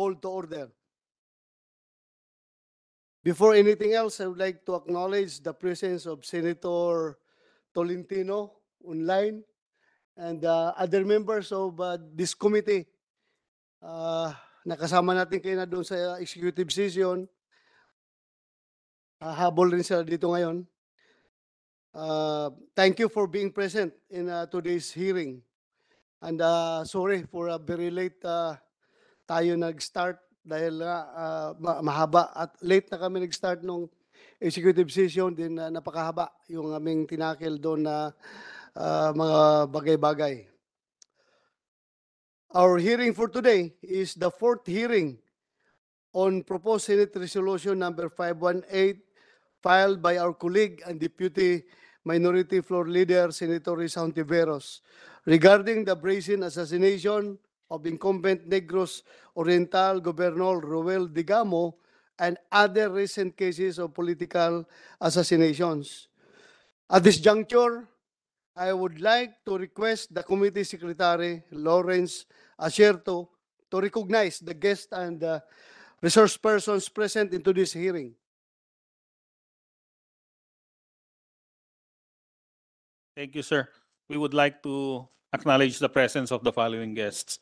call to order. Before anything else, I would like to acknowledge the presence of Senator Tolentino online and uh, other members of uh, this committee. Uh, nakasama natin kayo na doon sa executive session. Uh, habol rin sila dito ngayon. Uh, thank you for being present in uh, today's hearing. And uh, sorry for a very late uh, tayo nag-start dahil nga uh, mahaba at late na kami nag-start nung executive session din uh, napakahaba yung aming tinakil doon na uh, mga bagay-bagay. Our hearing for today is the fourth hearing on proposed Senate Resolution number 518 filed by our colleague and Deputy Minority Floor Leader Senator Rizal Tiveros regarding the brazen assassination of incumbent Negros Oriental Governor Rubel Digamo and other recent cases of political assassinations. At this juncture, I would like to request the Committee Secretary, Lawrence Acerto, to recognize the guests and the resource persons present into this hearing. Thank you, sir. We would like to acknowledge the presence of the following guests.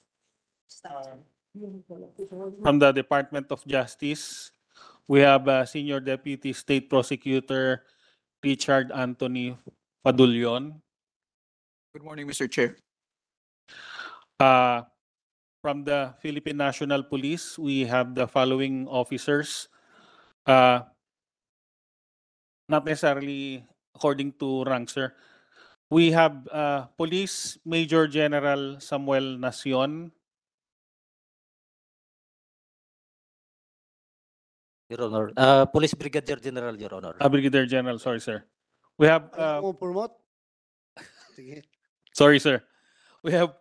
From the Department of Justice, we have uh, Senior Deputy State Prosecutor Richard Anthony Padulion. Good morning, Mr. Chair. Uh, from the Philippine National Police, we have the following officers. Uh, not necessarily according to rank, sir. We have uh, Police Major General Samuel Nacion, Your Honor. Uh, Police Brigadier General, Your Honor. Ah, Brigadier General, sorry, sir. We have, uh, promote? sorry, sir. We have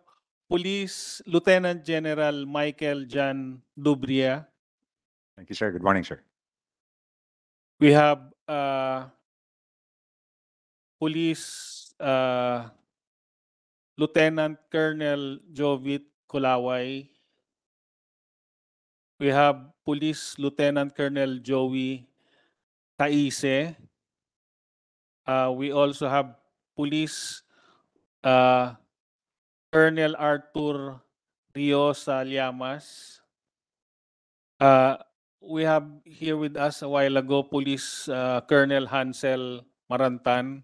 Police Lieutenant General Michael Jan Dubria. Thank you, sir. Good morning, sir. We have uh, Police uh, Lieutenant Colonel Jovit Kulaway. We have Police Lieutenant Colonel Joey Taise. Uh, we also have Police uh, Colonel Arthur Rios Llamas. Uh, we have here with us a while ago Police uh, Colonel Hansel Marantan.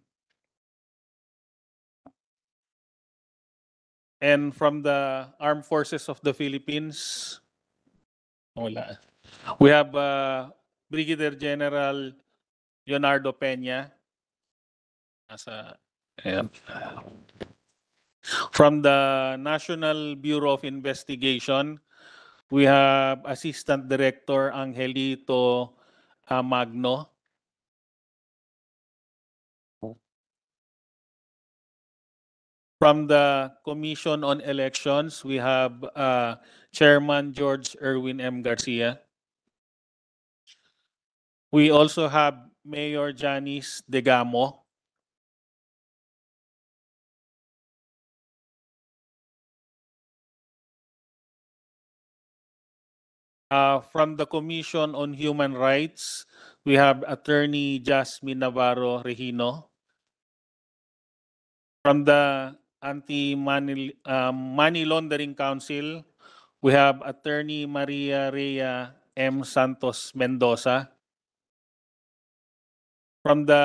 And from the Armed Forces of the Philippines, wala. We have uh, Brigadier General Leonardo Peña as a from the National Bureau of Investigation. We have Assistant Director Angelito Magno. From the Commission on Elections, we have uh, Chairman George Irwin M. Garcia. We also have Mayor Janice Degamo. Uh, from the Commission on Human Rights, we have Attorney Jasmine Navarro Regino. From the Anti-Money um, Money Laundering Council. We have Attorney Maria Reya M. Santos Mendoza. From the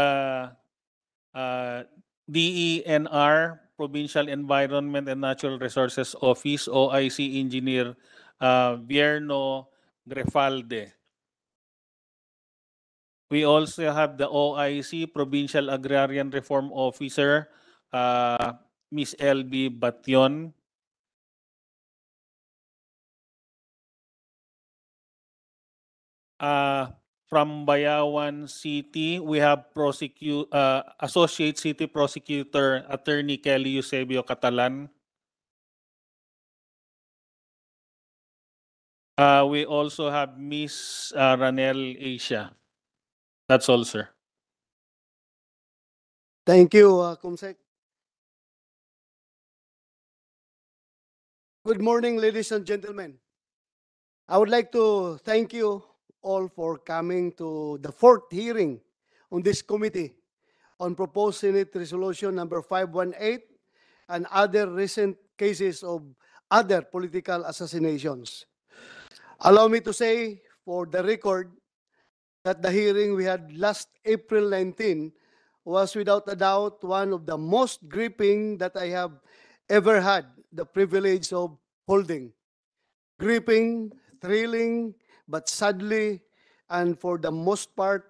uh, DENR, Provincial Environment and Natural Resources Office, OIC Engineer uh, Vierno Grefalde. We also have the OIC, Provincial Agrarian Reform Officer, uh, Miss LB Bation. Uh, from Bayawan City, we have prosecute, uh, ah, Associate City Prosecutor Attorney Kelly Eusebio Catalan. Uh, we also have Miss uh, Ranel Asia. That's all, sir. Thank you, uh, Kumsek. Good morning, ladies and gentlemen. I would like to thank you all for coming to the fourth hearing on this committee on proposed Senate Resolution number 518 and other recent cases of other political assassinations. Allow me to say for the record that the hearing we had last April 19 was without a doubt one of the most gripping that I have ever had the privilege of holding. Gripping, thrilling, but sadly, and for the most part,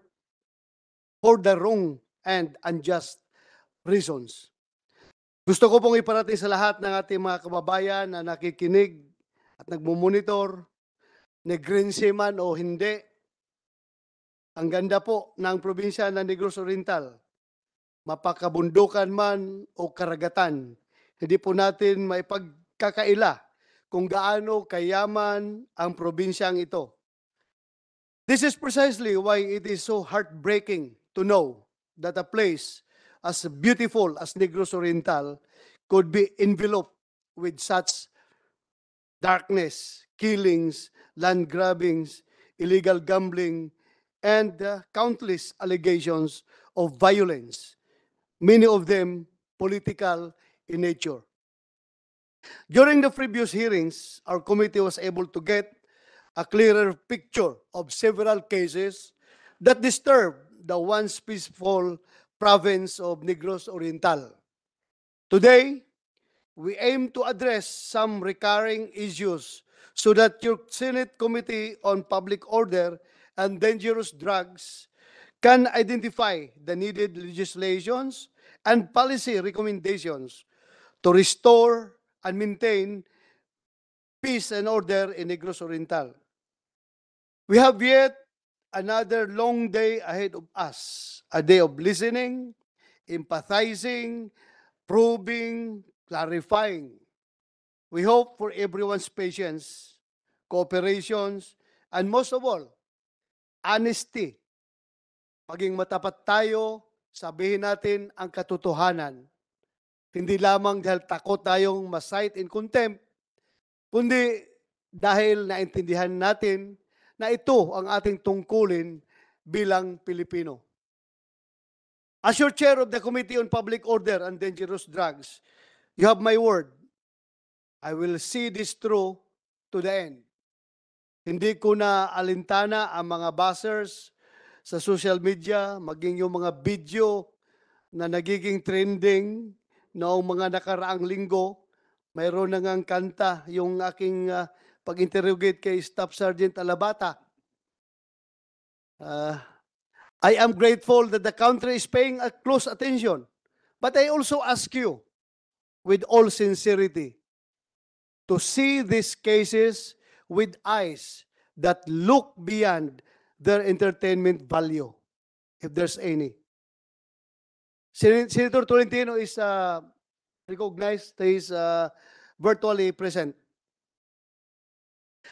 for the wrong and unjust reasons. Gusto ko pong iparating sa lahat ng ating mga kababayan na nakikinig at nagmumonitor, negrense man o hindi, ang ganda po ng probinsya ng Negros Oriental, mapakabundukan man o karagatan, hindi po natin maipagkakaila kung gaano kayaman ang probinsyang ito. This is precisely why it is so heartbreaking to know that a place as beautiful as Negros Oriental could be enveloped with such darkness, killings, land grabbings, illegal gambling, and uh, countless allegations of violence, many of them political in nature. During the previous hearings, our committee was able to get a clearer picture of several cases that disturb the once peaceful province of Negros Oriental. Today, we aim to address some recurring issues so that your Senate Committee on Public Order and Dangerous Drugs can identify the needed legislations and policy recommendations to restore and maintain peace and order in Negros Oriental. We have yet another long day ahead of us, a day of listening, empathizing, probing, clarifying. We hope for everyone's patience, cooperations, and most of all, honesty. Maging matapat tayo, sabihin natin ang katotohanan. Hindi lamang dahil takot tayong masight in contempt, kundi dahil naintindihan natin na ito ang ating tungkulin bilang Pilipino. As your chair of the Committee on Public Order and Dangerous Drugs, you have my word. I will see this through to the end. Hindi ko na alintana ang mga buzzers sa social media, maging yung mga video na nagiging trending noong mga nakaraang linggo, mayroon na ngang kanta yung aking uh, pag-interrogate kay Staff Sergeant Alabata. Uh, I am grateful that the country is paying a close attention. But I also ask you, with all sincerity, to see these cases with eyes that look beyond their entertainment value, if there's any. Senator Tolentino is uh, recognized, is uh, virtually present.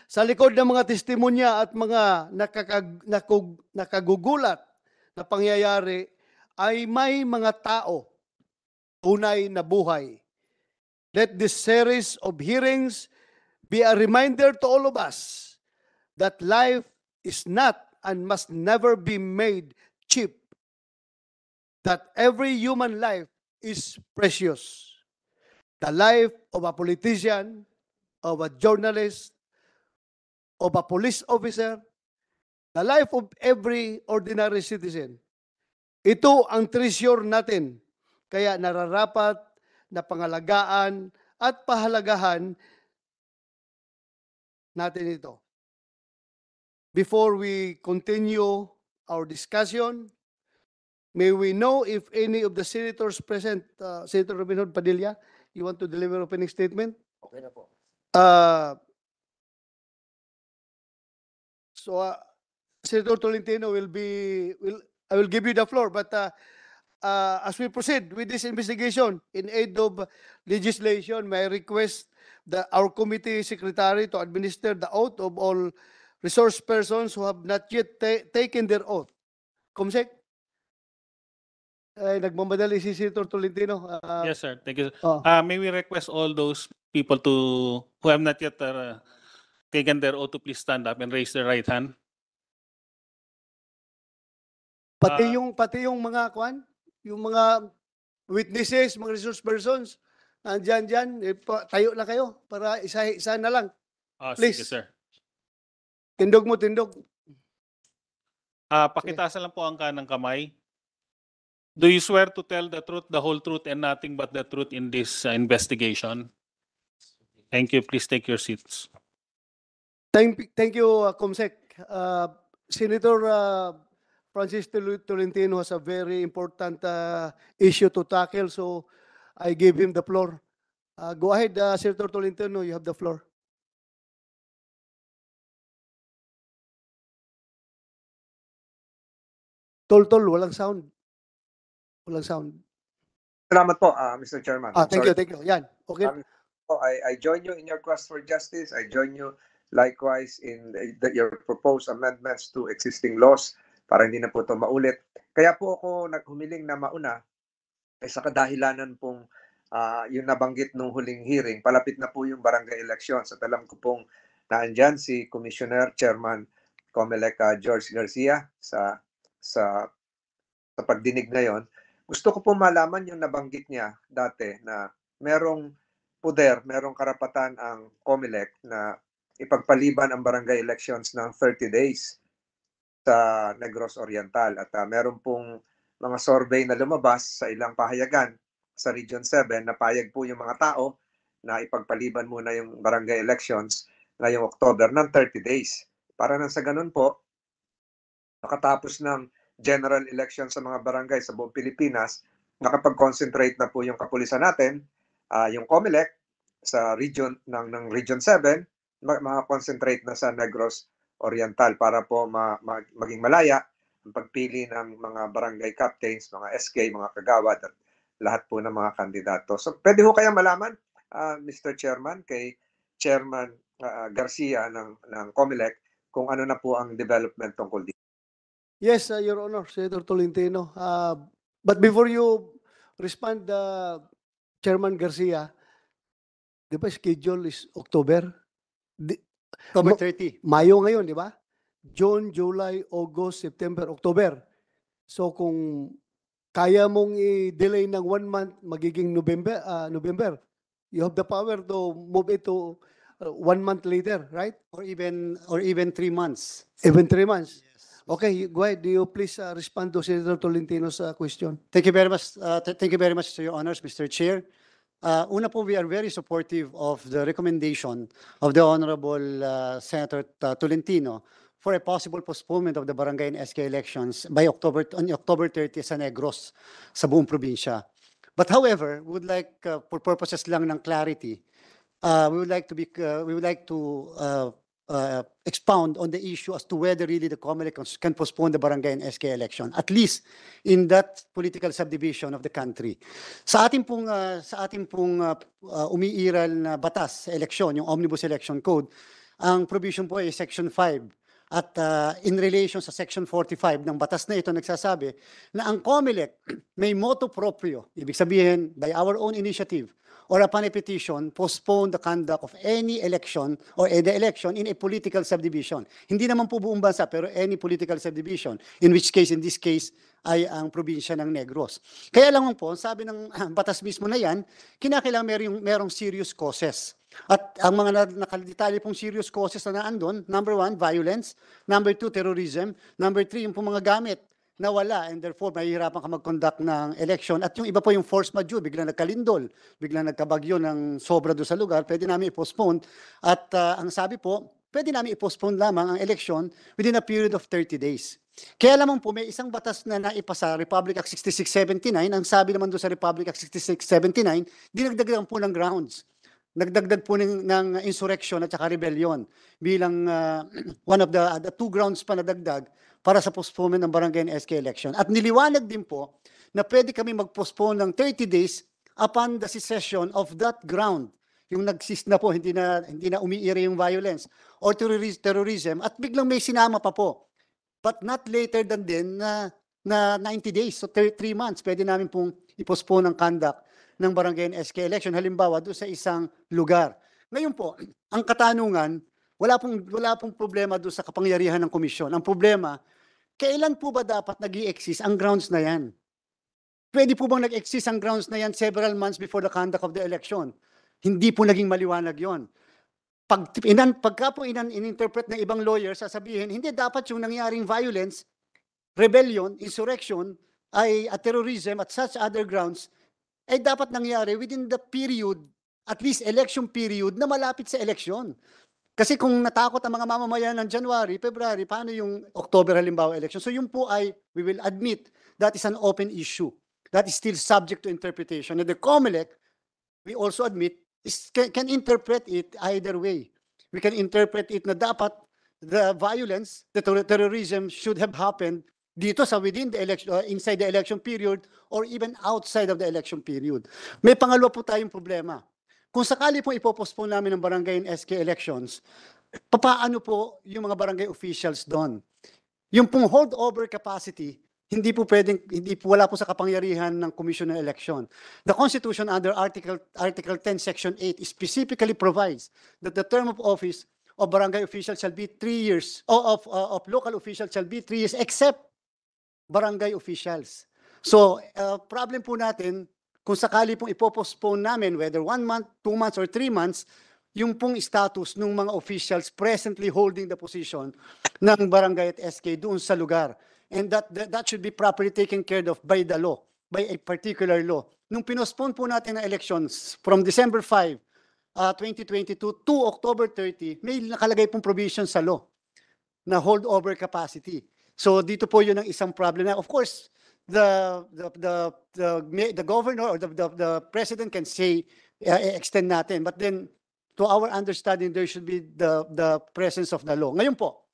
Sa likod ng mga testimonya at mga nakakag, nakug, nakagugulat na pangyayari ay may mga tao tunay na buhay. Let this series of hearings be a reminder to all of us that life is not and must never be made cheap that every human life is precious. The life of a politician, of a journalist, of a police officer, the life of every ordinary citizen. Ito ang treasure natin. Kaya nararapat na pangalagaan at pahalagahan natin ito. Before we continue our discussion, may we know if any of the senators present, uh, Senator Robin Hood Padilla, you want to deliver opening statement? Okay na po. Uh, so, uh, Senator Tolentino will be, will, I will give you the floor, but uh, uh, as we proceed with this investigation in aid of legislation, may I request the, our committee secretary to administer the oath of all resource persons who have not yet taken their oath. Comsec? ay nagmamadali si Sir Tolentino. Uh, yes, sir. Thank you. Oh. Uh, may we request all those people to who have not yet uh, taken their oath to please stand up and raise their right hand. Pati uh, yung pati yung mga kwan, yung mga witnesses, mga resource persons, nandiyan diyan, eh, tayo na kayo para isa-isa na lang. Oh, please. Sige, sir. Tindog mo, tindog. Ah, uh, pakitasan lang po ang kanang kamay. Do you swear to tell the truth, the whole truth, and nothing but the truth in this uh, investigation? Thank you. Please take your seats. Thank, thank you, uh, Comsec. Uh, Senator uh, Francis Tolentino has a very important uh, issue to tackle, so I give him the floor. Uh, go ahead, uh, Senator Tolentino, you have the floor. Toltol, -tol, walang sound. Walang sound. Salamat po, uh, ah, Mr. Chairman. Ah, thank sorry. you, thank you. Yan. Okay. Um, oh, I, I join you in your quest for justice. I join you likewise in the, the, your proposed amendments to existing laws para hindi na po ito maulit. Kaya po ako naghumiling na mauna ay eh, sa kadahilanan pong uh, yung nabanggit nung huling hearing. Palapit na po yung barangay election. Sa alam ko pong naandyan si Commissioner Chairman Comelec uh, George Garcia sa sa sa pagdinig na gusto ko po malaman yung nabanggit niya dati na merong puder, merong karapatan ang COMELEC na ipagpaliban ang barangay elections ng 30 days sa Negros Oriental at uh, meron pong mga survey na lumabas sa ilang pahayagan sa Region 7 na payag po yung mga tao na ipagpaliban muna yung barangay elections ngayong October ng 30 days. Para nang sa ganun po, makatapos ng general election sa mga barangay sa buong Pilipinas, nakapag-concentrate na po yung kapulisan natin, uh, yung COMELEC sa region ng ng Region 7, makakonsentrate na sa Negros Oriental para po ma, ma, maging malaya ang pagpili ng mga barangay captains, mga SK, mga kagawad at lahat po ng mga kandidato. So pwede ho kaya malaman uh, ah, Mr. Chairman kay Chairman uh, Garcia ng ng COMELEC kung ano na po ang development tungkol dito. Yes, uh, Your Honor, Senator Tolentino. Uh, but before you respond, uh, Chairman Garcia, di ba schedule is October? Di, October 30. Mayo ngayon, di ba? June, July, August, September, October. So kung kaya mong i-delay ng one month, magiging November, uh, November. You have the power to move it to uh, one month later, right? Or even or even three months. Even three months. Okay, Guy, do you please uh, respond to Senator Tolentino's uh, question? Thank you very much. Uh, thank you very much to your honors, Mr. Chair. Uh, una po, we are very supportive of the recommendation of the Honorable uh, Senator uh, Tolentino for a possible postponement of the barangay and SK elections by October on October 30 sa Negros sa buong probinsya. But however, we would like uh, for purposes lang ng clarity, uh, we would like to be uh, we would like to uh, uh, expound on the issue as to whether really the COMELEC can postpone the barangay and SK election, at least in that political subdivision of the country. Sa ating pong, uh, sa ating pong uh, uh, umiiral na batas sa eleksyon, yung Omnibus Election Code, ang provision po ay Section 5. At uh, in relation sa Section 45 ng batas na ito, nagsasabi na ang COMELEC may motu proprio, ibig sabihin, by our own initiative, or upon a petition, postpone the conduct of any election or any election in a political subdivision. Hindi naman po buong bansa, pero any political subdivision. In which case, in this case, ay ang probinsya ng Negros. Kaya lang po, sabi ng batas mismo na yan, kinakailangan merong, merong serious causes. At ang mga nakalitalya pong serious causes na naandun, number one, violence. Number two, terrorism. Number three, yung pong mga gamit nawala and therefore mahihirapan ka mag-conduct ng election. At yung iba po yung force majeure, bigla nagkalindol, bigla nagkabagyo ng sobra do sa lugar, pwede namin i-postpone. At uh, ang sabi po, pwede namin i-postpone lamang ang election within a period of 30 days. Kaya lamang po, may isang batas na naipasa, Republic Act 6679, ang sabi naman doon sa Republic Act 6679, dinagdagan po ng grounds. Nagdagdag po ng, ng insurrection at saka rebellion bilang uh, one of the, the two grounds pa na dagdag para sa postponement ng barangay and SK election. At niliwanag din po na pwede kami mag-postpone ng 30 days upon the cessation of that ground yung nagsis na po hindi na hindi na umiire yung violence or terrorism at biglang may sinama pa po but not later than din na na 90 days so 3 months pwede namin pong i ang conduct ng barangay and SK election halimbawa do sa isang lugar ngayon po ang katanungan wala pong wala pong problema do sa kapangyarihan ng komisyon ang problema kailan po ba dapat nag exist ang grounds na yan? Pwede po bang nag-exist ang grounds na yan several months before the conduct of the election? Hindi po naging maliwanag yon. Pag, inan, pagka po inan, ininterpret ng ibang lawyer, sasabihin, hindi dapat yung nangyaring violence, rebellion, insurrection, ay at terrorism at such other grounds, ay dapat nangyari within the period, at least election period, na malapit sa election. Kasi kung natakot ang mga mamamayan ng January, February, paano yung October halimbawa election? So yun po ay, we will admit, that is an open issue. That is still subject to interpretation. And the COMELEC, we also admit, is, can, can interpret it either way. We can interpret it na dapat the violence, the ter terrorism should have happened dito sa within the election, uh, inside the election period or even outside of the election period. May pangalawa po tayong problema. Kung sakali po ipopostpone namin ang barangay and SK elections, papaano po yung mga barangay officials doon? Yung pong holdover capacity, hindi po pwedeng hindi po wala po sa kapangyarihan ng commission ng election. The Constitution under Article Article 10 Section 8 specifically provides that the term of office of barangay official shall be 3 years or oh, of uh, of local official shall be 3 years except barangay officials. So, uh, problem po natin kung sakali pong ipopostpone namin, whether one month, two months, or three months, yung pong status ng mga officials presently holding the position ng barangay at SK doon sa lugar. And that, that, that should be properly taken care of by the law, by a particular law. Nung pinospon po natin ang elections from December 5, uh, 2022 to October 30, may nakalagay pong provision sa law na holdover capacity. So dito po yun ang isang problem na of course, the the the the, the governor or the, the the president can say uh, e, extend natin but then to our understanding there should be the the presence of the law ngayon po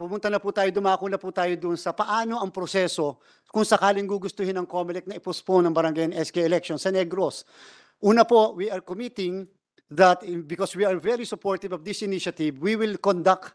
pumunta na po tayo dumako na po tayo doon sa paano ang proseso kung sakaling gugustuhin ng COMELEC na i-postpone ang barangay and SK election sa Negros una po we are committing that because we are very supportive of this initiative we will conduct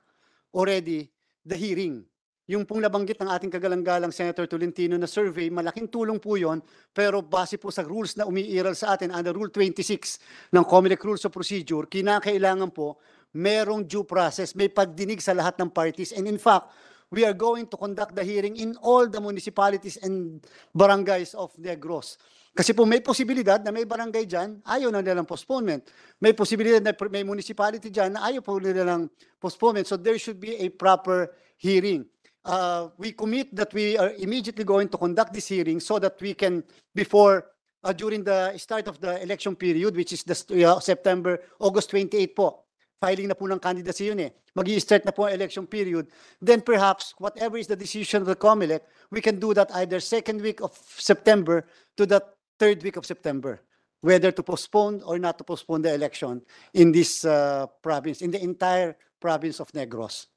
already the hearing yung pong nabanggit ng ating kagalang-galang Senator Tolentino na survey, malaking tulong po yon pero base po sa rules na umiiral sa atin under Rule 26 ng Comelec Rules of Procedure, kinakailangan po merong due process, may pagdinig sa lahat ng parties and in fact, we are going to conduct the hearing in all the municipalities and barangays of Negros. Kasi po may posibilidad na may barangay dyan, ayaw na nilang postponement. May posibilidad na may municipality dyan na ayaw po nilang postponement. So there should be a proper hearing uh, we commit that we are immediately going to conduct this hearing so that we can, before, uh, during the start of the election period, which is the uh, September, August 28 po, filing na po ng candidacy yun eh. magi start na po ang election period. Then perhaps, whatever is the decision of the COMELEC, we can do that either second week of September to the third week of September, whether to postpone or not to postpone the election in this uh, province, in the entire province of Negros.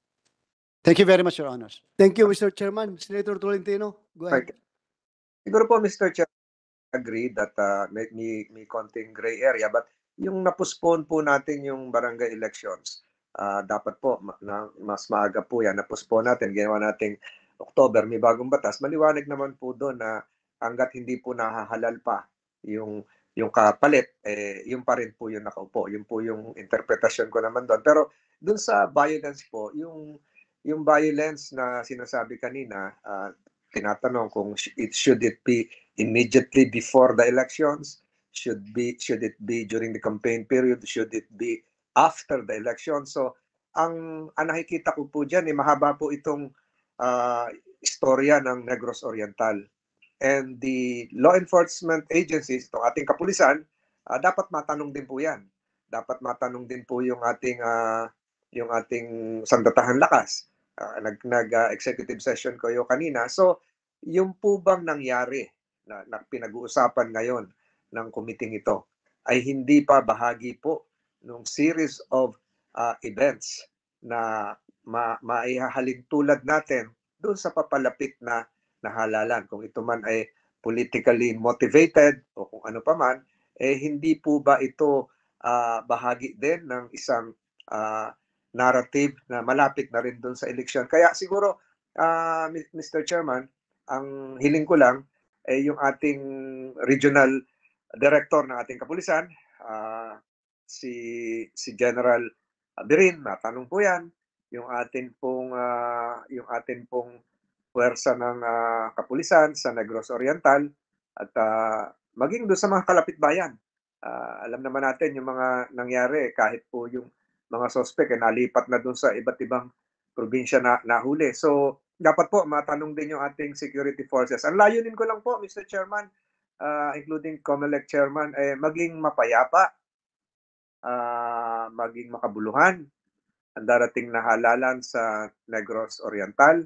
Thank you very much, Your Honors. Thank you, Mr. Chairman. Senator Tolentino, go ahead. Siguro po, Mr. Chairman, agree that uh, may, may, may konting gray area but yung napospone po natin yung barangay elections, uh, dapat po ma- na, mas maaga po yan, napospone natin, ginawa natin October, may bagong batas. Maliwanag naman po doon na hanggat hindi po nahahalal pa yung yung kapalit, eh, yung pa rin po yung nakaupo. Yun po yung interpretasyon ko naman doon. Pero doon sa violence po, yung yung violence na sinasabi kanina, uh, tinatanong kung it should it be immediately before the elections, should be should it be during the campaign period, should it be after the election. So ang, ang nakikita ko po diyan eh mahaba po itong uh, istorya ng Negros Oriental. And the law enforcement agencies, itong ating kapulisan, uh, dapat matanong din po yan. Dapat matanong din po yung ating uh, yung ating sandatahan lakas. Uh, nag nag uh, executive session ko yo kanina. So, yung po bang nangyari na, na pinag-uusapan ngayon ng committee ito ay hindi pa bahagi po ng series of uh, events na ma maihahalin tulad natin doon sa papalapit na nahalalan. Kung ito man ay politically motivated o kung ano pa man, eh hindi po ba ito uh, bahagi din ng isang uh, narrative na malapit na rin doon sa eleksyon. Kaya siguro, uh, ah, Mr. Chairman, ang hiling ko lang, eh, yung ating regional director ng ating kapulisan, uh, si, si General Birin, matanong po yan, yung atin pong, uh, yung atin pong puwersa ng uh, kapulisan sa Negros Oriental at uh, maging doon sa mga kalapit bayan. Uh, alam naman natin yung mga nangyari kahit po yung mga suspect ay eh, nalipat na doon sa iba't ibang probinsya na nahuli. So, dapat po matanong din yung ating security forces. Ang layunin ko lang po, Mr. Chairman, uh, including COMELEC Chairman, eh, maging mapayapa, uh, maging makabuluhan, ang darating na halalan sa Negros Oriental,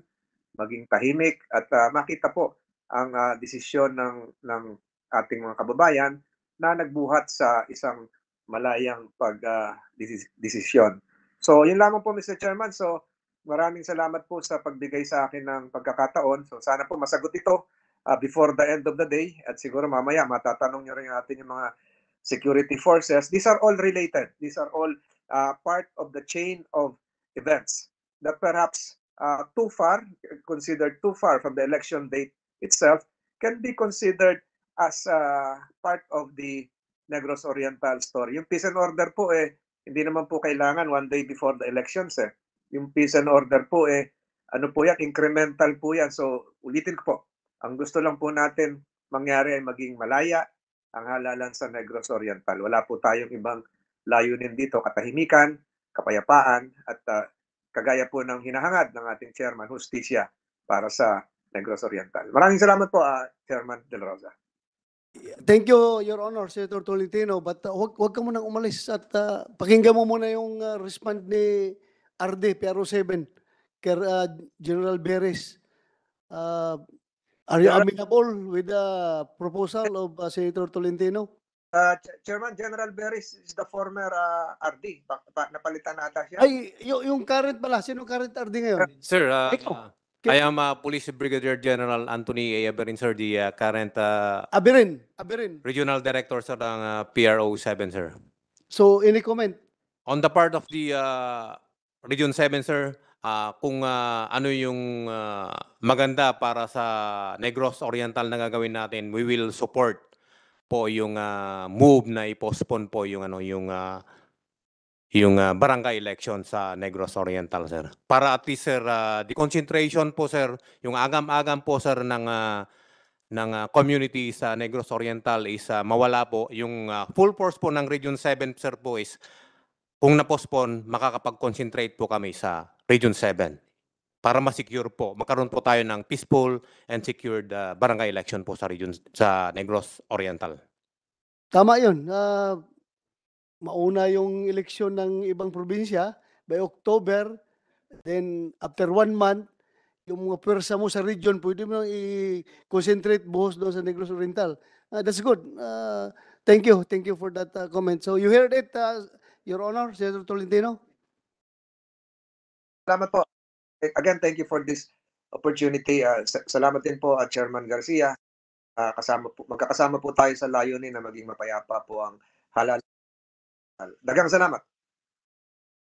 maging tahimik at uh, makita po ang uh, desisyon ng ng ating mga kababayan na nagbuhat sa isang malayang pag-desisyon. Ah, so, yun lamang po Mr. Chairman. So, maraming salamat po sa pagbigay sa akin ng pagkakataon. So, sana po masagot ito uh, before the end of the day at siguro mamaya matatanong niyo rin natin yung mga security forces. These are all related. These are all uh, part of the chain of events that perhaps uh, too far, considered too far from the election date itself, can be considered as uh, part of the Negros Oriental Story. Yung peace and order po eh, hindi naman po kailangan one day before the elections eh. Yung peace and order po eh, ano po yan, incremental po yan. So ulitin ko po, ang gusto lang po natin mangyari ay maging malaya ang halalan sa Negros Oriental. Wala po tayong ibang layunin dito, katahimikan, kapayapaan, at uh, kagaya po ng hinahangad ng ating chairman, Justicia, para sa Negros Oriental. Maraming salamat po, uh, Chairman Del Rosa. Thank you, Your Honor, Senator Tolentino. But uh, wag, wag ka munang umalis at uh, pakinggan mo muna yung uh, respond ni RD, Piero 7 kay uh, General Beres. Uh, are you amenable with the proposal of uh, Senator Tolentino? Uh, Chairman General Beres is the former uh, RD. Pa- pa- napalitan na ata siya. Ay, yung, current pala. Sino current RD ngayon? Sir, uh, Ikaw. I am uh, Police Brigadier General Anthony A. Aberin, sir, the uh, current uh, Abirin, Abirin. Regional Director sa ng uh, PRO 7, sir. So, any comment? On the part of the uh, Region 7, sir, ah, kung ah, ano yung ah, maganda para sa Negros Oriental na gagawin natin, we will support po yung ah, move na i-postpone po yung ano yung ah, yung uh, barangay election sa Negros Oriental, sir. Para at least, sir, uh, the concentration po, sir, yung agam-agam po, sir, ng, uh, ng uh, community sa Negros Oriental is uh, mawala po. Yung uh, full force po ng Region 7, sir, po is kung napospon, makakapag-concentrate po kami sa Region 7 para ma-secure po, magkaroon po tayo ng peaceful and secured uh, barangay election po sa region sa Negros Oriental. Tama 'yun. Uh, mauna yung eleksyon ng ibang probinsya by October, then after one month, yung mga pwersa mo sa region, pwede mo i-concentrate buhos doon sa Negros Oriental. Uh, that's good. Uh, thank you. Thank you for that uh, comment. So you heard it, uh, Your Honor, Senator Tolentino? Salamat po. Eh, again, thank you for this opportunity. Uh, salamat din po, uh, Chairman Garcia. Uh, kasama po, magkakasama po tayo sa layunin na maging mapayapa po ang halal Dagang salamat.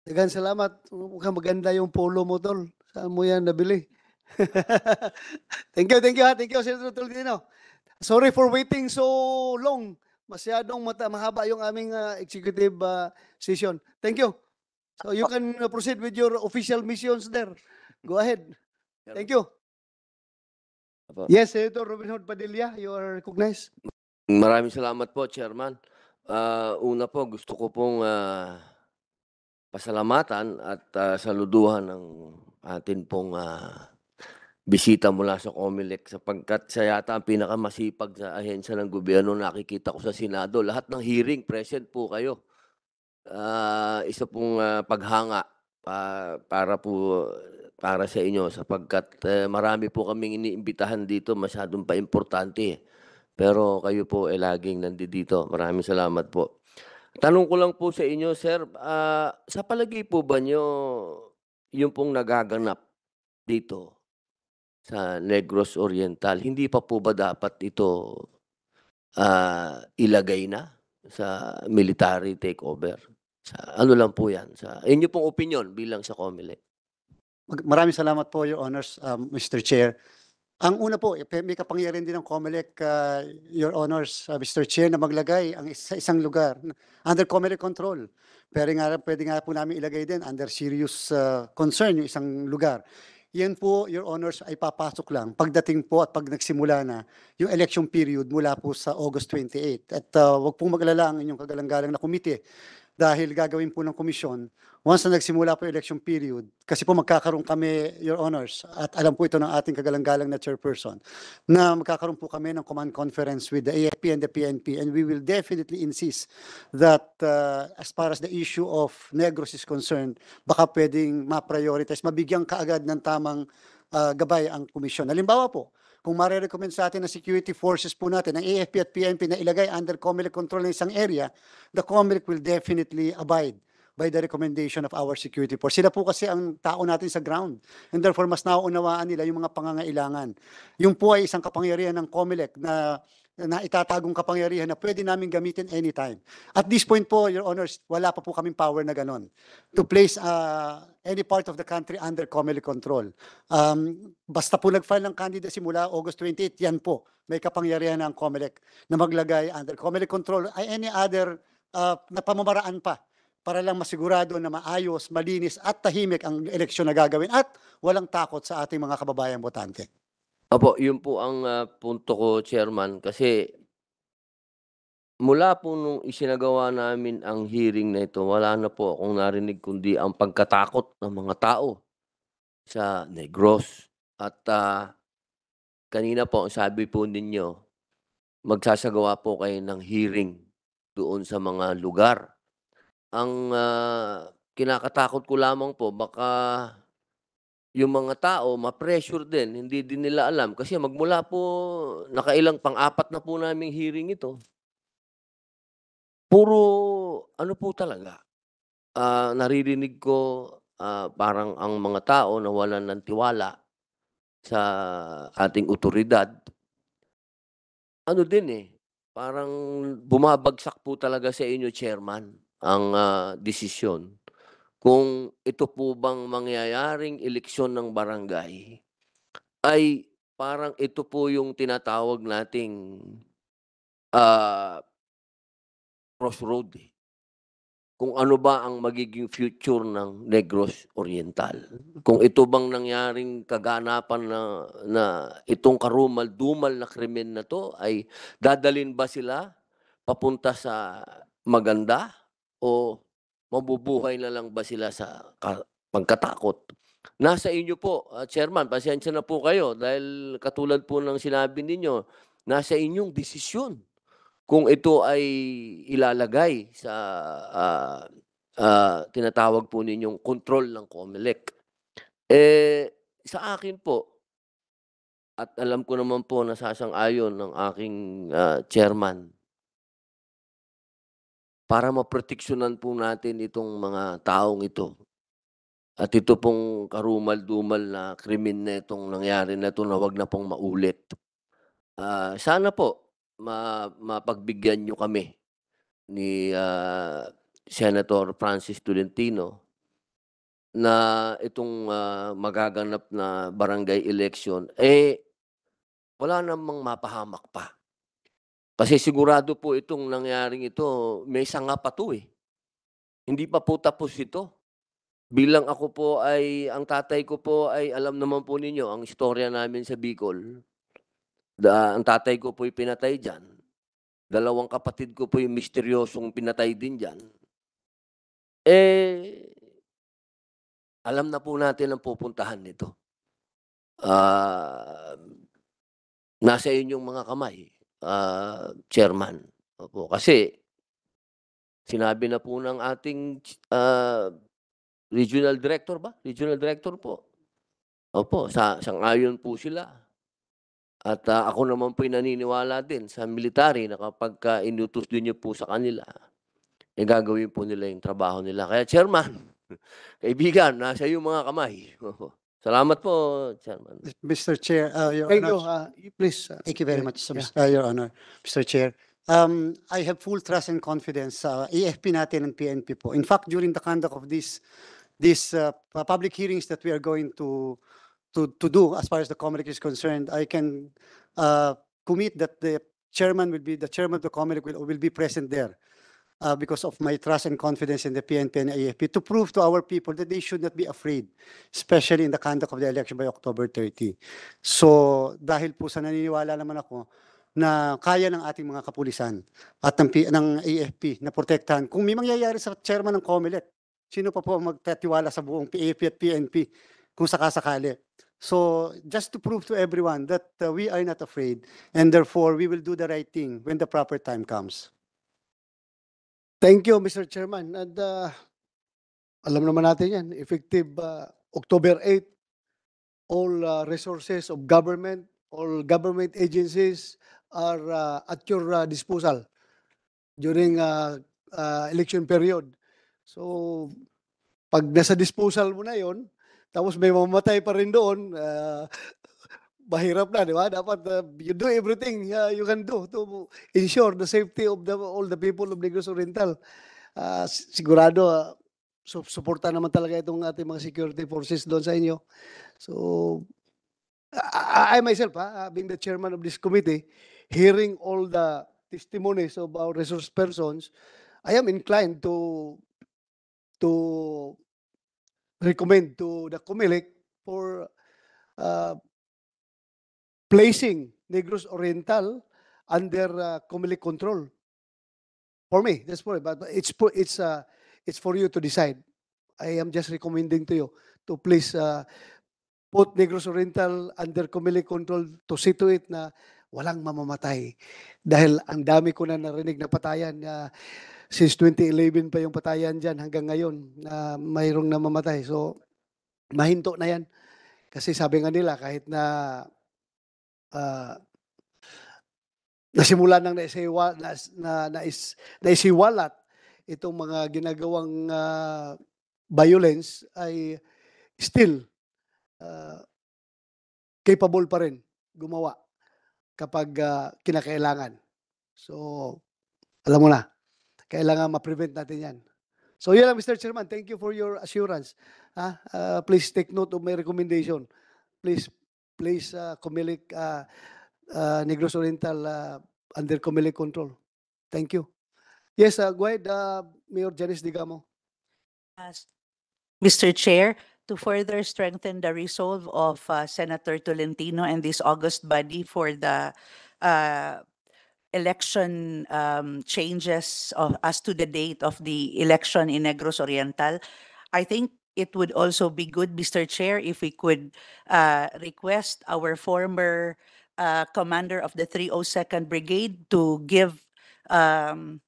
Dagang salamat. Mukhang maganda yung polo mo, tol. Saan mo yan nabili? thank you, thank you, ha? Thank you, Senator Tolentino. Sorry for waiting so long. Masyadong mata, mahaba yung aming uh, executive uh, session. Thank you. So you can uh, proceed with your official missions there. Go ahead. Thank you. Yes, Senator Robin Hood Padilla, you are recognized. Maraming salamat po, Chairman. Uh, una po gusto ko pong, ah, pasalamatan at, ah, saluduhan ang atin pong, ah, bisita mula sa COMELEC sapagkat siya yata ang pinakamasipag sa ahensya ng gobyerno nakikita ko sa Senado. Lahat ng hearing present po kayo. Uh, isa pong, ah, paghanga pa para po para sa inyo sapagkat, eh, marami po kaming iniimbitahan dito masyadong pa importante, eh. Pero kayo po ay laging nandito. Maraming salamat po. Tanong ko lang po sa inyo, sir, uh, sa palagi po ba nyo yung pong nagaganap dito sa Negros Oriental, hindi pa po ba dapat ito uh, ilagay na sa military takeover? Sa, ano lang po yan? Sa inyo pong opinion bilang sa COMELEC. Maraming salamat po, Your Honors, um, Mr. Chair. Ang una po, eh, may kapangyarihan din ng COMELEC, uh, Your Honors, uh, ah, Mr. Chair, na maglagay ang isa isang lugar under COMELEC control. Pero nga, pwede nga po namin ilagay din under serious uh, concern yung isang lugar. Yan po, Your Honors, ay papasok lang pagdating po at pag nagsimula na yung election period mula po sa August 28. At uh, wag pong maglala ang inyong kagalang-galang na komite dahil gagawin po ng komisyon once na nagsimula po yung election period, kasi po magkakaroon kami, Your Honors, at alam po ito ng ating kagalang-galang na chairperson, na magkakaroon po kami ng command conference with the AFP and the PNP, and we will definitely insist that uh, as far as the issue of Negros is concerned, baka pwedeng ma-prioritize, mabigyan kaagad ng tamang uh, gabay ang komisyon. Halimbawa po, kung marerecommend sa atin ng security forces po natin, ang AFP at PNP na ilagay under COMELEC control ng isang area, the COMELEC will definitely abide by the recommendation of our security force. Sila po kasi ang tao natin sa ground. And therefore, mas nauunawaan nila yung mga pangangailangan. Yung po ay isang kapangyarihan ng COMELEC na na itatagong kapangyarihan na pwede namin gamitin anytime. At this point po, Your Honors, wala pa po kaming power na ganon to place uh, any part of the country under COMELEC control. Um, basta po nag-file ng candidacy mula August 28, yan po, may kapangyarihan ng COMELEC na maglagay under COMELEC control ay any other uh, na pamamaraan pa para lang masigurado na maayos, malinis at tahimik ang eleksyon na gagawin at walang takot sa ating mga kababayang botante. Opo, yun po ang, ah, punto ko, Chairman, kasi mula po nung isinagawa namin ang hearing na ito, wala na po akong narinig kundi ang pagkatakot ng mga tao sa Negros. At ah, kanina po, sabi po ninyo, magsasagawa po kayo ng hearing doon sa mga lugar. Ang ah, kinakatakot ko lamang po, baka yung mga tao ma-pressure din, hindi din nila alam. Kasi magmula po, nakailang pang-apat na po naming hearing ito. Puro, ano po talaga, uh, naririnig ko uh, parang ang mga tao na wala ng tiwala sa ating otoridad. Ano din eh, parang bumabagsak po talaga sa inyo, Chairman, ang uh, desisyon kung ito po bang mangyayaring eleksyon ng barangay ay parang ito po yung tinatawag nating uh, crossroad. Eh. Kung ano ba ang magiging future ng Negros Oriental. Kung ito bang nangyaring kaganapan na, na itong karumal-dumal na krimen na to ay dadalin ba sila papunta sa maganda o mabubuhay na lang ba sila sa pagkatakot? Nasa inyo po, uh, Chairman, pasensya na po kayo dahil katulad po ng sinabi ninyo, nasa inyong desisyon kung ito ay ilalagay sa uh, uh, tinatawag po ninyong control ng COMELEC. Eh, sa akin po, at alam ko naman po nasasang-ayon ng aking uh, chairman para maproteksyonan po natin itong mga taong ito. At ito pong karumal-dumal na krimen na itong nangyari na ito na wag na pong maulit. Uh, sana po ma mapagbigyan nyo kami ni uh, Senator Francis Tolentino na itong uh, magaganap na barangay election, eh wala namang mapahamak pa. Kasi sigurado po itong nangyaring ito, may sanga pa to eh. Hindi pa po tapos ito. Bilang ako po ay, ang tatay ko po ay, alam naman po ninyo, ang istorya namin sa Bicol. Da, ang tatay ko po ay pinatay dyan. Dalawang kapatid ko po yung misteryosong pinatay din dyan. Eh, alam na po natin ang pupuntahan nito. Uh, nasa inyong mga kamay uh, chairman. Opo, kasi sinabi na po ng ating uh, regional director ba? Regional director po. Opo, sa sang-ayon po sila. At ah, ako naman po naniniwala din sa military na kapag ka inutos din niyo po sa kanila, eh gagawin po nila yung trabaho nila. Kaya chairman, kaibigan, nasa iyo mga kamay. Opo. Salamat po, Chairman. Mr. Chair, uh, Your Thank you, uh, please. uh, thank you very much, sir, yeah. Mr. uh, Your Honor, Mr. Chair. Um, I have full trust and confidence sa uh, AFP natin and PNP po. In fact, during the conduct of this this uh, public hearings that we are going to to to do as far as the Comelec is concerned, I can uh, commit that the chairman will be the chairman of the Comelec will will be present there uh, because of my trust and confidence in the PNP and AFP to prove to our people that they should not be afraid, especially in the conduct of the election by October 30. So dahil po sa naniniwala naman ako na kaya ng ating mga kapulisan at ng, P- ng AFP na protektahan kung may mangyayari sa chairman ng COMELEC. Sino pa po ang magtatiwala sa buong AFP at PNP kung sakasakali? So just to prove to everyone that uh, we are not afraid and therefore we will do the right thing when the proper time comes. Thank you, Mr. Chairman. And uh, alam naman natin yan, effective uh, October 8, all uh, resources of government, all government agencies are uh, at your uh, disposal during uh, uh, election period. So, pag nasa disposal mo na yon, tapos may mamatay pa rin doon, uh, mahirap na, di ba? Dapat uh, you do everything uh, you can do to ensure the safety of the, all the people of Negros Oriental. Uh, sigurado, uh, ah, so, suporta naman talaga itong ating mga security forces doon sa inyo. So, I, I myself, ha, ah, being the chairman of this committee, hearing all the testimonies of our resource persons, I am inclined to to recommend to the COMELEC for uh, placing Negros Oriental under uh, Comelec control. For me, that's for me. But it's it's uh, it's for you to decide. I am just recommending to you to please uh, put Negros Oriental under Comelec control to situate na walang mamamatay. Dahil ang dami ko na narinig na patayan. Uh, since 2011 pa yung patayan dyan hanggang ngayon na uh, mayroong namamatay. So, mahinto na yan. Kasi sabi nga nila, kahit na uh, ah, nasimula nang naisiwa, na, na, nais, naisiwalat itong mga ginagawang uh, violence ay still uh, capable pa rin gumawa kapag uh, kinakailangan. So, alam mo na, kailangan ma-prevent natin yan. So, yun lang, Mr. Chairman. Thank you for your assurance. Ha? Uh, please take note of my recommendation. Please place uh, Comelec, uh, uh, Negros Oriental uh, under Comelec control. Thank you. Yes, uh, go ahead, uh, Mayor Janice Digamo. Uh, Mr. Chair, to further strengthen the resolve of uh, Senator Tolentino and this August body for the uh, election um, changes of, as to the date of the election in Negros Oriental, I think it would also be good, Mr. Chair, if we could uh, request our former uh, commander of the 302nd Brigade to give um,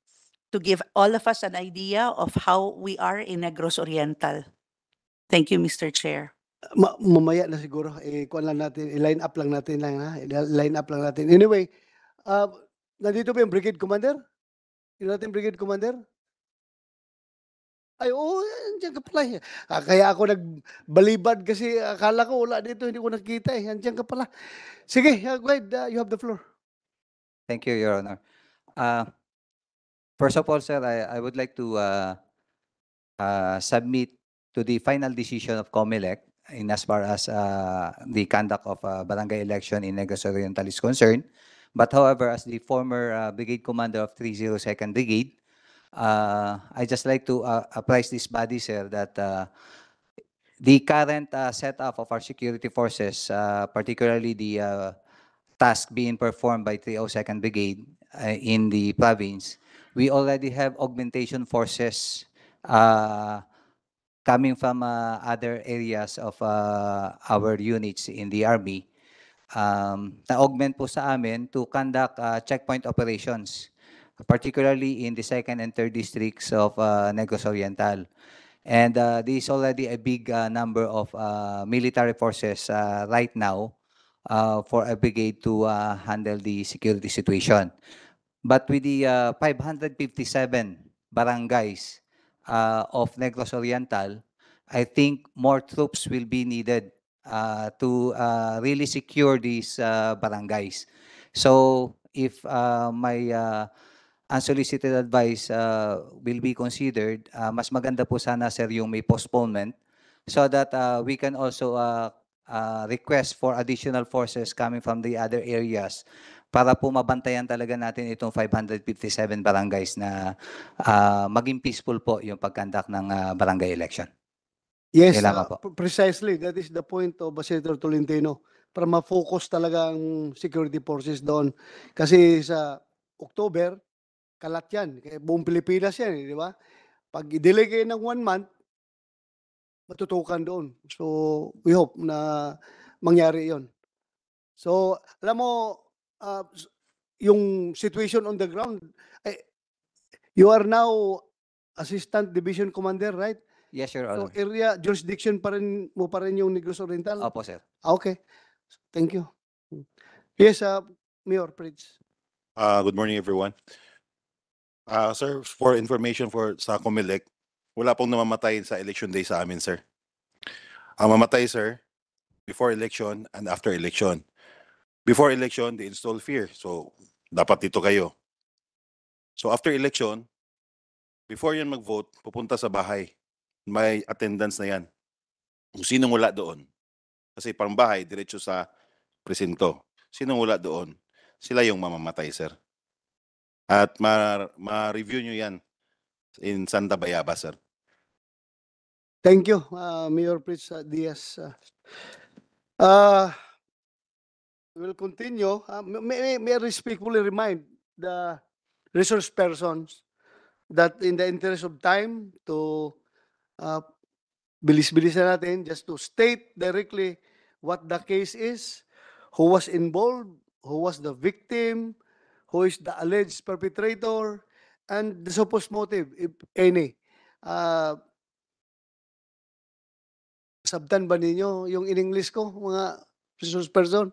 to give all of us an idea of how we are in Negros Oriental. Thank you, Mr. Chair. Ma mamaya na siguro, eh, kuan lang natin, eh, line up lang natin lang ha, line up lang natin. Anyway, uh, nandito ba yung Brigade Commander? Yung natin Brigade Commander? Ay, oo, andiyan ka pala. eh. Ah, kaya ako nagbalibad kasi akala ko wala dito, hindi ko nakita eh. Andiyan ka pala. Sige, ah, Gwide, ah, you have the floor. Thank you, Your Honor. Uh, First of all, sir, I, I would like to uh, uh, submit to the final decision of COMELEC in as far as uh, the conduct of uh, barangay election in Negros Oriental is concerned. But however, as the former uh, brigade commander of 302nd Brigade, uh, I just like to uh, apprise this body, sir, that uh, the current uh, setup of our security forces, uh, particularly the uh, task being performed by 302nd Brigade uh, in the province, we already have augmentation forces uh, coming from uh, other areas of uh, our units in the Army um, na-augment po sa amin to conduct uh, checkpoint operations particularly in the second and third districts of uh, Negros Oriental. And uh, there is already a big uh, number of uh, military forces uh, right now uh, for a brigade to handle the security situation. But with the 557 barangays of Negros Oriental, I think more troops will be needed to really secure these barangays. So if my unsolicited advice uh, will be considered, uh, mas maganda po sana sir yung may postponement so that uh, we can also uh, uh, request for additional forces coming from the other areas para po mabantayan talaga natin itong 557 barangays na uh, maging peaceful po yung pagkandak ng uh, barangay election. Yes, uh, precisely. That is the point of Senator Tolentino para ma-focus talaga ang security forces doon. Kasi sa October, kalat yan. Kaya buong Pilipinas yan, eh, di ba? Pag i-delay kayo ng one month, matutukan doon. So, we hope na mangyari yon. So, alam mo, uh, yung situation on the ground, eh, you are now Assistant Division Commander, right? Yes, Your Honor. So, area, jurisdiction pa rin mo pa rin yung Negros Oriental? Opo, sir. Ah, okay. Thank you. Hmm. Yes, uh, Mayor Pritz. Uh, good morning, everyone. Ah, sir, for information for sa COMELEC, wala pong namamatay sa election day sa amin, sir. Ang mamatay, sir, before election and after election. Before election, they install fear. So, dapat dito kayo. So, after election, before yan mag-vote, pupunta sa bahay. May attendance na yan. Kung sinong wala doon. Kasi parang bahay, diretso sa presinto. Sinong wala doon, sila yung mamamatay, sir. At ma- ma-review nyo yan in Santa Bayaba, sir. Thank you, uh, Mayor Pritz uh, Diaz. Uh, uh, we'll continue. Uh, may, may, may I respectfully remind the resource persons that in the interest of time to uh, bilis-bilis na natin just to state directly what the case is, who was involved, who was the victim, who is the alleged perpetrator, and the supposed motive, if any. Uh, sabtan ba ninyo yung in English ko, mga resource person?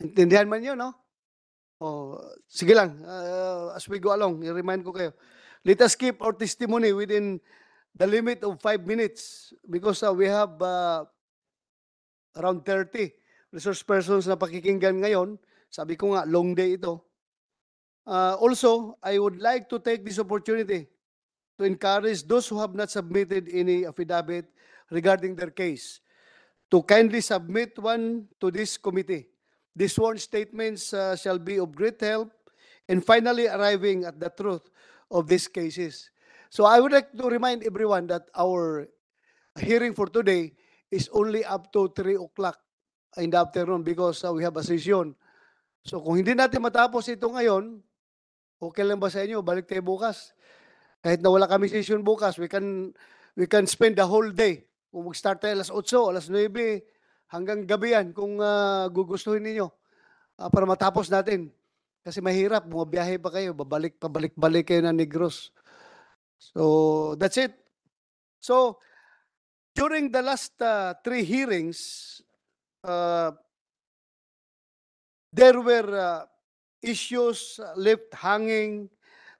Intindihan man nyo, no? Oh, sige lang, uh, as we go along, i-remind ko kayo. Let us keep our testimony within the limit of five minutes because uh, we have uh, around 30 resource persons na pakikinggan ngayon. Sabi ko nga, long day ito. Uh, also, I would like to take this opportunity to encourage those who have not submitted any affidavit regarding their case to kindly submit one to this committee. These sworn statements uh, shall be of great help in finally arriving at the truth of these cases. So I would like to remind everyone that our hearing for today is only up to 3 o'clock in the afternoon because uh, we have a session. So kung hindi natin matapos ito ngayon, Okay lang ba sa inyo? Balik tayo bukas. Kahit nawala kami session bukas, we can we can spend the whole day. Kung mag-start tayo alas 8, alas 9, hanggang gabi yan kung uh, gugustuhin ninyo uh, para matapos natin. Kasi mahirap, bumabiyahe pa kayo, babalik, pabalik-balik kayo na Negros. So, that's it. So, during the last uh, three hearings, uh, there were uh, issues uh, left hanging.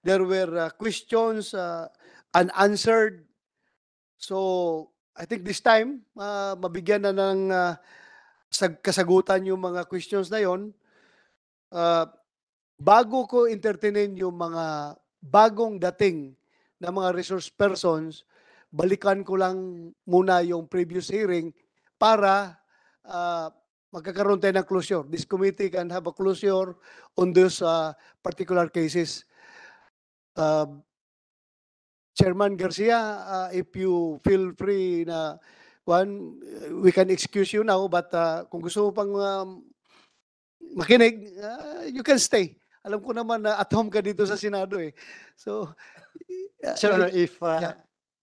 There were uh, questions uh, unanswered. So, I think this time, uh, mabigyan na ng uh, kasagutan yung mga questions na yon. Uh, bago ko entertainin yung mga bagong dating na mga resource persons, balikan ko lang muna yung previous hearing para uh, magkakaroon tayo ng closure. This committee can have a closure on those uh, particular cases. Uh, Chairman Garcia, uh, if you feel free na one, we can excuse you now, but uh, kung gusto mo pang uh, makinig, uh, you can stay. Alam ko naman na at home ka dito sa Senado eh. So, uh, Sir if uh, yeah.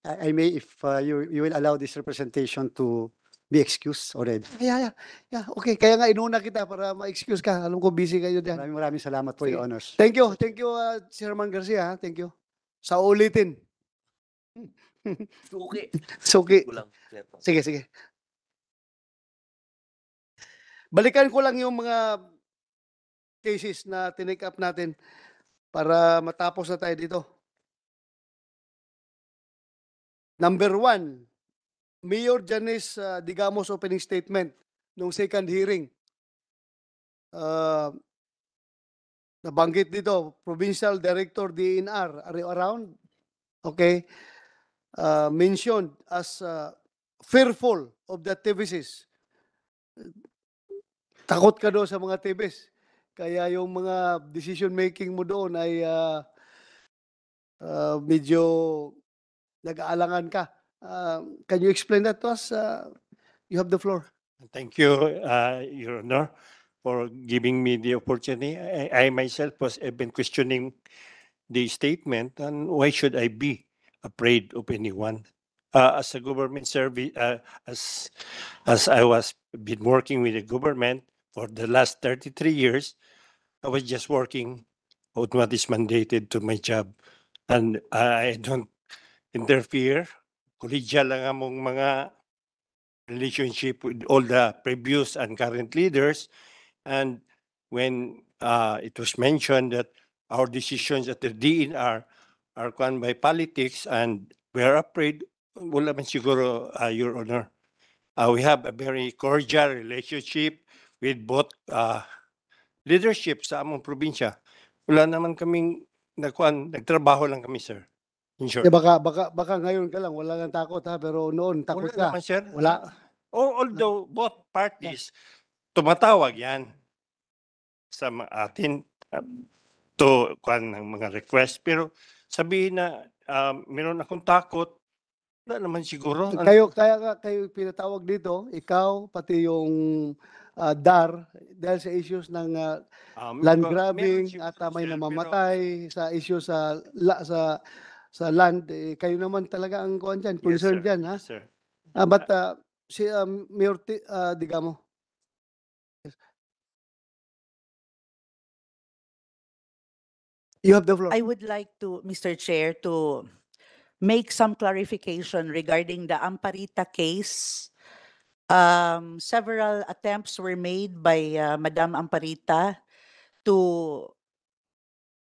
I may, if uh, you, you will allow this representation to be excused already. Ah, yeah, yeah, yeah. Okay, kaya nga inuna kita para ma-excuse ka. Alam ko busy kayo diyan. Maraming maraming salamat for your honors. Thank you. Thank you, uh, Sir Herman Garcia. Ah. Thank you. Sa ulitin. Suki. Suki. Sige, sige. Balikan ko lang yung mga cases na tinake up natin para matapos na tayo dito. Number one, Mayor Janice uh, Digamos opening statement nung second hearing. Uh, nabanggit dito, Provincial Director DNR, are you around? Okay. Uh, mentioned as uh, fearful of the activities. Takot ka daw sa mga TVs. Kaya yung mga decision making mo doon ay uh, uh, medyo nag-aalangan ka. Um, can you explain that to us? Uh, you have the floor. Thank you, uh, Your Honor, for giving me the opportunity. I, I myself was have been questioning the statement, and why should I be afraid of anyone? Uh, as a government service, uh, as as I was been working with the government for the last 33 years, I was just working on what is mandated to my job, and I don't interfere collegial lang among mga relationship with all the previous and current leaders. And when uh, it was mentioned that our decisions at the DNR are gone by politics and we are afraid, wala man siguro, uh, Your Honor. Uh, we have a very cordial relationship with both uh, leadership sa among probinsya. Wala naman kaming nagkuan, nagtrabaho lang kami, sir. In short. Eh, baka, baka, baka ngayon ka lang, wala nang takot ha, pero noon takot wala ka. Naman, sir. Wala. Oh, although both parties, tumatawag yan sa mga atin to kuan ng mga request pero sabihin na um, meron akong takot wala naman siguro kayo kaya kayo pinatawag dito ikaw pati yung uh, ah, DAR dahil sa issues ng uh, um, land grabbing at uh, may namamatay pero, sa issues sa la, sa sa land, eh, kayo naman talaga ang kuan dyan, concerned yes, dyan, ha? sir. Ah, but uh, si um, Mayor T, uh, Digamo. You have the floor. I would like to, Mr. Chair, to make some clarification regarding the Amparita case. Um, several attempts were made by uh, ah, Madame Amparita to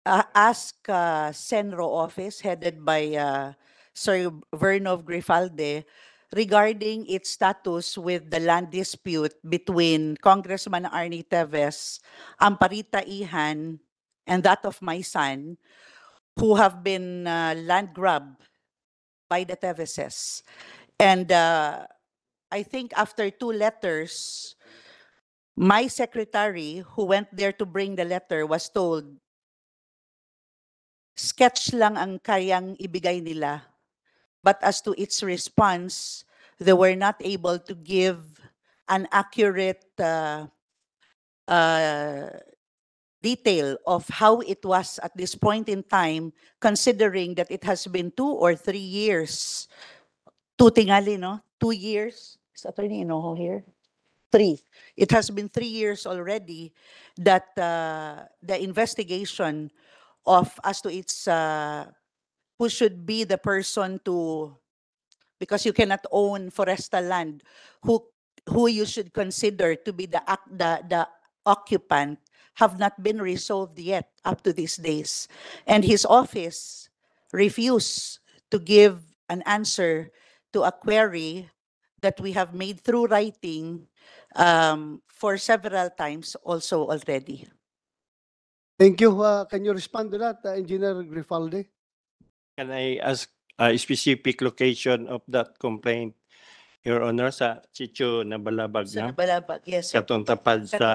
uh, ask uh, Senro office headed by uh, Sir Vernov Grifalde regarding its status with the land dispute between Congressman Arnie Teves, Amparita Ihan, and that of my son, who have been uh, land grabbed by the Teveses. And uh, I think after two letters, my secretary who went there to bring the letter was told sketch lang ang kayang ibigay nila. But as to its response, they were not able to give an accurate uh, uh, detail of how it was at this point in time, considering that it has been two or three years. Two tingali, no? Two years. Is Attorney Inoho here? Three. It has been three years already that uh, the investigation of as to its uh, who should be the person to because you cannot own forestal land who who you should consider to be the the the occupant have not been resolved yet up to these days and his office refused to give an answer to a query that we have made through writing um, for several times also already. Thank you. Uh, can you respond to that, uh, Engineer Grifaldi? Can I ask a specific location of that complaint, Your Honor, sa Chicho Nabalabag Sa Nabalabag, yes. sir. Katong sa...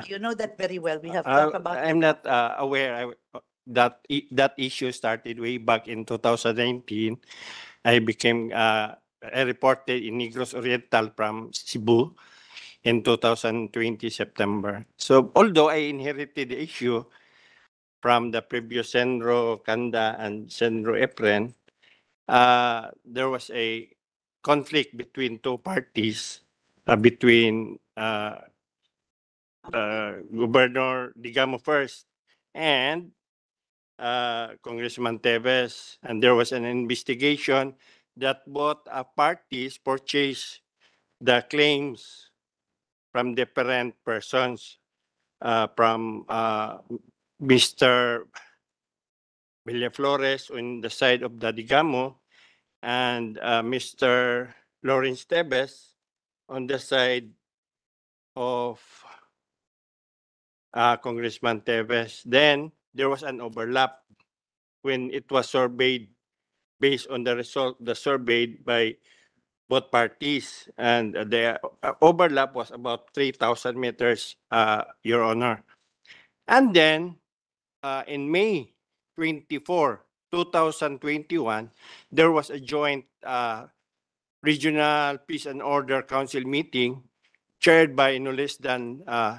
But You know that very well. We have uh, talked about I'm not uh, aware I- that that issue started way back in 2019. I became uh, I reported in Negros Oriental from Cebu in 2020 September. So although I inherited the issue, from the previous Senro Kanda and Senro Efren, uh, there was a conflict between two parties, uh, between uh, uh Governor Digamo first and uh, Congressman Teves, and there was an investigation that both parties purchased the claims from different persons uh, from Mr. Villaflores on the side of Dadigamo and uh, Mr. Lawrence Tebes on the side of uh, Congressman Tebes. Then there was an overlap when it was surveyed based on the result the survey by both parties and the uh, overlap was about 3,000 meters, uh, Your Honor. And then uh, in May 24, 2021, there was a joint uh, regional peace and order council meeting chaired by no less than uh,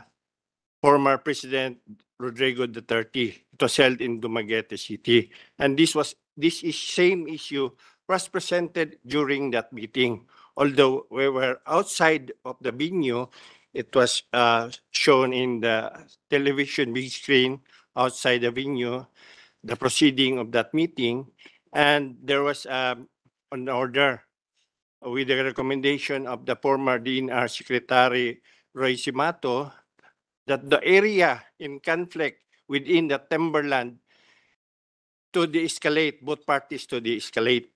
former President Rodrigo Duterte. It was held in Dumaguete City, and this was this is same issue was presented during that meeting. Although we were outside of the venue, it was uh, shown in the television big screen outside the venue, the proceeding of that meeting, and there was um, an order with the recommendation of the former DNR Secretary Roy Simato that the area in conflict within the timberland to de-escalate, both parties to de-escalate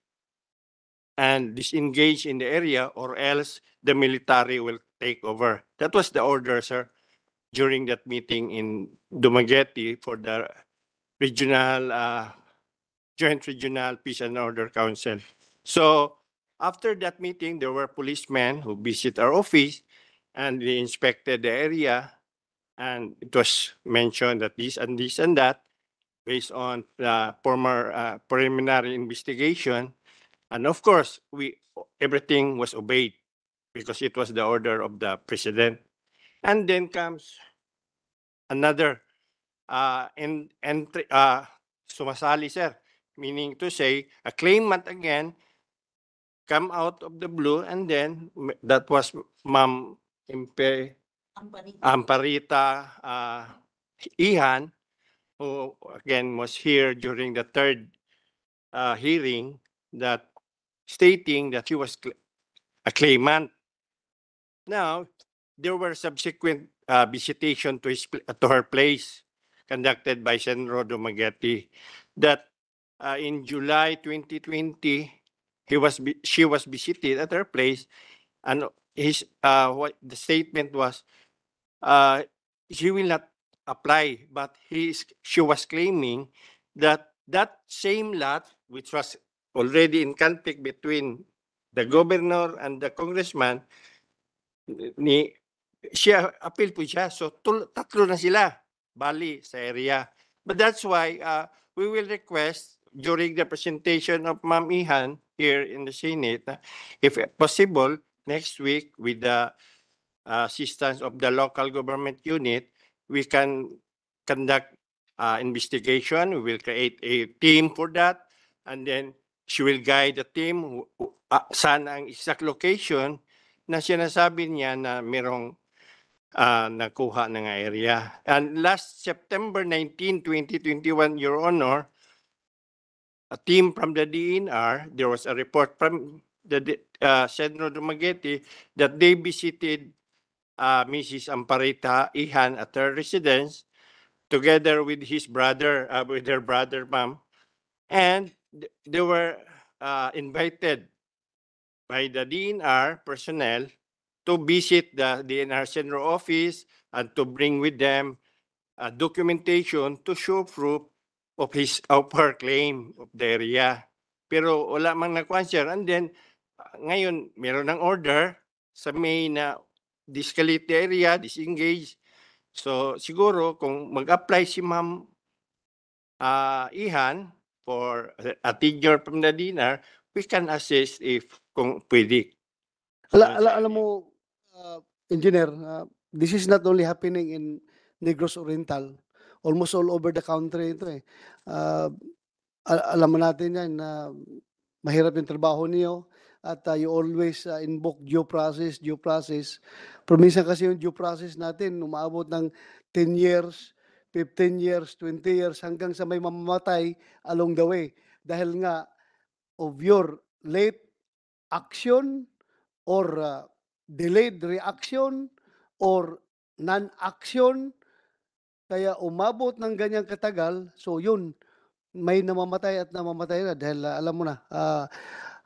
and disengage in the area or else the military will take over. That was the order, sir during that meeting in Dumaguete for the regional, uh, joint regional peace and order council. So after that meeting, there were policemen who visit our office and they inspected the area. And it was mentioned that this and this and that, based on the uh, former uh, preliminary investigation. And of course, we everything was obeyed because it was the order of the president. And then comes another uh, and entry, uh, sumasali, sir. Meaning to say, a claimant again come out of the blue and then that was Ma'am Impe Amparita, Amparita uh, Ihan, who again was here during the third uh, hearing that stating that he was a claimant. Now, there were subsequent uh, visitation to his to her place conducted by Sen. Dumaguete that uh, in July 2020 he was she was visited at her place and his uh, what the statement was uh, she will not apply but he is, she was claiming that that same lot which was already in conflict between the governor and the congressman ni siya, appeal po siya. So, tul- tatlo na sila, bali, sa area. But that's why uh, we will request during the presentation of Ma'am Ihan here in the Senate, uh, if possible, next week with the uh, assistance of the local government unit, we can conduct uh, investigation. We will create a team for that. And then she will guide the team who- uh, saan ang exact location na sinasabi niya na merong uh, nakuha ng area. And last September 19, 2021, Your Honor, a team from the DNR, there was a report from the uh, ah, Senro Dumaguete that they visited uh, ah, Mrs. Amparita Ihan at her residence together with his brother, uh, with her brother, ma'am. And they were uh, invited by the DNR personnel to visit the DNR General Office and to bring with them a documentation to show proof of his of her claim of diarrhea. Pero wala mang nakuha sir. And then, ngayon, meron ng order sa May na discalate diarrhea, disengage. So, siguro kung mag-apply si Ma'am uh, Ihan for a tenure from the dinner, we can assist if kung pwede. Ala, ala, alam mo, uh, engineer, uh, this is not only happening in Negros Oriental, almost all over the country ito eh. Uh, al alam natin yan na mahirap yung trabaho niyo at uh, you always uh, invoke due process, due process. Pero kasi yung due process natin umaabot ng 10 years, 15 years, 20 years hanggang sa may mamamatay along the way dahil nga of your late action or uh, delayed reaction or non-action kaya umabot ng ganyang katagal so yun may namamatay at namamatay na dahil uh, alam mo na uh,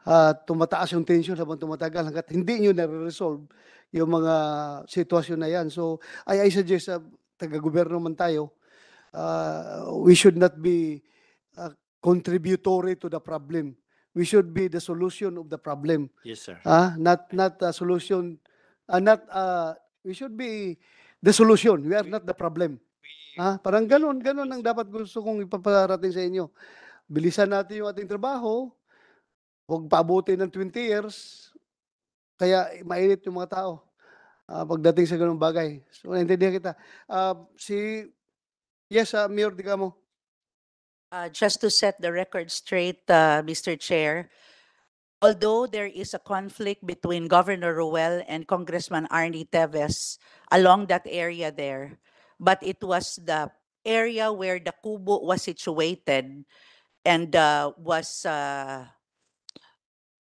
uh, tumataas yung tension habang tumatagal hanggat hindi niyo na-resolve yung mga sitwasyon na yan so I, I suggest sa uh, taga-gobyerno man tayo uh, we should not be uh, contributory to the problem we should be the solution of the problem. Yes, sir. Ah, not not a solution, ah, not uh, we should be the solution. We are not the problem. Ah, parang ganun, ganun ang dapat gusto kong ipaparating sa inyo. Bilisan natin yung ating trabaho. Huwag paabutin ng 20 years. Kaya mainit yung mga tao ah, pagdating sa ganung bagay. So, naintindihan kita. Ah, si, yes, ah, Mayor Dicamo. Uh, just to set the record straight, uh, Mr. Chair, although there is a conflict between Governor Ruel and Congressman Arnie Teves along that area there, but it was the area where the kubo was situated and uh, was uh,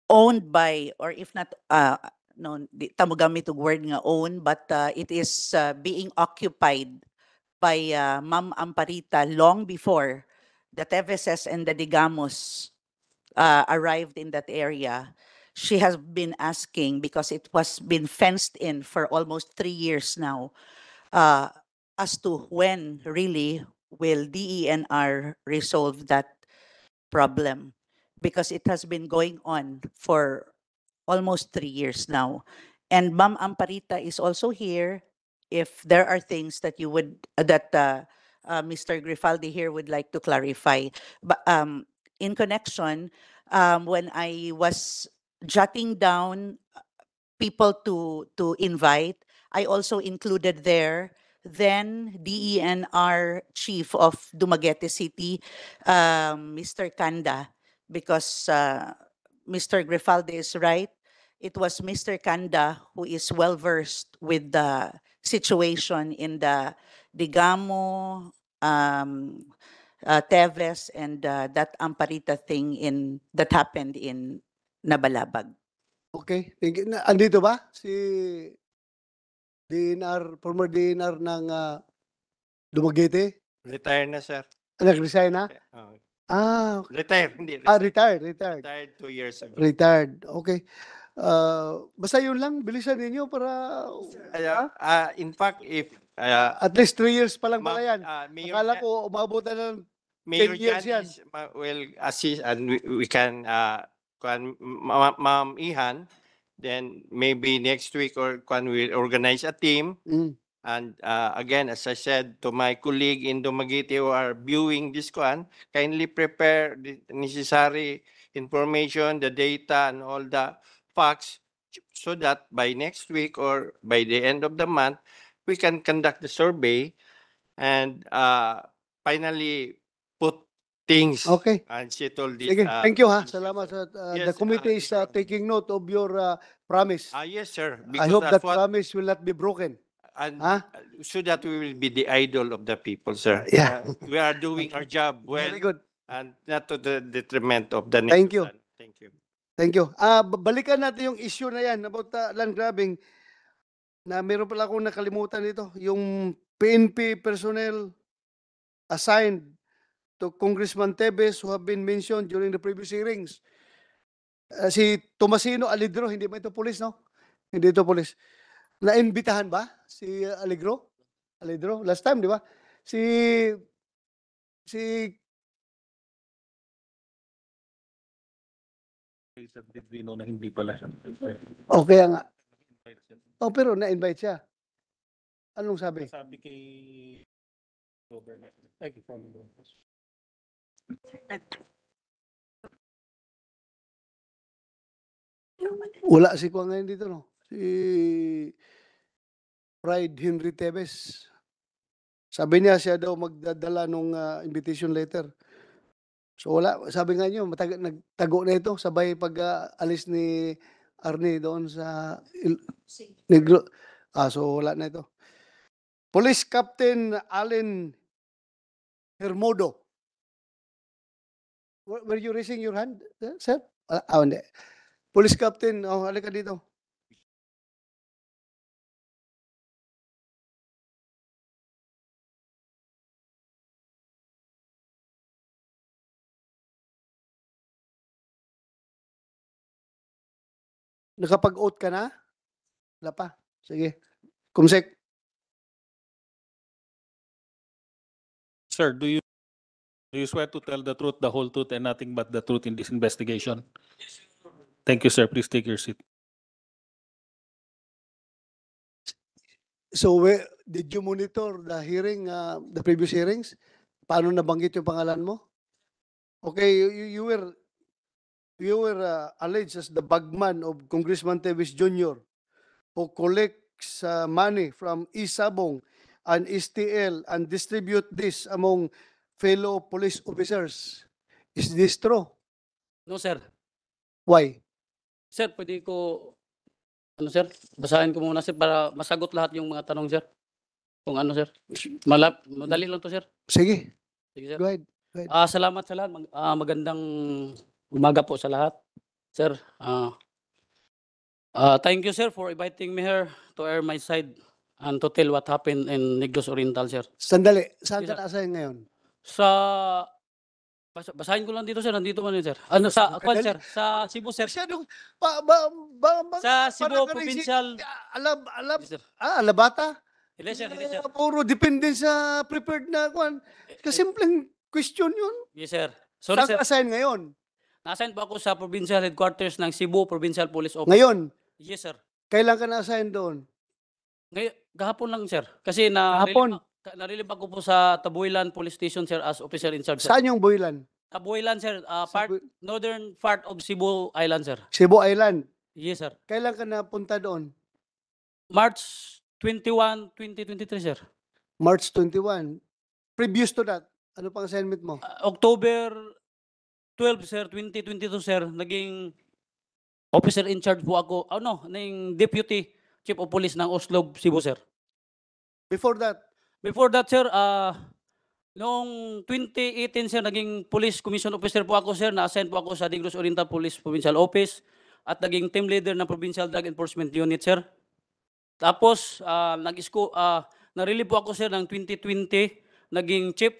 owned by, or if not, uh, no, di tamugamit word nga own, but uh, it is uh, being occupied by uh, Ma'am Amparita long before the Teveses and the Digamos uh, arrived in that area, she has been asking because it was been fenced in for almost three years now uh, as to when really will DENR resolve that problem because it has been going on for almost three years now. And Mam Amparita is also here if there are things that you would, uh, that uh, Mr. Grifaldi here would like to clarify. But um, in connection, um, when I was jotting down uh, people to to invite, I also included there then DENR chief of Dumaguete City, um, Mr. Kanda, because uh, Mr. Grifaldi is right. It was Mr. Kanda who is well versed with the situation in the Digamo, um, uh, Teves, and uh, that Amparita thing in that happened in Nabalabag. Okay. Thank you. Andito ba si DNR, former DNR ng uh, Dumaguete? Retire na, sir. Nag-resign na? Oh. Ah, okay. Retire, hindi. Ah, retired, retired. Retired two years ago. Retired. Okay. Uh, basta yun lang, bilisan ninyo para... Ayan, uh, ah, in fact, if... Uh, At least 3 years pa lang pala yan. Uh, Mayor, Akala ko umabot na ng Mayor 10 years yan. Is, uh, will assist and we, we can... Uh, Ma'am Ma Ma Ihan, then maybe next week or Kwan we organize a team. Mm. And uh, again, as I said to my colleague in Dumaguete who are viewing this one, kindly prepare the necessary information, the data, and all the so that by next week or by the end of the month, we can conduct the survey and uh, finally put things Okay. and settle the. Again, uh, thank you ha. Salamat sa uh, the uh, committee is uh, taking note of your uh, promise. Ah, yes, sir. I hope that what, promise will not be broken. and so that we will be the idol of the people, sir. Yeah. Uh, we are doing our job well Very good. and not to the detriment of the nation. Thank you. Thank you. Thank you. Ah, balikan natin yung issue na yan about uh, land grabbing. Na meron pala akong nakalimutan dito, yung PNP personnel assigned to Congressman Tebes who have been mentioned during the previous hearings. Uh, si Tomasino Aligro, hindi ba ito pulis, no? Hindi ito pulis. Naimbitahan ba si Aligro? Aligro, last time, di ba? Si si Sa Divino na hindi pala siya. Okay oh, nga. O oh, pero na-invite siya. Anong sabi? Sabi kay Robert. Thank you from the Wala si Kuan ngayon dito, no? Si Pride Henry Tevez. Sabi niya siya daw magdadala nung uh, invitation letter. So wala, sabi nga niyo, matag- nagtago na ito sabay pag ah, alis ni Arne doon sa Il- Negro. Ah, so wala na ito. Police Captain Allen Hermodo. Were you raising your hand, sir? Ah, ah, hindi. Police Captain, oh, halika dito. Nakapag-out ka na? Wala pa. Sige. Kumsek. Sir, do you do you swear to tell the truth, the whole truth, and nothing but the truth in this investigation? Thank you, sir. Please take your seat. So, we, did you monitor the hearing, uh, the previous hearings? Paano nabanggit yung pangalan mo? Okay, you, you were you were uh, alleged as the bagman of Congressman Tevis Jr. who collects uh, money from Isabong and STL and distribute this among fellow police officers. Is this true? No, sir. Why? Sir, pwede ko, ano sir, basahin ko muna sir para masagot lahat yung mga tanong sir. Kung ano sir. Malap, madali lang to sir. Sige. Sige sir. Go ahead. Go ahead. Ah, salamat sa lahat. Mag, ah, magandang umaga po sa lahat. Sir, uh, uh, thank you sir for inviting me here to air my side and to tell what happened in Negros Oriental sir. Sandali, saan ka nasa ngayon? Sa Bas basahin ko lang dito sir, nandito man yun sir. Ano sa okay, kwan sir, sa Cebu sir. Siya nung ba, ba, ba, ba, sa Cebu Provincial ah, Alab Alab yes, Ah, Alabata. Hindi sir, hindi sir. Puro depende sa prepared na kwan. Eh, eh. Kasimpleng question yun. Yes sir. Sorry, Saan sir. Saan ngayon? Na-assign po ako sa provincial headquarters ng Cebu Provincial Police Office. Ngayon, Yes, sir. kailan ka na-assign doon? Ngayon, kahapon lang, sir. Kasi na Gahapon? Narilip ako po sa Tabuilan Police Station, sir, as officer in charge. Sir. Saan yung Builan? Tabuilan, sir. Uh, part, Cebu- northern part of Cebu Island, sir. Cebu Island. Yes, sir. Kailan ka napunta doon? March 21, 2023, sir. March 21. Previous to that, ano pang assignment mo? Ah, October sir, 2022 sir, naging officer in charge po ako. Ano, naging deputy chief of police ng Oslo, Cebu sir. Before that, Before that sir, uh, noong 2018 sir, naging police commission officer po ako sir. Na-assign po ako sa Digros Oriental Police Provincial Office at naging team leader ng Provincial Drug Enforcement Unit sir. Tapos, ah nag-isko, ah narili po ako sir ng 2020, naging chief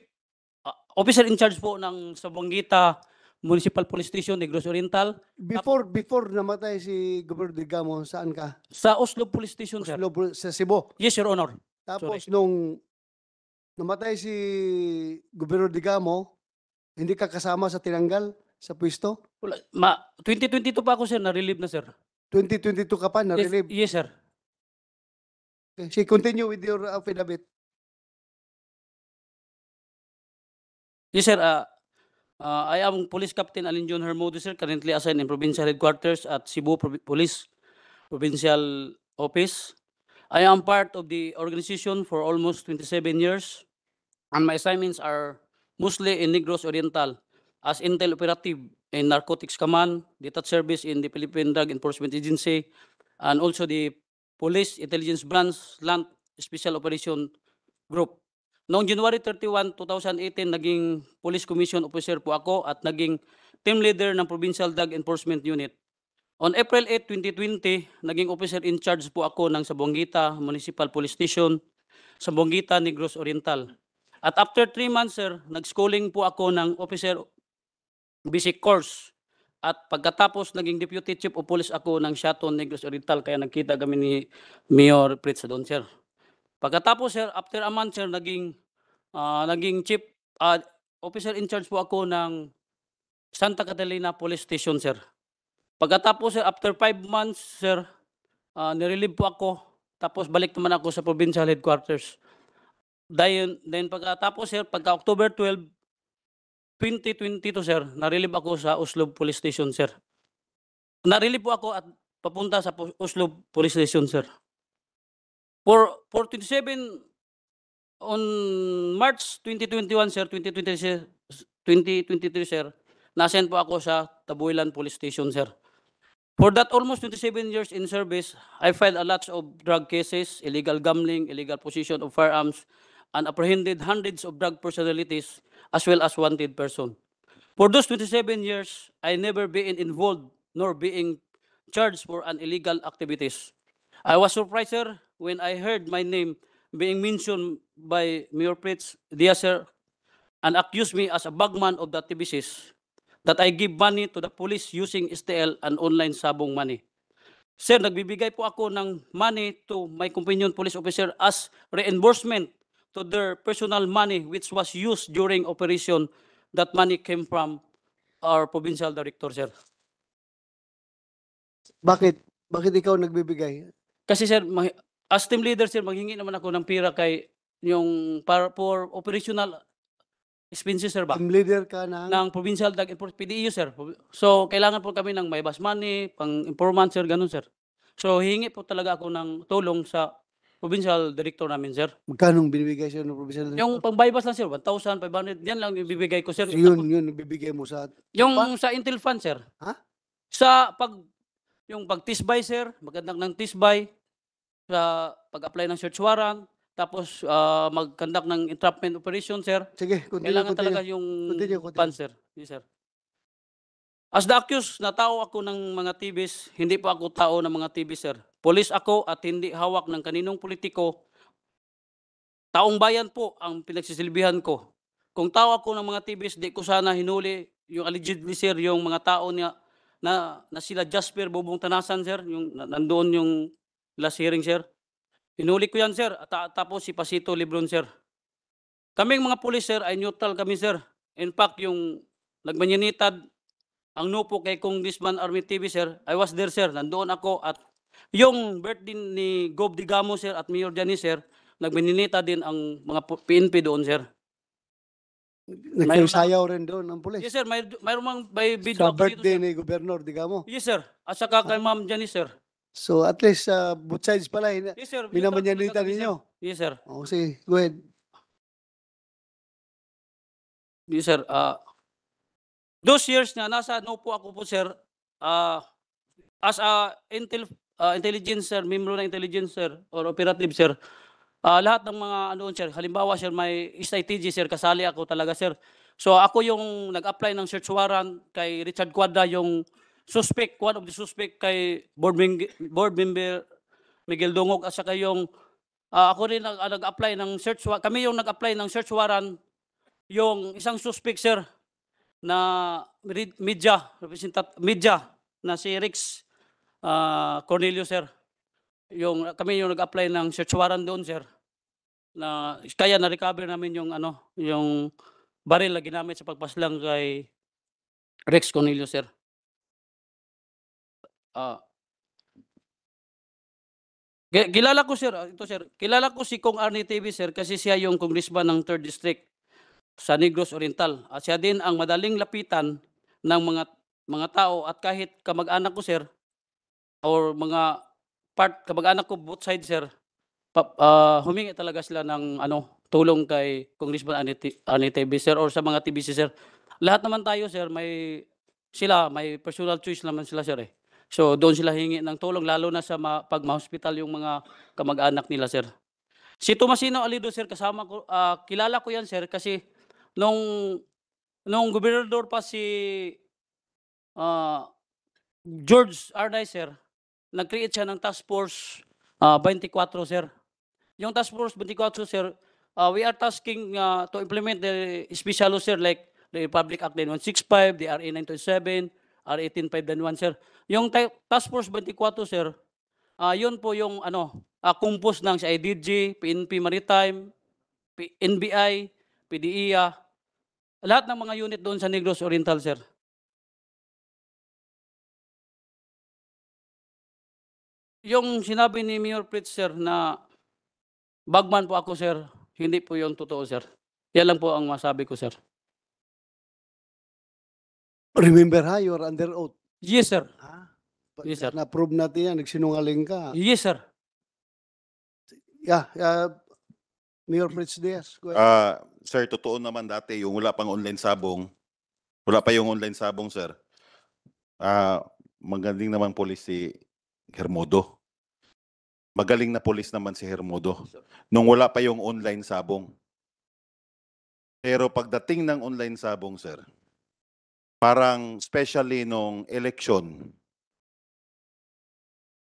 ah, officer in charge po ng Sabangita Municipal Police Station, Negros Oriental. Before before namatay si Governor Digamo, saan ka? Sa Oslo Police Station, sir. Oslo, Pol- sa Cebu. Yes, Your Honor. Tapos nung namatay si Governor Digamo, hindi ka kasama sa tinanggal sa pwesto? Wala, ma, 2022 pa ako, sir. Na-relieve na, sir. 2022 ka pa, na-relieve. yes, sir. Okay. So, continue with your affidavit. Yes, sir. ah, Uh, I am Police Captain Alinjon Hermodo, sir, currently assigned in Provincial Headquarters at Cebu Pro Police Provincial Office. I am part of the organization for almost 27 years, and my assignments are mostly in Negros Oriental as Intel Operative in Narcotics Command, Detached Service in the Philippine Drug Enforcement Agency, and also the Police Intelligence Branch Land Special Operation Group. Noong January 31, 2018, naging Police Commission Officer po ako at naging team leader ng Provincial Drug Enforcement Unit. On April 8, 2020, naging officer in charge po ako ng Sabongita Municipal Police Station, Sabonggita, Negros Oriental. At after 3 months, sir, nag-schooling po ako ng officer basic course. At pagkatapos, naging deputy chief of police ako ng Shaton, Negros Oriental. Kaya nagkita kami ni Mayor Pritz doon, sir. Pagkatapos sir, after a month sir, naging uh, naging chief uh, officer in charge po ako ng Santa Catalina Police Station sir. Pagkatapos sir, after 5 months sir, uh, nirelieve po ako. Tapos balik naman ako sa provincial headquarters. Then, then pagkatapos sir, pagka October 12, 2022 sir, narelieve ako sa Oslo Police Station sir. Narelieve po ako at papunta sa Oslo Police Station sir. For 47 on March 2021 sir, 2023 sir, 2023 sir, nasend po ako sa Tabuilan Police Station sir. For that almost 27 years in service, I filed a lot of drug cases, illegal gambling, illegal possession of firearms, and apprehended hundreds of drug personalities as well as wanted person. For those 27 years, I never been involved nor being charged for an illegal activities. I was surprised, sir, when I heard my name being mentioned by Mayor Pritz Diaser and accused me as a bagman of the TBCs that I give money to the police using STL and online sabong money. Sir, nagbibigay po ako ng money to my companion police officer as reimbursement to their personal money which was used during operation. That money came from our provincial director, sir. Bakit? Bakit ikaw nagbibigay? Kasi sir, as team leader sir, maghingi naman ako ng pira kay yung para for operational expenses sir ba? Team leader ka ng... ng provincial drug enforcement PDEU sir. So kailangan po kami ng may bus money, pang informant sir, ganun sir. So hingi po talaga ako ng tulong sa provincial director namin sir. Magkano binibigay sir ng provincial director? Yung pambaybas lang sir, 1,500, yan lang ibibigay ko sir. So, yun, yun, ibibigay mo sa... Yung pa? sa Intel Fund sir. Ha? Sa pag... Yung pag-tisbay sir, magandang ng tisbay sa pag-apply ng search warrant, tapos uh, mag-conduct ng entrapment operation, sir. Sige, continue, Kailangan continue. talaga yung continue, continue. pan, sir. Yes, sir. As the accused, natao ako ng mga tibis, hindi pa ako tao ng mga tibis, sir. Polis ako at hindi hawak ng kaninong politiko. Taong bayan po ang pinagsisilbihan ko. Kung tao ako ng mga tibis, di ko sana hinuli yung allegedly, sir, yung mga tao niya na, na sila Jasper Bobong Tanasan, sir, yung nandoon yung last hearing, sir. Inuli ko yan, sir. At tapos si Pasito Libron, sir. Kaming mga pulis, sir, ay neutral kami, sir. In fact, yung nagmanyanitad ang nupo kay Congressman Army TV, sir, I was there, sir. Nandoon ako at yung birthday ni Gob Digamo, sir, at Mayor Janice, sir, nagmaninita din ang mga PNP doon, sir. Nagsayaw rin doon ng pulis. Yes, sir. May, mayroon mang may video. Sa birthday dito, ni Gobernador Digamo. Yes, sir. At saka kay Ma'am Janice, sir. So at least uh, both sides pala, hin- eh, Yes, sir. Yun ang binamanyanita pinagagawa, ninyo. Yes, sir. O oh, sige, go ahead. Yes, sir. Ah, those years na nasa no po ako po, sir. Ah, as a intel, ah, intelligence, sir, membro ng intelligence, sir, or operative, sir, Ah, lahat ng mga ano, sir, halimbawa, sir, may SITG, sir, kasali ako talaga, sir. So, ako yung nag-apply ng search warrant kay Richard Quadra, yung suspect, one of the suspect kay board, Ming- board member Miguel Dungog at saka yung ah, ako rin nag- nag-apply ng search warrant. Kami yung nag-apply ng search warrant yung isang suspect sir na media representat media na si Rex ah, Cornelio sir. Yung kami yung nag-apply ng search warrant doon sir na kaya na recover namin yung ano yung baril na ginamit sa pagpaslang kay Rex Cornelio sir. Ah. Kilala ko sir, ah, ito sir. Kilala ko si Kong Arnie TV sir kasi siya yung congressman ng 3rd district sa Negros Oriental. At siya din ang madaling lapitan ng mga mga tao at kahit kamag-anak ko sir or mga part kamag-anak ko both side sir pa, uh, humingi talaga sila ng ano tulong kay Congressman Arnie TV sir or sa mga TBC sir. Lahat naman tayo sir may sila may personal choice naman sila sir eh. So doon sila hingi ng tulong lalo na sa ma- pag ma-hospital yung mga kamag-anak nila, sir. Si Tomasino Alido, sir, kasama ko ah, kilala ko 'yan, sir, kasi nung nung gobernador pa si uh, George Arday, sir, nag-create siya ng task force ah, 24, sir. Yung task force 24, sir, ah, we are tasking ah, to implement the special laws, sir, like the Republic Act 9165, the RA 927, r 18591, sir. Yung Task Force 24, sir, uh, yun po yung ano, uh, kumpos ng CIDG, PNP Maritime, P NBI, PDEA, lahat ng mga unit doon sa Negros Oriental, sir. Yung sinabi ni Mayor Pritz, sir, na bagman po ako, sir, hindi po yung totoo, sir. Yan lang po ang masabi ko, sir. Remember ha, you are under oath. Yes, sir. Ah, Yes, sir. Na-prove natin yan, nagsinungaling ka. Yes, sir. Yeah, uh, Mayor Fritz Diaz. Go ahead. Ah, sir, totoo naman dati yung wala pang online sabong. Wala pa yung online sabong, sir. Ah, magaling naman polis si Hermodo. Magaling na polis naman si Hermodo. Nung wala pa yung online sabong. Pero pagdating ng online sabong, sir, parang especially nung eleksyon,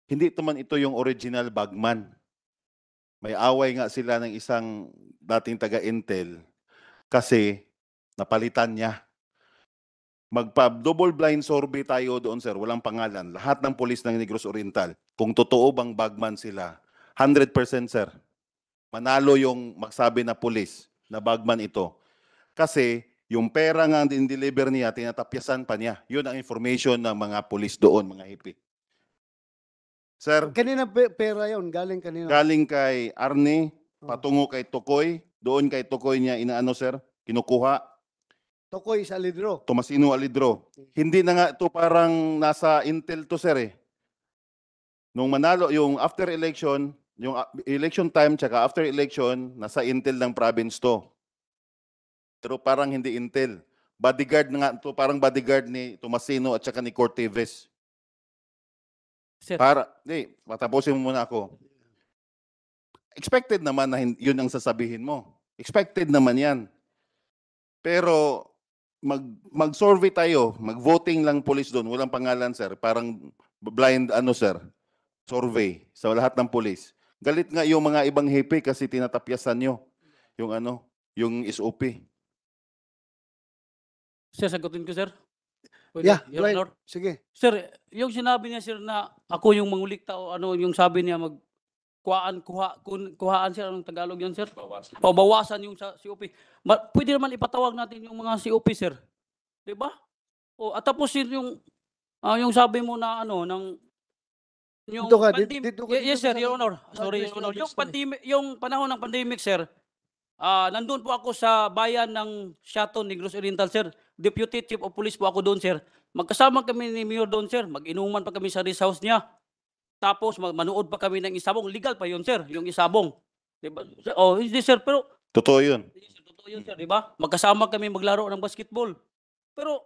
hindi tuman ito yung original bagman. May away nga sila ng isang dating taga-Intel kasi napalitan niya. Magpa-double blind survey tayo doon, sir. Walang pangalan. Lahat ng polis ng Negros Oriental, kung totoo bang bagman sila, 100% sir, manalo yung magsabi na polis na bagman ito. Kasi yung pera nga din-deliver niya, tinatapyasan pa niya. Yun ang information ng mga polis doon, mga hipi. Sir, Kanina pera yon galing kanina. galing kay Arne, oh. patungo kay Tokoy. Doon kay Tokoy niya inaano, sir? Kinukuha. Tokoy sa Alidro. Tomasino Alidro. Hindi na nga ito parang nasa intel to, sir eh. Nung manalo, yung after election, yung ah, election time tsaka after election, nasa intel ng province to pero parang hindi intel. Bodyguard na nga, to, parang bodyguard ni Tomasino at saka ni Cortevez. Sir. Para, di, patapusin mo muna ako. Expected naman na yun ang sasabihin mo. Expected naman yan. Pero mag, mag-survey tayo, mag-voting lang police doon, walang pangalan sir, parang blind ano sir, survey sa lahat ng police. Galit nga yung mga ibang hepe kasi tinatapyasan nyo yung ano, yung SOP. Sasagutin ko, sir. Pwede, Yeah, right. Honor. Sige. Sir, yung sinabi niya, sir, na ako yung mangulikta o ano yung sabi niya mag kuhaan, kuha, kun, kuhaan, sir, anong Tagalog yan, sir? Bawasan. Pabawasan yung sa COP. Ma, pwede naman ipatawag natin yung mga COP, sir. Di ba? O, at tapos sir, yung, ah, yung sabi mo na ano, ng yung Dito ka, dito- pandem- dito ka, yes, sir, Your Honor. Sorry, Your Honor. Yung, pandemic, yung panahon ng pandemic, sir, ah nandun po ako sa bayan ng Shaton, Negros Oriental, sir deputy chief of police po ako doon, sir. Magkasama kami ni Mayor doon, sir. Mag-inuman pa kami sa rest house niya. Tapos manood pa kami ng isabong. Legal pa yun, sir, yung isabong. Diba? Oh, hindi, sir, pero... Totoo yun. Hindi, sir, totoo yun, sir, di ba? Magkasama kami maglaro ng basketball. Pero,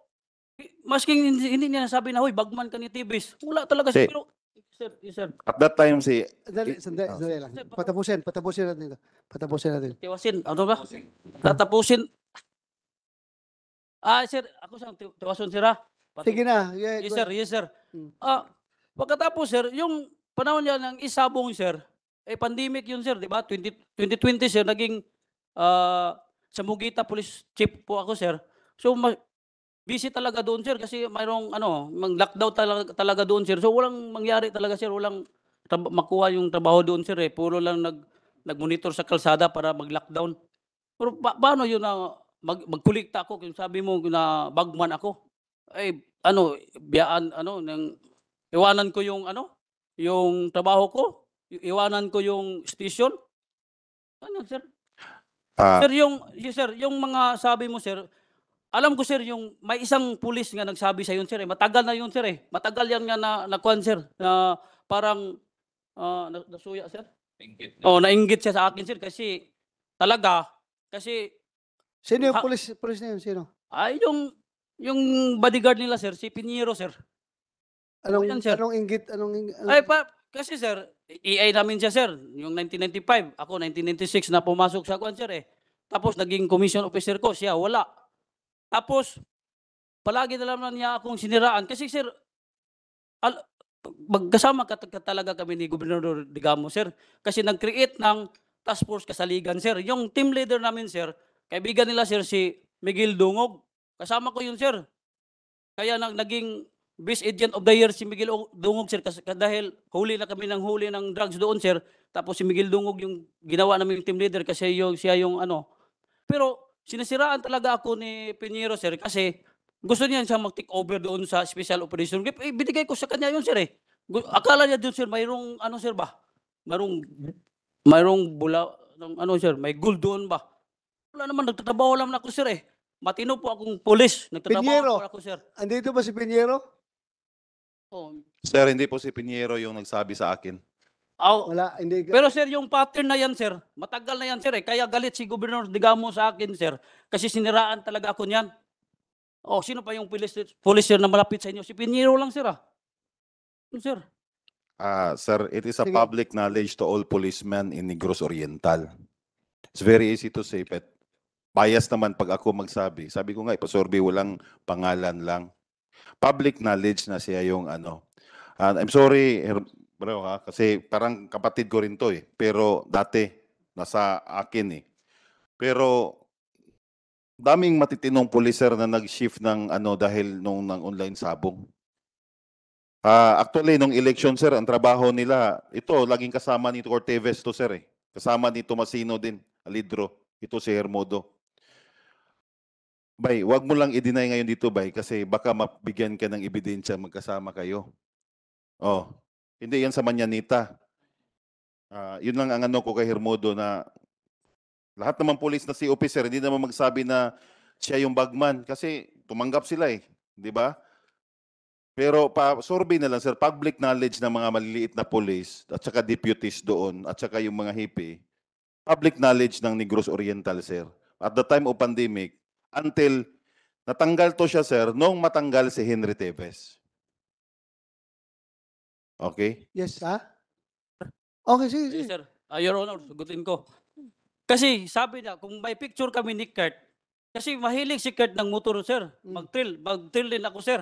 masking hindi, hindi niya nasabi na, hoy, bagman ka ni Tibis. Wala talaga, sir. Si, pero, sir, sir. At that time, si... Dali, sandali, sandali ah. lang. Patapusin, patapusin natin ito. Patapusin natin. Tiwasin, ano ba? Tatapusin. Ah, sir, ako sa ti- tiwason sir ah. Pati- Sige na. Yeah, Yes sir, yes sir. Hmm. Ah, pagkatapos sir, yung panahon niya ng isabong sir, eh pandemic yun sir, di ba? 20, 2020 sir, naging ah, sa Mugita Police Chief po ako sir. So, ma- busy talaga doon sir kasi mayroong ano, mag lockdown talaga, talaga doon sir. So, walang mangyari talaga sir, walang trab- makuha yung trabaho doon sir eh. Puro lang nag nagmonitor sa kalsada para mag-lockdown. Pero pa- paano yun na ah, mag magkulikta ako kung sabi mo na bagman ako. Ay ano, biyaan ano nang iwanan ko yung ano, yung trabaho ko, iwanan ko yung station. Ano, sir? Uh, sir, yung sir, yung mga sabi mo, sir, alam ko sir yung may isang pulis nga nagsabi sa yun sir eh. Matagal na yun sir eh. Matagal yan nga na nakuan sir na parang uh, nasuya sir. Ingit. Oh, nainggit siya sa akin sir kasi talaga kasi Sino yung police, police na yun? Sino? Ay, yung, yung bodyguard nila, sir, si Pinero, sir. Ano anong, yan, sir. anong ingit? Anong inggit? Ay, pa, kasi, sir, EA namin siya, sir, yung 1995. Ako, 1996 na pumasok sa kwan, sir, eh. Tapos, naging commission officer ko, siya, wala. Tapos, palagi na naman niya akong siniraan. Kasi, sir, al- magkasama ka, ka talaga kami ni Gobernador Digamo, sir. Kasi nag-create ng task force kasaligan, sir. Yung team leader namin, sir, Kaibigan nila, sir, si Miguel Dungog. Kasama ko yun, sir. Kaya nag naging best agent of the year si Miguel Dungog, sir. Kasi, dahil huli na kami ng huli ng drugs doon, sir. Tapos si Miguel Dungog yung ginawa namin team leader kasi yung, siya yung ano. Pero sinasiraan talaga ako ni Pinero, sir, kasi gusto niya siya mag-take over doon sa Special Operation Group. Eh, binigay ko sa kanya yun, sir, eh. Akala niya doon, sir, mayroong ano, sir, ba? Mayroong, mayroong bula, ano, sir, may gold doon ba? Wala naman, nagtatrabaho lang ako, sir eh. Matino po akong pulis. Pinheiro. Nagtatrabaho ako, sir. Andito ba si Pinheiro? Oh. Sir, hindi po si Pinheiro yung nagsabi sa akin. Aw- Wala, hindi. Pero sir, yung pattern na yan, sir, matagal na yan, sir. Eh. Kaya galit si Governor Digamo sa akin, sir. Kasi siniraan talaga ako niyan. O, oh, sino pa yung police, police sir, na malapit sa inyo? Si Pinero lang, sir, ah. Sir, Ah, sir, it is a Sige. public knowledge to all policemen in Negros Oriental. It's very easy to say, but bias naman pag ako magsabi. Sabi ko nga, ipasurvey eh, walang pangalan lang. Public knowledge na siya yung ano. And ah, I'm sorry, bro ha, kasi parang kapatid ko rin to eh. Pero dati, nasa akin eh. Pero daming matitinong puliser na nag-shift ng ano dahil nung ng online sabong. Uh, actually, nung election, sir, ang trabaho nila, ito, laging kasama ni Cortevez to, sir eh. Kasama ni Tomasino din, Alidro. Ito si Hermodo. Bay, wag mo lang i-deny ngayon dito, Bay, kasi baka mabigyan ka ng ebidensya magkasama kayo. Oh, hindi yan sa Manyanita. Uh, yun lang ang ano ko kay Hermodo na lahat naman police na si officer, hindi naman magsabi na siya yung bagman kasi tumanggap sila eh, di ba? Pero pa survey na lang sir, public knowledge ng mga maliliit na police at saka deputies doon at saka yung mga hippie, public knowledge ng Negros Oriental sir. At the time of pandemic, until natanggal to siya, sir, nung matanggal si Henry Tevez. Okay? Yes, ha? Okay, sige, sige. sir. Ah, Your Honor, sagutin ko. Kasi sabi na, kung may picture kami ni Kurt, kasi mahilig si Kurt ng motor, sir. Mm. Mag-trail. Mag-trail din ako, sir.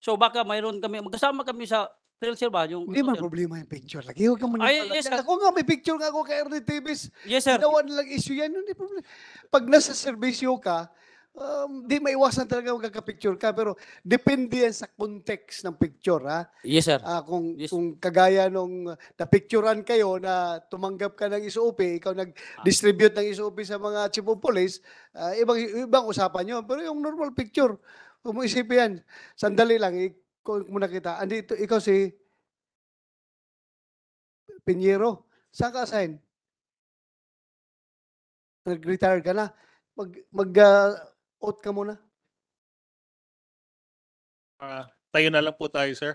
So baka mayroon kami, magkasama kami sa trail, sir ba? Yung, Hindi man problema yung picture. Lagi ko kang Ay, yes, ako nga, may picture nga ako kay Ernie Davis. Yes, sir. Ginawa nilang issue yan. Hindi problema. Pag nasa servisyo ka, um, di maiwasan talaga magkaka-picture ka pero depende yan sa context ng picture ha. Yes sir. Uh, kung yes. kung kagaya nung na-picturean kayo na tumanggap ka ng SOP, ikaw nag-distribute ng SOP sa mga chief of police, uh, ibang ibang usapan 'yon pero yung normal picture, kung mo isipin yan, sandali lang kung muna kita. andito ikaw si Pinero. Saan ka assign? Nag-retire ka na mag mag uh, Out ka muna. Ah, tayo na lang po tayo, sir.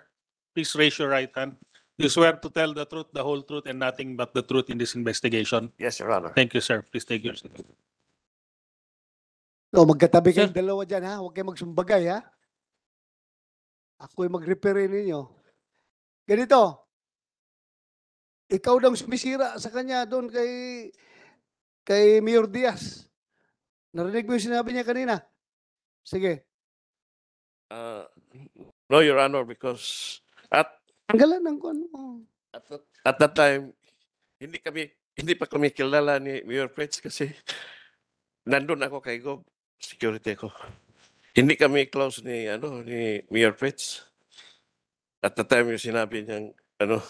Please raise your right hand. You swear to tell the truth, the whole truth, and nothing but the truth in this investigation. Yes, Your Honor. Thank you, sir. Please take your seat. Oh, so, magkatabi kayong dalawa dyan, ha? Huwag kayong magsumbagay, ha? Ako'y mag-referee ninyo. Ganito. Ikaw daw sumisira sa kanya doon kay kay Mayor Diaz. Narinig mo yung sinabi niya kanina? Sige, Uh, no, Your Honor, because at tanggalan ng kung ano. at, that- at that time, hindi kami, hindi pa kami kilala ni Mayor Fritz kasi nandun ako kay Gob, security ko. Hindi kami close ni, ano, ni Mayor Fritz. At that time, yung sinabi niyang, ano,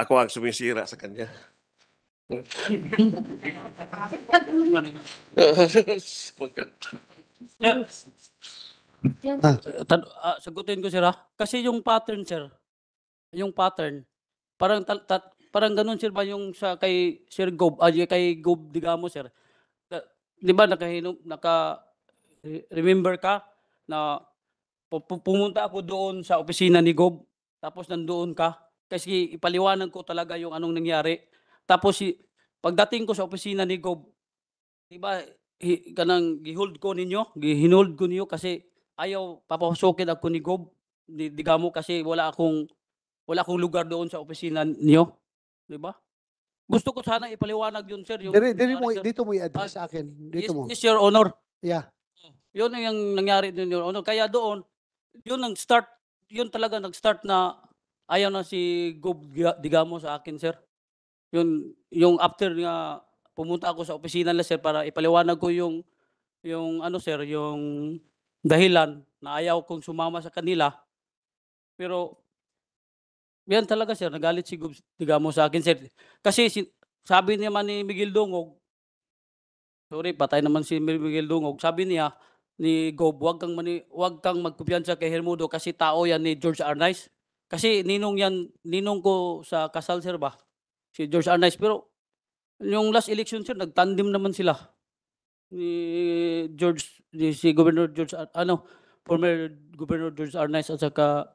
ako ang sumisira sa kanya. Ah. Tan ah, sagutin ko sir ah. Kasi yung pattern sir, yung pattern, parang tal- tat- parang ganun sir ba yung sa kay Sir Gob, ah, yung kay Gob Digamo sir. Na- Di ba naka naka, remember ka na pumunta ako doon sa opisina ni Gob, tapos nandoon ka. Kasi ipaliwanag ko talaga yung anong nangyari. Tapos si pagdating ko sa opisina ni Gob, di ba, hi, kanang gihold ko ninyo, gihinold ko ninyo kasi ayaw papasokin ako ni Gob. Di, di gamo kasi wala akong wala akong lugar doon sa opisina niyo, di ba? Gusto ko sana ipaliwanag yun, sir. Yung, diri, diri mo, sir. dito mo i-address sa akin. Dito yes, mo. Yes, Your Honor. Yeah. Oh, yun yung nangyari doon, Your Honor. Kaya doon, yun ang start, yun talaga nag-start na ayaw na si Gob Digamo sa akin, sir yun yung after nga pumunta ako sa opisina nila sir para ipaliwanag ko yung yung ano sir yung dahilan na ayaw kong sumama sa kanila pero yan talaga sir nagalit si Gubs Digamo sa akin sir kasi si, sabi niya man ni Miguel Dungog sorry patay naman si Miguel Dungog sabi niya ni Gob wag kang mani, wag kang magkumpiyansa kay Hermudo kasi tao yan ni George Arnaiz kasi ninong yan ninong ko sa kasal sir ba si George Arnaiz. Pero yung last election sir, nagtandem naman sila. Ni George, ni si Governor George, ano, former Governor George Arnaiz at saka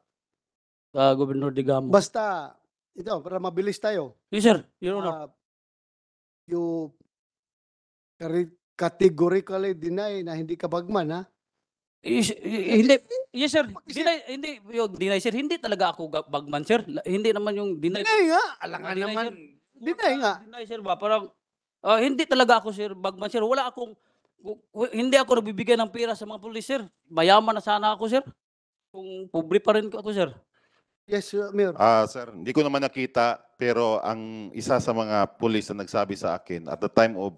uh, Governor Digamo. Basta, ito, para mabilis tayo. Yes sir, Your Honor. Uh, you categorically deny na hindi ka bagman, ha? Yes, eh, eh, eh, hindi. Yes, sir. Deny, hindi, yung deny, sir. Hindi talaga ako bagman, sir. Hindi naman yung deny. Deny nga. Alangan oh, Deny, naman. Deny nga. Deny, sir, ba? Parang, ah, hindi talaga ako, sir, bagman, sir. Wala akong, hindi ako nabibigyan ng pera sa mga pulis, sir. Mayaman na sana ako, sir. Kung pobre pa rin ako, sir. Yes, uh, Mayor. Ah, sir, hindi ko naman nakita pero ang isa sa mga pulis na nagsabi sa akin at the time of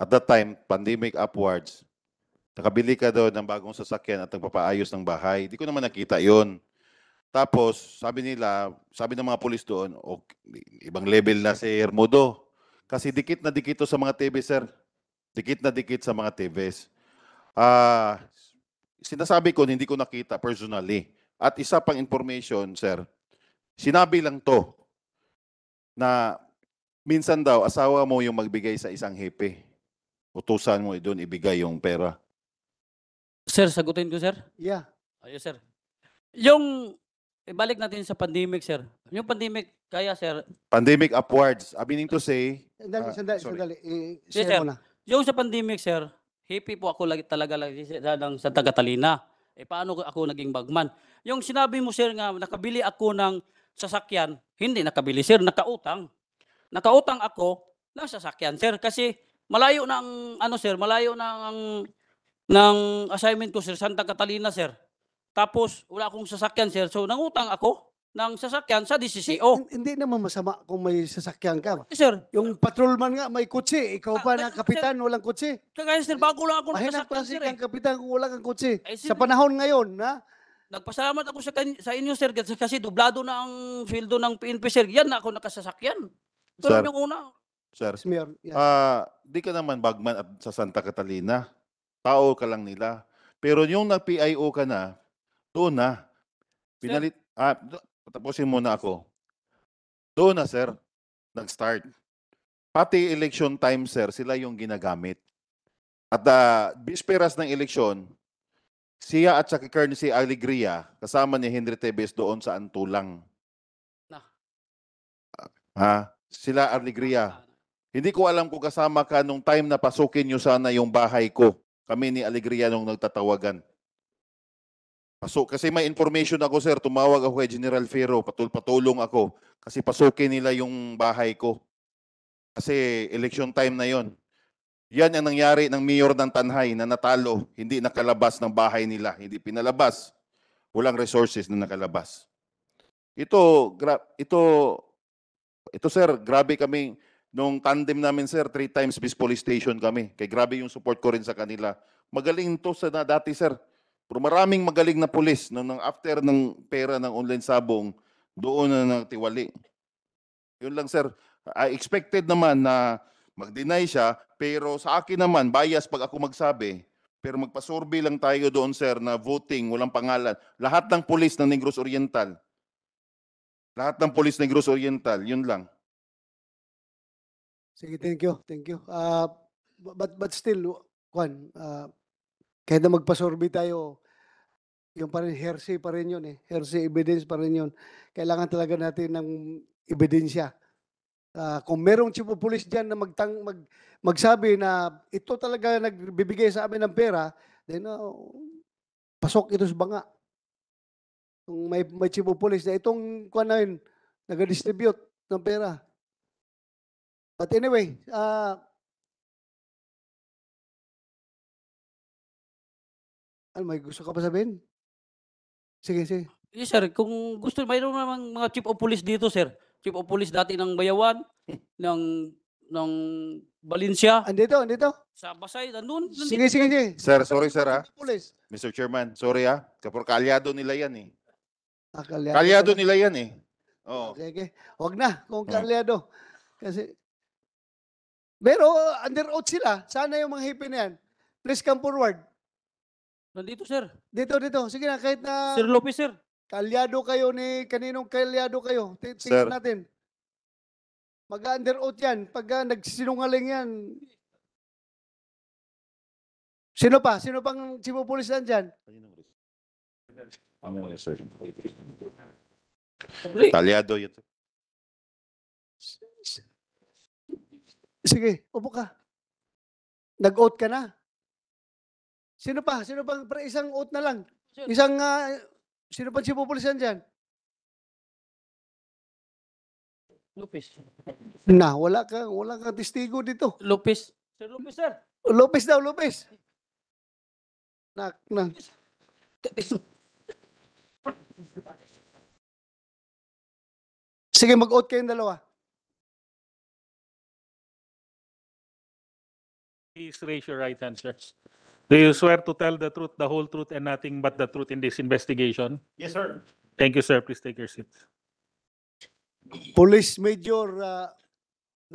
at that time pandemic upwards Nakabili ka daw ng bagong sasakyan at nagpapaayos ng bahay. Hindi ko naman nakita yon. Tapos, sabi nila, sabi ng mga polis doon, okay, ibang level na si Hermodo. Kasi dikit na dikit to sa mga TV, sir. Dikit na dikit sa mga TV. Ah, uh, sinasabi ko, hindi ko nakita personally. At isa pang information, sir, sinabi lang to na minsan daw, asawa mo yung magbigay sa isang hepe. Utusan mo doon ibigay yung pera. Sir, sagutin ko, sir. Yeah. Ayos, oh, sir. Yung, ibalik natin sa pandemic, sir. Yung pandemic, kaya, sir. Pandemic upwards. I meaning to say, Sandali, Ah, sandali, sandali. Yes, share sir. mo Yung sa pandemic, sir, happy po ako lagi, talaga lagi sa, sa Tagatalina. Eh, paano ako naging bagman? Yung sinabi mo, sir, nga nakabili ako ng sasakyan, hindi nakabili, sir, nakautang. Nakautang ako ng sasakyan, sir, kasi malayo na ang, ano, sir, malayo na ang ng assignment ko, sir, Santa Catalina, sir. Tapos, wala akong sasakyan, sir. So, nangutang ako ng sasakyan sa DCCO. Hindi naman masama kung may sasakyan ka. Eh, sir, Yung patrolman nga may kotse, ikaw pa Ah, na kapitan, walang kotse. Kaya, sir, bago lang ako ng Mahina sasakyan, sir. eh. kang kapitan kung walang kang kotse. Ay, sir, Sa panahon ngayon, na Nagpasalamat ako sa, sa inyo, sir, kasi, kasi dublado na ang fieldo ng PNP, sir. Yan na ako nakasasakyan. Pero yung una, Sir, Mayor, yan. ah, di ka naman bagman at sa Santa Catalina tao ka lang nila. Pero yung nag-PIO ka na, doon na. Pinalit, ah, tapusin muna ako. Doon na, sir, nag-start. Pati election time, sir, sila yung ginagamit. At uh, bisperas ng eleksyon, siya at saka Colonel si Alegria, kasama ni Henry Tevez doon sa Antulang. Na. Ha? Ah, sila Alegria. Hindi ko alam kung kasama ka nung time na pasukin nyo sana yung bahay ko kami ni Alegria nung nagtatawagan. Pasok. Kasi may information ako, sir. Tumawag ako kay General Ferro. Patul patulong ako. Kasi pasukin nila yung bahay ko. Kasi election time na yon. Yan ang nangyari ng mayor ng Tanhay na natalo. Hindi nakalabas ng bahay nila. Hindi pinalabas. Walang resources na nakalabas. Ito, gra- ito, ito sir, grabe kaming Nung tandem namin, sir, three times bis police station kami. Kaya grabe yung support ko rin sa kanila. Magaling to sa dati, sir. Pero maraming magaling na pulis na nang after ng pera ng online sabong, doon na nagtiwali. Yun lang, sir. I expected naman na mag-deny siya, pero sa akin naman, bias pag ako magsabi, pero magpasurvey lang tayo doon, sir, na voting, walang pangalan. Lahat ng pulis ng Negros Oriental, lahat ng pulis ng Negros Oriental, yun lang. Sige, thank you. Thank you. Uh, but, but still, Kwan, uh, ah, kahit na magpasorbi tayo, yung pa rin hearsay pa rin yun eh. Hearsay evidence pa rin yun. Kailangan talaga natin ng ebidensya. Uh, kung merong chief of police dyan na magtang, mag, magsabi na ito talaga nagbibigay sa amin ng pera, then uh, pasok ito sa banga. Kung may, may chief of police na itong kuan na yun, nag-distribute ng pera, But anyway, uh, ano, may gusto ka pa sabihin? Sige, sige. Yes, sir. Kung gusto, mayroon namang mga chief of police dito, sir. Chief of police dati ng Bayawan, ng ng Valencia. Andito, andito. Sa Basay, nandun. nandun. Sige, sige, sige. Sir, sorry sir ha. Ah. Police. Mr. Chairman, sorry ha. Ah. Kapor kalyado nila yan eh. Ah, kalyado. Kalyado nila yan eh. Oo. Oh. Okay, okay. Huwag na kung oh. kalyado. Kasi pero under oath sila. Sana yung mga hipi na yan. Please come forward. Nandito, sir. Dito, dito. Sige na, kahit na... Sir Lopez, sir. Kalyado kayo ni... Kaninong kalyado kayo? T- Tingnan natin. Mag-under oath yan. Pag ah, nagsisinungaling yan... Sino pa? Sino pang chief of police nandyan? Ano yun, sir? Talyado yun. Sige, upo ka. Nag-oath ka na. Sino pa? Sino pa? Isang oath na lang. Isang, uh, sino pa si pupulisan dyan? Lupis. Na, wala ka, wala kang testigo dito. Lupis. Sir Lupis, sir. Lupis daw, Lupis. Nak, na. Sige, mag-out kayong dalawa. Please raise your right hand, sir. Do you swear to tell the truth, the whole truth, and nothing but the truth in this investigation? Yes, sir. Thank you, sir. Please take your seat. Police Major uh,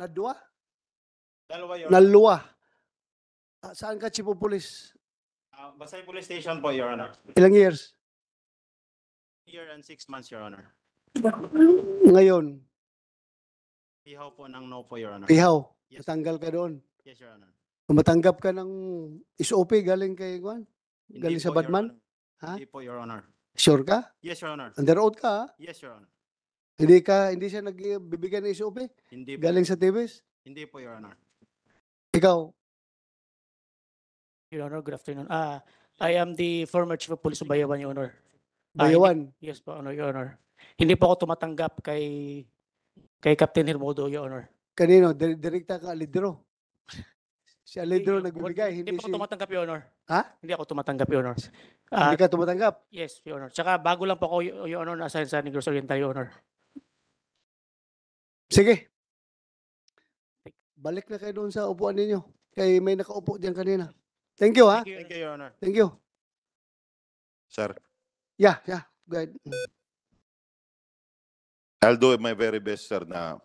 Nadua? Dalawa yun. Nalua. Ah, saan ka, Chief of Police? Ah, Basay Police Station po, Your Honor. Ilang years? Year and six months, Your Honor. Ngayon, Ihaw po ng no po, Your Honor. Pihaw. Yes. Natanggal ka doon. Yes, Your Honor. Kung ka ng SOP galing kay Juan? Galing Hindi sa po, Batman? Ha? Hindi po, Your Honor. Sure ka? Yes, Your Honor. Under oath ka? Yes, Your Honor. Hindi ka hindi siya nagbibigay ng SOP Hindi po. galing sa TVs? Hindi po, Your Honor. Ikaw, Your Honor, good afternoon. Ah, I am the former Chief of Police of Bayawan, Your Honor. Ah, hindi- Bayawan. Yes po, Honor, Your Honor. Hindi po ako tumatanggap kay kay Captain Hermodo, Your Honor. Kanino? Direkta ka Lidro. Si Alejandro Hindi- nagbibigay, hindi, Hindi si... ako tumatanggap, Your Honor. Ha? Hindi ako tumatanggap, Your Honor. Ah, hindi ka tumatanggap. yes, Your Honor. Tsaka bago lang po ako, Y- Your Honor, na-assign sa Negros Oriental, Your Honor. Sige. Balik na kayo doon sa upuan ninyo. Kay may nakaupo diyan kanina. Thank you ha. Thank you, Your Honor. Thank you, Sir, Yeah, yeah. Good. I'll do my very best, sir, na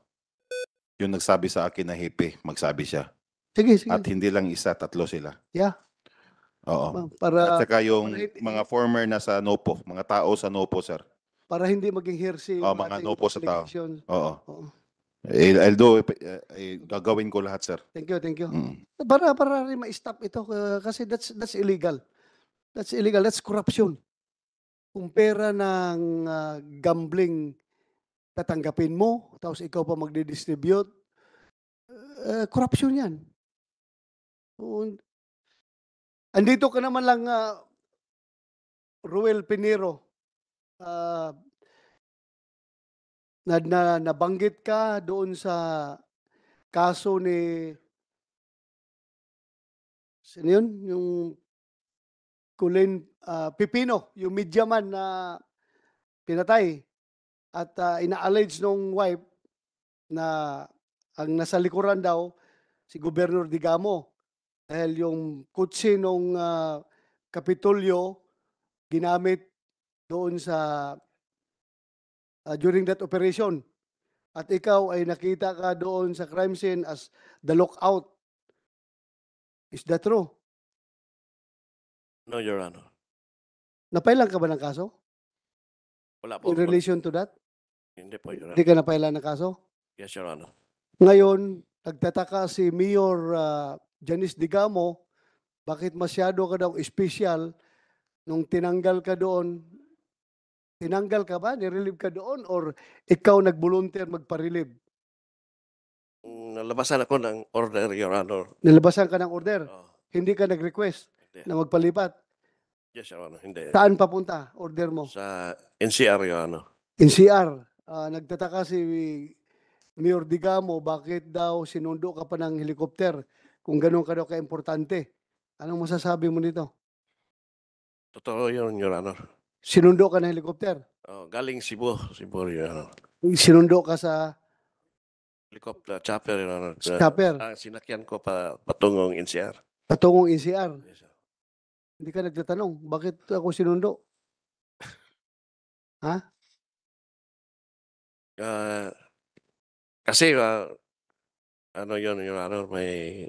yung nagsabi sa akin na hippie, magsabi siya. Sige, sige. At hindi lang isa, tatlo sila. Yeah. Oo. Para, At saka yung para mga former na sa NOPO, mga tao sa NOPO, sir. para hindi maging hearsay Oh, yung mga ating no po sa tao. Oo. Oo. Eh, Although, eh, eh, gagawin ko lahat, sir. Thank you, thank you. Mm. Para para rin ma-stop ito eh, kasi that's that's illegal. That's illegal. That's corruption. Kung pera ng uh, gambling tatanggapin mo, tapos ikaw pa magdi-distribute, uh, corruption 'yan. Oo. Andito ka naman lang, uh, Ruel Pinero. Uh, na na nabanggit ka doon sa kaso ni sino yun? Yung Colin, uh, Pipino, yung media man na pinatay at ah, ina-allege nung wife na ang nasa likuran daw si Governor Digamo dahil yung kutsi nung ah, Kapitolyo ginamit doon sa ah, during that operation. At ikaw ay nakita ka doon sa crime scene as the lookout. Is that true? No, Your Honor. Napailan ka ba ng kaso? Wala po. In relation to that? Hindi po, Your Hindi ka napailan ng kaso? Yes, Your Honor. Ngayon, nagtataka si Mayor ah, Janice Digamo, bakit masyado ka daw special nung tinanggal ka doon? Tinanggal ka ba? Nirelieve ka doon? Or ikaw nag-volunteer magparelieve? Nalabasan ako ng order, Your Honor. Nalabasan ka ng order? Oh. Hindi ka nag-request na magpalipat? Yes, Your Honor. Hindi. Saan papunta order mo? Sa NCR, Your Honor. NCR. Uh, ah, nagtataka si Mayor Digamo, bakit daw sinundo ka pa ng helikopter? kung ganun ka daw kaimportante. Anong masasabi mo nito? Totoo yun, Your Honor. Sinundo ka ng helicopter? Oh, galing Cebu, Cebu, Your Honor. Sinundo ka sa helicopter, uh, chopper, Your Honor. Chopper? Ang ah, sinakyan ko pa patungong NCR. Patungong NCR? Yes, sir. Hindi ka nagtatanong, bakit ako sinundo? ha? Uh, kasi, uh, ano yun, Your Honor, may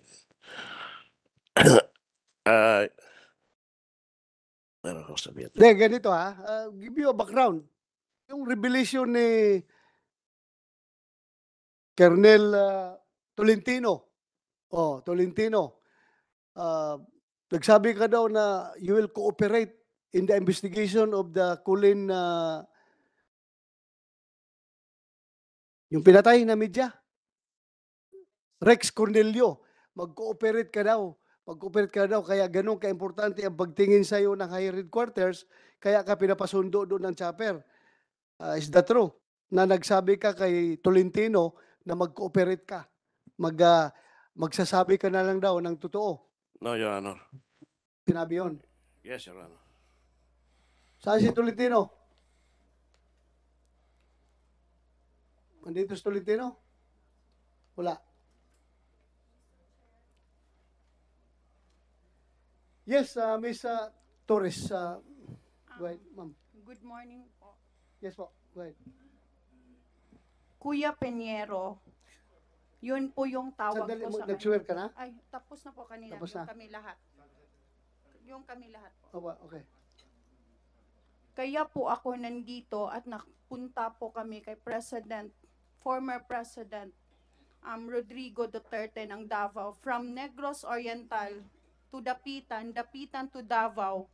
uh, ano ko sabihin? Hindi, ganito ha. Ah. Uh, give you a background. Yung revelation ni Colonel uh, Tolentino. Oh, Tolentino. Uh, nagsabi ka daw na you will cooperate in the investigation of the Kulin uh, yung pinatay na media. Rex Cornelio, mag-cooperate ka daw pag-cooperate ka daw, kaya ganun ka-importante ang pagtingin sa iyo ng higher headquarters, kaya ka pinapasundo doon ng chopper. Uh, is that true? Na nagsabi ka kay Tolentino na mag-cooperate ka. Mag, uh, magsasabi ka na lang daw ng totoo. No, Your Honor. Sinabi yun? Yes, Your Honor. Saan si Tolentino? Nandito si Tolentino? Wala. Yes, uh, Miss uh, Torres. Uh, go ahead, um, ma'am. Good morning po. Yes po, go ahead. Kuya Peñero, yun po yung tawag Sandali, ko sa nag-swear ka na? Ay, tapos na po kanila. Tapos yung na? kami lahat. Yung kami lahat po. Opo, okay. Kaya po ako nandito at napunta po kami kay President, former President um, Rodrigo Duterte ng Davao from Negros Oriental to Dapitan, Dapitan to Davao,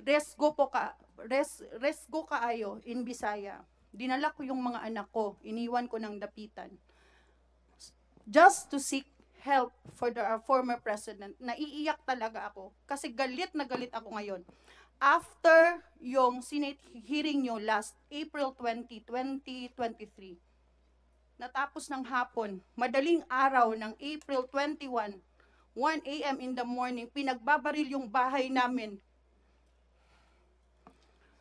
resgo po ka, res, resgo ayo in Bisaya. Dinala ko yung mga anak ko, iniwan ko ng Dapitan. Just to seek help for the our uh, former president, naiiyak talaga ako. Kasi galit na galit ako ngayon. After yung Senate hearing nyo last April 20, 2023, natapos ng hapon, madaling araw ng April 21, 1 a.m. in the morning, pinagbabaril yung bahay namin.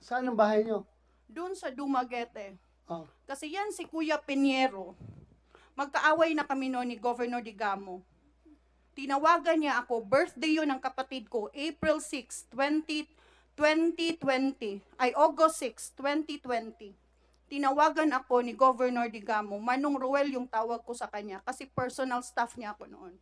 Saan ang bahay nyo? Doon sa Dumaguete. Oh. Kasi yan si Kuya Piniero. Magkaaway na kami noon ni Governor Digamo. Tinawagan niya ako, birthday yun ng kapatid ko, April 6, 20, 2020. Ay, August 6, 2020 tinawagan ako ni Governor Digamo, Manong Ruel yung tawag ko sa kanya kasi personal staff niya ako noon.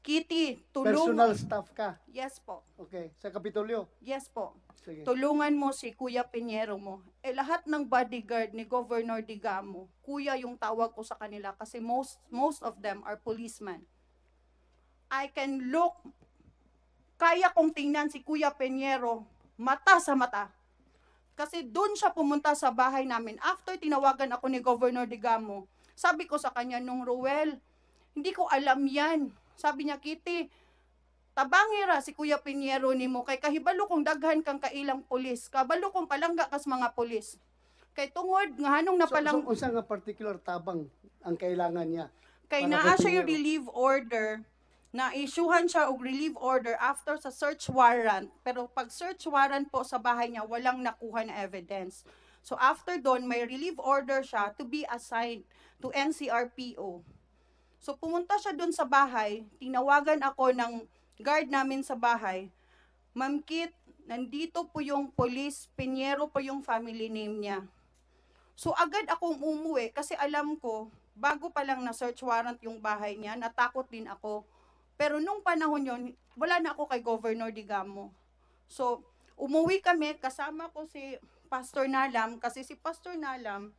Kitty, tulungan. Personal staff ka? Yes po. Okay. Sa Kapitolyo? Yes po. Sige. Tulungan mo si Kuya Pinero mo. Eh lahat ng bodyguard ni Governor Digamo, kuya yung tawag ko sa kanila kasi most most of them are policemen. I can look kaya kong tingnan si Kuya Pinero mata sa mata. Kasi doon siya pumunta sa bahay namin. After tinawagan ako ni Governor Digamo, sabi ko sa kanya nung Ruel, hindi ko alam yan sabi niya, Kitty, tabangera si Kuya Pinero ni mo, kay kahibalo kong daghan kang kailang pulis, kabalo kong palangga kas mga pulis. Kay tungod, nga hanong napalang... So, so nga particular tabang ang kailangan niya? Kay naa siya yung relief order, na isyuhan siya og relief order after sa search warrant. Pero pag search warrant po sa bahay niya, walang nakuha na evidence. So after doon, may relief order siya to be assigned to NCRPO. So pumunta siya doon sa bahay, tinawagan ako ng guard namin sa bahay. Ma'am Kit, nandito po yung police, pinyero po yung family name niya. So agad akong umuwi kasi alam ko, bago pa lang na search warrant yung bahay niya, natakot din ako. Pero nung panahon yon wala na ako kay Governor Digamo. So umuwi kami, kasama ko si Pastor Nalam kasi si Pastor Nalam,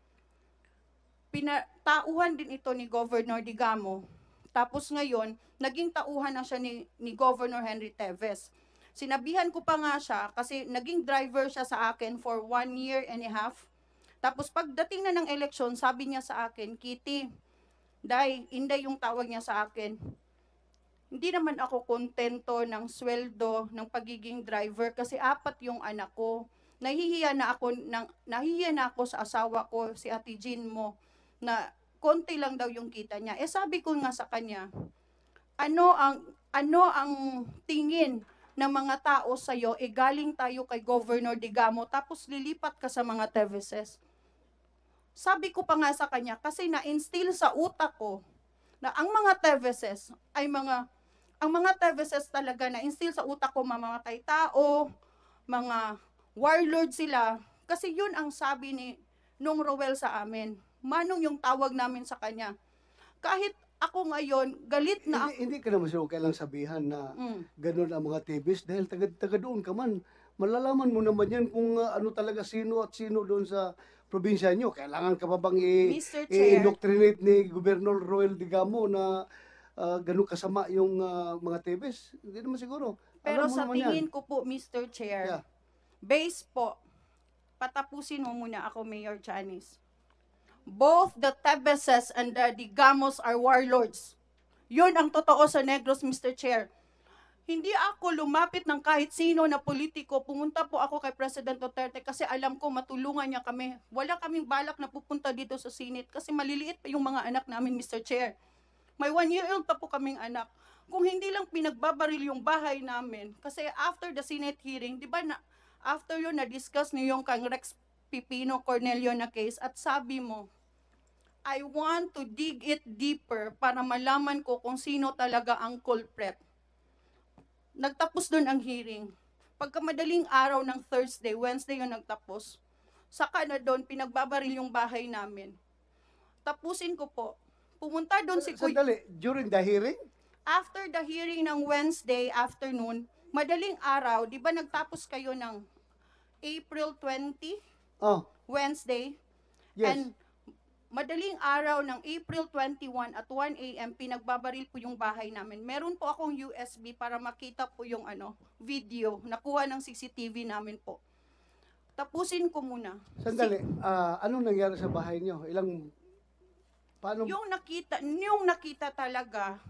pinatauhan din ito ni Governor Digamo. Tapos ngayon, naging tauhan na siya ni, ni Governor Henry Teves. Sinabihan ko pa nga siya kasi naging driver siya sa akin for one year and a half. Tapos pagdating na ng eleksyon, sabi niya sa akin, Kitty, Day, Inday yung tawag niya sa akin. Hindi naman ako kontento ng sweldo ng pagiging driver kasi apat yung anak ko. Nahihiya na ako, ng, nahihiya na ako sa asawa ko, si Ate Jean mo na konti lang daw yung kita niya. Eh sabi ko nga sa kanya, ano ang ano ang tingin ng mga tao sa iyo, e eh, galing tayo kay Governor Digamo, tapos lilipat ka sa mga Teveses. Sabi ko pa nga sa kanya, kasi na-instill sa utak ko na ang mga Teveses ay mga, ang mga Teveses talaga na-instill sa utak ko mamamatay tao, mga warlord sila, kasi yun ang sabi ni nung Rowell sa amin. Manong yung tawag namin sa kanya. Kahit ako ngayon, galit na ako. Hindi, hindi ka naman sila kailang sabihan na mm. ganun ang mga TVs dahil taga, taga doon ka man. Malalaman mo naman yan kung uh, ano talaga sino at sino doon sa probinsya nyo. Kailangan ka pa bang i-indoctrinate ni Gobernador Roel Digamo na uh, ganun kasama yung uh, mga TVs? Hindi naman siguro. Pero sa tingin yan. ko po, Mr. Chair, yeah. base po, patapusin mo muna ako, Mayor Janice both the Tebeses and the Digamos are warlords. Yun ang totoo sa Negros, Mr. Chair. Hindi ako lumapit ng kahit sino na politiko. Pumunta po ako kay President Duterte kasi alam ko matulungan niya kami. Wala kaming balak na pupunta dito sa Senate kasi maliliit pa yung mga anak namin, Mr. Chair. May one-year-old pa po kaming anak. Kung hindi lang pinagbabaril yung bahay namin, kasi after the Senate hearing, di ba na, after yun, na-discuss niyo yung kang Pipino Cornelio na case at sabi mo, I want to dig it deeper para malaman ko kung sino talaga ang culprit. Nagtapos doon ang hearing. Pagka madaling araw ng Thursday, Wednesday yung nagtapos, saka na doon, pinagbabaril yung bahay namin. Tapusin ko po. Pumunta doon si Kuya. Sandali, during the hearing? After the hearing ng Wednesday afternoon, madaling araw, di ba nagtapos kayo ng April 20? Oh. Wednesday. Yes. And madaling araw ng April 21 at 1 a.m. pinagbabaril po yung bahay namin. Meron po akong USB para makita po yung ano, video nakuha ng CCTV namin po. Tapusin ko muna. Sandali, si- uh, ah, anong nangyari sa bahay niyo? Ilang paano Yung nakita, yung nakita talaga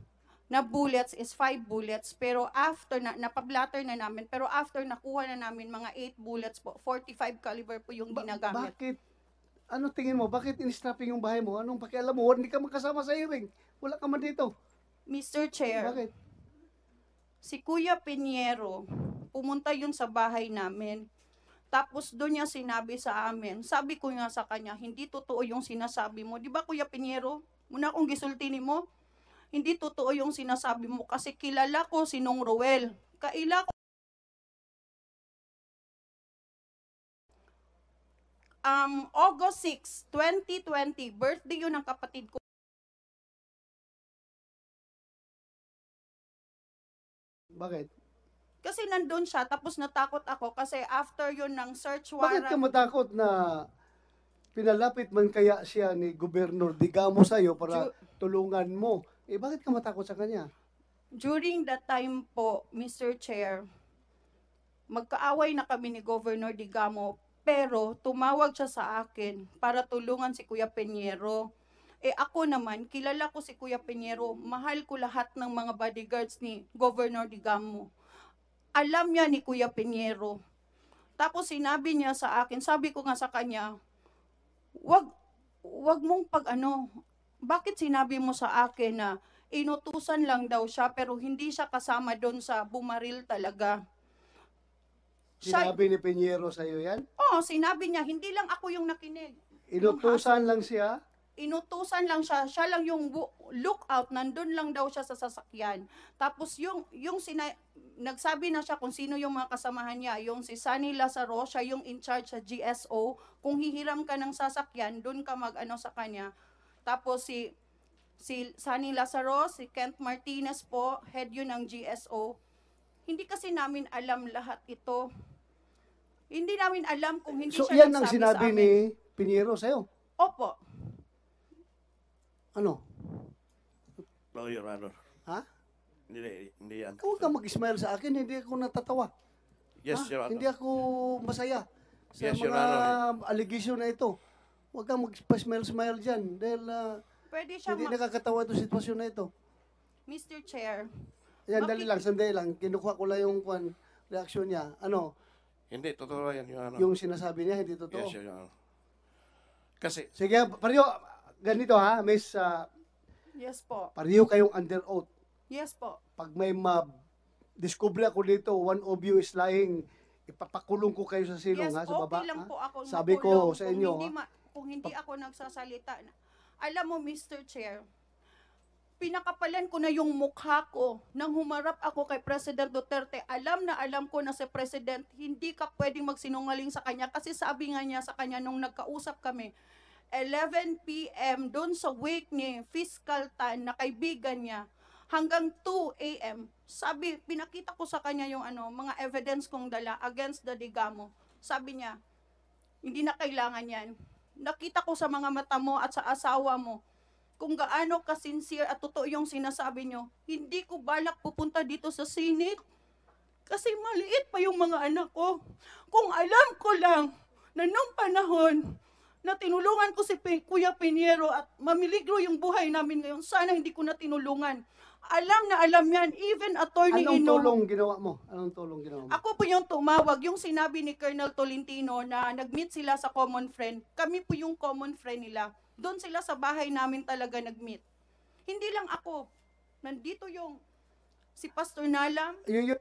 na bullets is 5 bullets pero after na napablatter na namin pero after nakuha na namin mga 8 bullets po 45 caliber po yung ba- ginagamit. Bakit? Ano tingin mo? Bakit in-strapping yung bahay mo? Anong pakialam mo? Hindi ka magkasama sa hearing. Wala ka man dito. Mr. Chair, Bakit? si Kuya Piniero pumunta yun sa bahay namin. Tapos doon niya sinabi sa amin, sabi ko nga sa kanya, hindi totoo yung sinasabi mo. Di ba Kuya Piniero Muna akong gisulti ni mo hindi totoo yung sinasabi mo kasi kilala ko si Nong Ruel. Kaila ko. Um, August 6, 2020, birthday yun ng kapatid ko. Bakit? Kasi nandun siya, tapos natakot ako kasi after yun ng search warrant. Bakit ka matakot na pinalapit man kaya siya ni Gobernador Digamo sa'yo para tulungan mo? Eh, bakit ka matakot sa kanya? During that time po, Mr. Chair, magkaaway na kami ni Governor Digamo, pero tumawag siya sa akin para tulungan si Kuya Peñero. Eh ako naman, kilala ko si Kuya Pinero. Mahal ko lahat ng mga bodyguards ni Governor Digamo. Alam niya ni Kuya Pinero. Tapos sinabi niya sa akin, sabi ko nga sa kanya, wag, wag mong pag ano, bakit sinabi mo sa akin na inutusan lang daw siya pero hindi siya kasama doon sa bumaril talaga? Siya- Sinabi ni sa iyo yan? Oo, sinabi niya, hindi lang ako yung nakinig. Inutusan lang siya? Inutusan lang siya, siya lang yung lookout, nandun lang daw siya sa sasakyan. Tapos yung, yung sina- nagsabi na siya kung sino yung mga kasamahan niya, yung si Sunny Lazaro, siya yung in charge sa GSO. Kung hihiram ka ng sasakyan, dun ka mag-ano sa kanya. Tapos si si Sunny Lazaro, si Kent Martinez po, head yun ng GSO. Hindi kasi namin alam lahat ito. Hindi namin alam kung hindi so, siya yan ang nagsabi sa sinabi ni Pinero sa'yo? Opo. Ano? No, Your Honor. Ha? Hindi, hindi yan. Huwag ka mag-smile sa akin, hindi ako natatawa. Yes, ha? Your Honor. Hindi ako masaya sa Yes, mga allegation na ito. Huwag kang mag-smile-smile dyan dahil uh, Pwede siya hindi nakakatawa itong sitwasyon na ito. Mr. Chair. Ayan, dali lang, sandali lang. Kinukuha ko lang yung kwan, reaksyon niya. Ano? Hindi, totoo yan yung ano. Yung sinasabi niya, hindi totoo. Yes, yun ano. Kasi, Sige, pariyo, ganito ha, Miss, uh, Yes po. pariyo kayong under oath. Yes po. Pag may ma-discover ako dito, one of you is lying, ipapakulong ko kayo sa silong yes, ha, sa okay lang ha? po ako. Sabi ko sa inyo, hindi ma- kung hindi ako nagsasalita. Alam mo, Mr. Chair, pinakapalan ko na yung mukha ko nang humarap ako kay President Duterte. Alam na alam ko na si President, hindi ka pwedeng magsinungaling sa kanya kasi sabi nga niya sa kanya nung nagkausap kami, 11 p.m. doon sa week ni Fiscal Tan na kaibigan niya hanggang 2 a.m. Sabi, pinakita ko sa kanya yung ano, mga evidence kong dala against the Digamo. Sabi niya, hindi na kailangan yan Nakita ko sa mga mata mo at sa asawa mo kung gaano ka sincere at totoo yung sinasabi nyo, hindi ko balak pupunta dito sa sinit Kasi maliit pa yung mga anak ko. Kung alam ko lang na nung panahon na tinulungan ko si Kuya Piniero at mamiligro yung buhay namin ngayon, sana hindi ko na tinulungan. Alam na alam yan. Even attorney Anong Inong. tulong ginawa mo? Anong tulong ginawa mo? Ako po yung tumawag. Yung sinabi ni Colonel Tolentino na nag-meet sila sa common friend. Kami po yung common friend nila. Doon sila sa bahay namin talaga nag-meet. Hindi lang ako. Nandito yung si Pastor Nalam. You, you,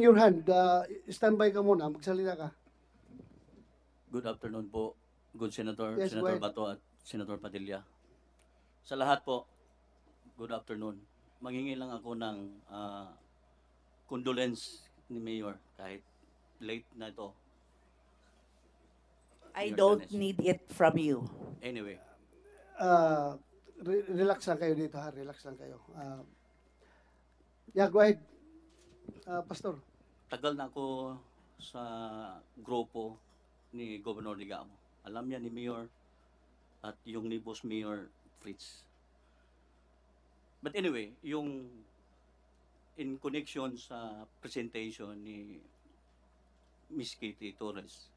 your hand, uh, by ka muna. Magsalita ka. Good afternoon po, good Senator, yes, Senator Bato at Senator Padilla. Sa lahat po, good afternoon. Mangingi lang ako ng uh, condolence ni Mayor kahit late na ito. I don't need it from you. Anyway. Uh, re- relax lang kayo dito ha, relax lang kayo. Uh, yeah, go ahead, uh, Pastor. Tagal na ako sa grupo ni Governor Ligamo. Alam niya ni Mayor at yung ni Boss Mayor Fritz. But anyway, yung in connection sa presentation ni Miss Kitty Torres,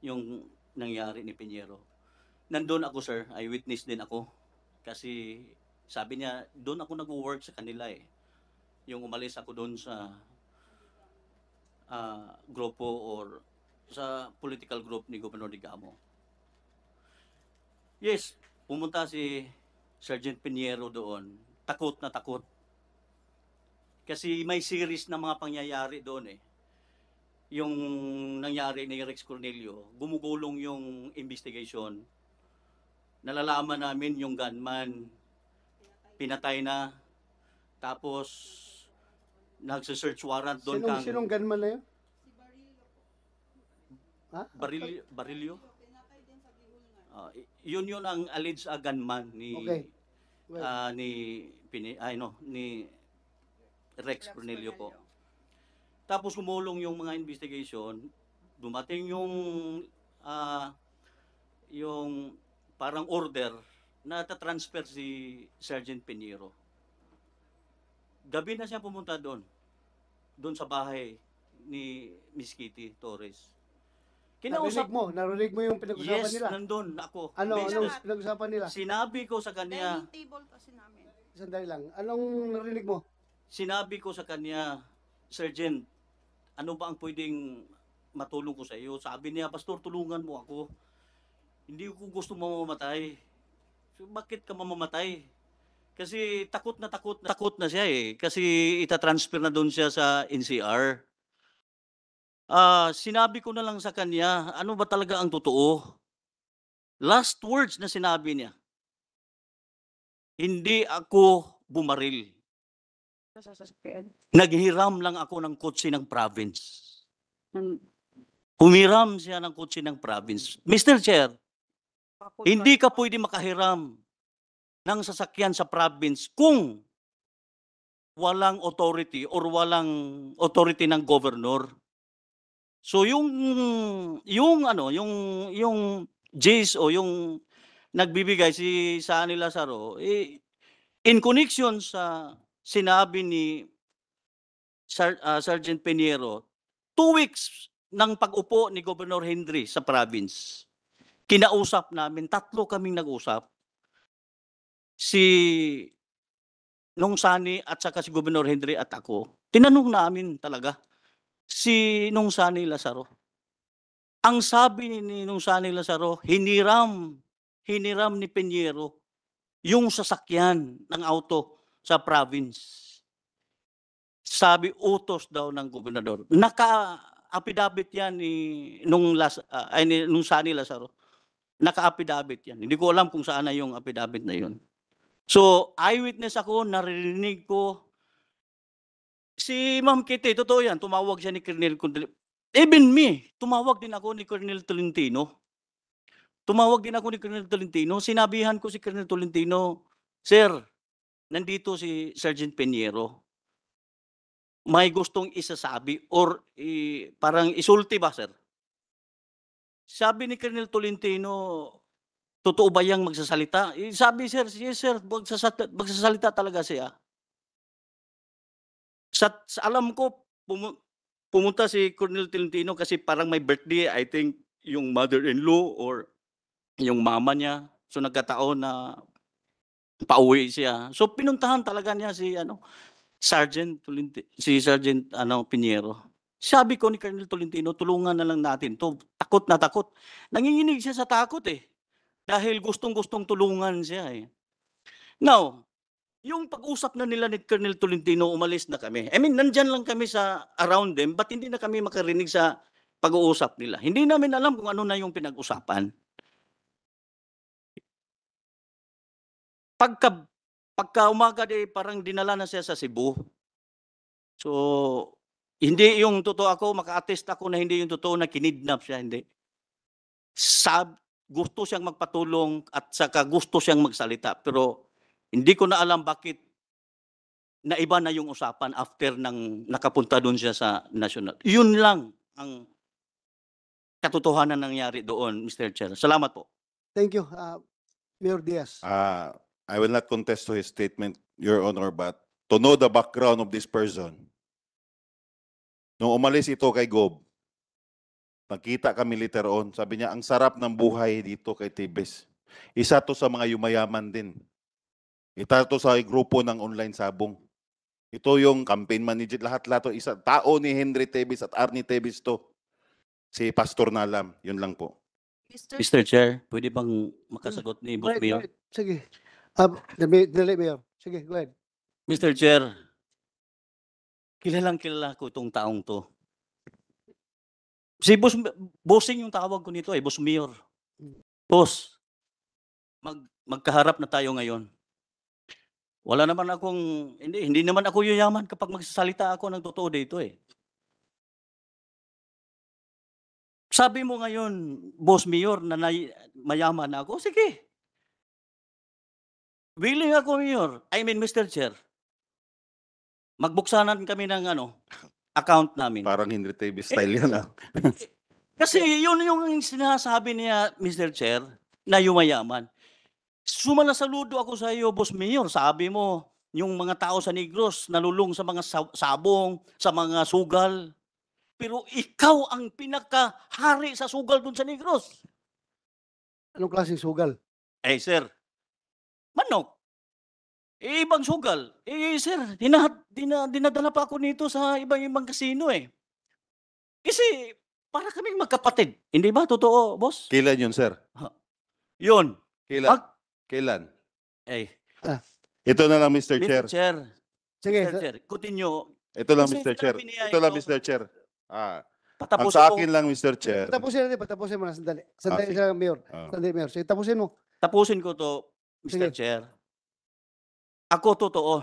yung nangyari ni Pinero. Nandun ako, sir. I witness din ako. Kasi sabi niya, doon ako nag-work sa kanila eh. Yung umalis ako doon sa uh, grupo or sa political group ni Gobernador Digamo. Yes, pumunta si Sergeant Pinero doon takot na takot. Kasi may series na mga pangyayari doon eh. Yung nangyari ni Rex Cornelio, gumugulong yung investigation. Nalalaman namin yung gunman, pinatay na, tapos nagsa warrant doon kang... Sinong gunman na yun? Ha? Barilyo? Barilyo? Uh, ah, yun yun ang alleged uh, gunman ni okay. Well, ah, ni Pini, ay no, ni Rex, Rex Cornelio po. Tapos kumulong yung mga investigation, dumating yung ah, yung parang order na ta-transfer si Sergeant Pinero. Gabi na siya pumunta doon, doon sa bahay ni Miss Kitty Torres. Kinausap narinig mo, narinig mo yung pinag-usapan yes, nila. Yes, nandun ako. Ano, Based anong pinag-usapan nila? Sinabi ko sa kanya. Dining table kasi namin. Sandali lang. Anong narinig mo? Sinabi ko sa kanya, Sergeant, ano ba ang pwedeng matulong ko sa iyo? Sabi niya, Pastor, tulungan mo ako. Hindi ko gusto mamamatay. So, bakit ka mamamatay? Kasi takot na takot na takot na siya eh. Kasi itatransfer na doon siya sa NCR uh, sinabi ko na lang sa kanya, ano ba talaga ang totoo? Last words na sinabi niya, hindi ako bumaril. Naghiram lang ako ng kotse ng province. Hmm. Humiram siya ng kotse ng province. Mr. Chair, hindi ka pwede makahiram ng sasakyan sa province kung walang authority or walang authority ng governor. So yung yung ano, yung yung Jace o yung nagbibigay si Sani Lazaro eh, in connection sa sinabi ni Sar, uh, Sergeant Pinero two weeks ng pag-upo ni Governor Hendry sa province. Kinausap namin, tatlo kaming nag-usap. Si Nung Sani at saka si Governor Hendry at ako. Tinanong namin talaga si Nung Sani Lazaro. Ang sabi ni Nung Sani Lazaro, hiniram, hiniram ni Pinheiro yung sasakyan ng auto sa province. Sabi utos daw ng gobernador. Naka affidavit yan ni nung las, uh, ay, ni, nung Sani Lazaro. Naka-affidavit yan. Hindi ko alam kung saan na yung apidabit na yun. So, eyewitness ako, naririnig ko Si Ma'am Kitty, totoo yan, tumawag siya ni Colonel Conde- Even me, tumawag din ako ni Colonel Tolentino. Tumawag din ako ni Colonel Tolentino. Sinabihan ko si Colonel Tolentino, Sir, nandito si Sergeant Pinero. May gustong isasabi or i- parang isulti ba, sir? Sabi ni Colonel Tolentino, totoo ba yang magsasalita? Eh, Sabi, sir, yes, sir, magsasalita, magsasalita talaga siya. Sa, sa alam ko, pumu- pumunta si Colonel Tolentino kasi parang may birthday, I think, yung mother-in-law or yung mama niya. So nagkataon na pauwi siya. So pinuntahan talaga niya si ano Sergeant Tolentino, si Sergeant ano Piniero Sabi ko ni Colonel Tolentino, tulungan na lang natin to. Takot na takot. Nanginginig siya sa takot eh. Dahil gustong-gustong tulungan siya eh. Now, yung pag-usap na nila ni Colonel Tolentino, umalis na kami. I mean, nandyan lang kami sa around them, but hindi na kami makarinig sa pag-uusap nila. Hindi namin alam kung ano na yung pinag-usapan. Pagka, pagka umaga, di, parang dinala na siya sa Cebu. So, hindi yung totoo ako, maka-attest ako na hindi yung totoo na kinidnap siya, hindi. Sab, gusto siyang magpatulong at saka gusto siyang magsalita. Pero hindi ko na alam bakit na iba na yung usapan after nang nakapunta doon siya sa national. Yun lang ang katotohanan nangyari doon, Mr. Chair. Salamat po. Thank you. Uh, Mayor Diaz. Uh, I will not contest to his statement, Your Honor, but to know the background of this person, nung umalis ito kay Gob, nagkita kami later on, sabi niya, ang sarap ng buhay dito kay Tibes. Isa to sa mga yumayaman din Ita to sa grupo ng online sabong. Ito yung campaign manager, lahat-lahat to. Isa, tao ni Henry Tevis at Arnie Tevis to. Si Pastor Nalam, yun lang po. Mr. Chair, pwede bang makasagot ni Book Mayor? Sige. Um, dali, dali, Mayor. Sige, go ahead. Mr. Chair, kilalang kilala ko itong taong to. Si Boss, bossing yung tawag ko nito eh, Boss Mayor. Hmm. Boss, mag, magkaharap na tayo ngayon. Wala naman akong, hindi, hindi naman ako yayaman kapag magsasalita ako ng totoo dito eh. Sabi mo ngayon, Boss Mayor, na nay, mayaman ako, sige. Willing ako, Mayor. I mean, Mr. Chair. Magbuksanan kami ng ano, account namin. Parang Henry Davis eh, style ah. eh, yan ah. kasi yun yung sinasabi niya, Mr. Chair, na yumayaman. Sumalasaludo ako sa iyo, Boss Mayor. Sabi mo, yung mga tao sa Negros nalulung sa mga sabong, sa mga sugal. Pero ikaw ang pinakahari sa sugal dun sa Negros. Anong klaseng sugal? Eh, sir, manok. Eh, ibang sugal. Eh, sir, dina, dina, dinadala pa ako nito sa ibang-ibang kasino eh. Kasi para kaming magkapatid. Hindi ba? Totoo, boss? Kailan yun, sir? Ha. Yun. Kailan? Pag Kailan? Ay, ah. Ito na lang, Mr. Chair. Mr. Chair, Sige, Mr. Chair, continue. Ito lang, Kasi Mr. Chair. Ito lang, Mr. Chair. Ah, ang Patapusin sa akin lang, Mr. Chair. tapusin natin, patapusin mo na sandali. Sandali Ah, sige. lang, Mayor. Ah. Sandali, Mayor. Sige, tapusin mo. tapusin ko to, Mr. Sige. Chair. Ako totoo,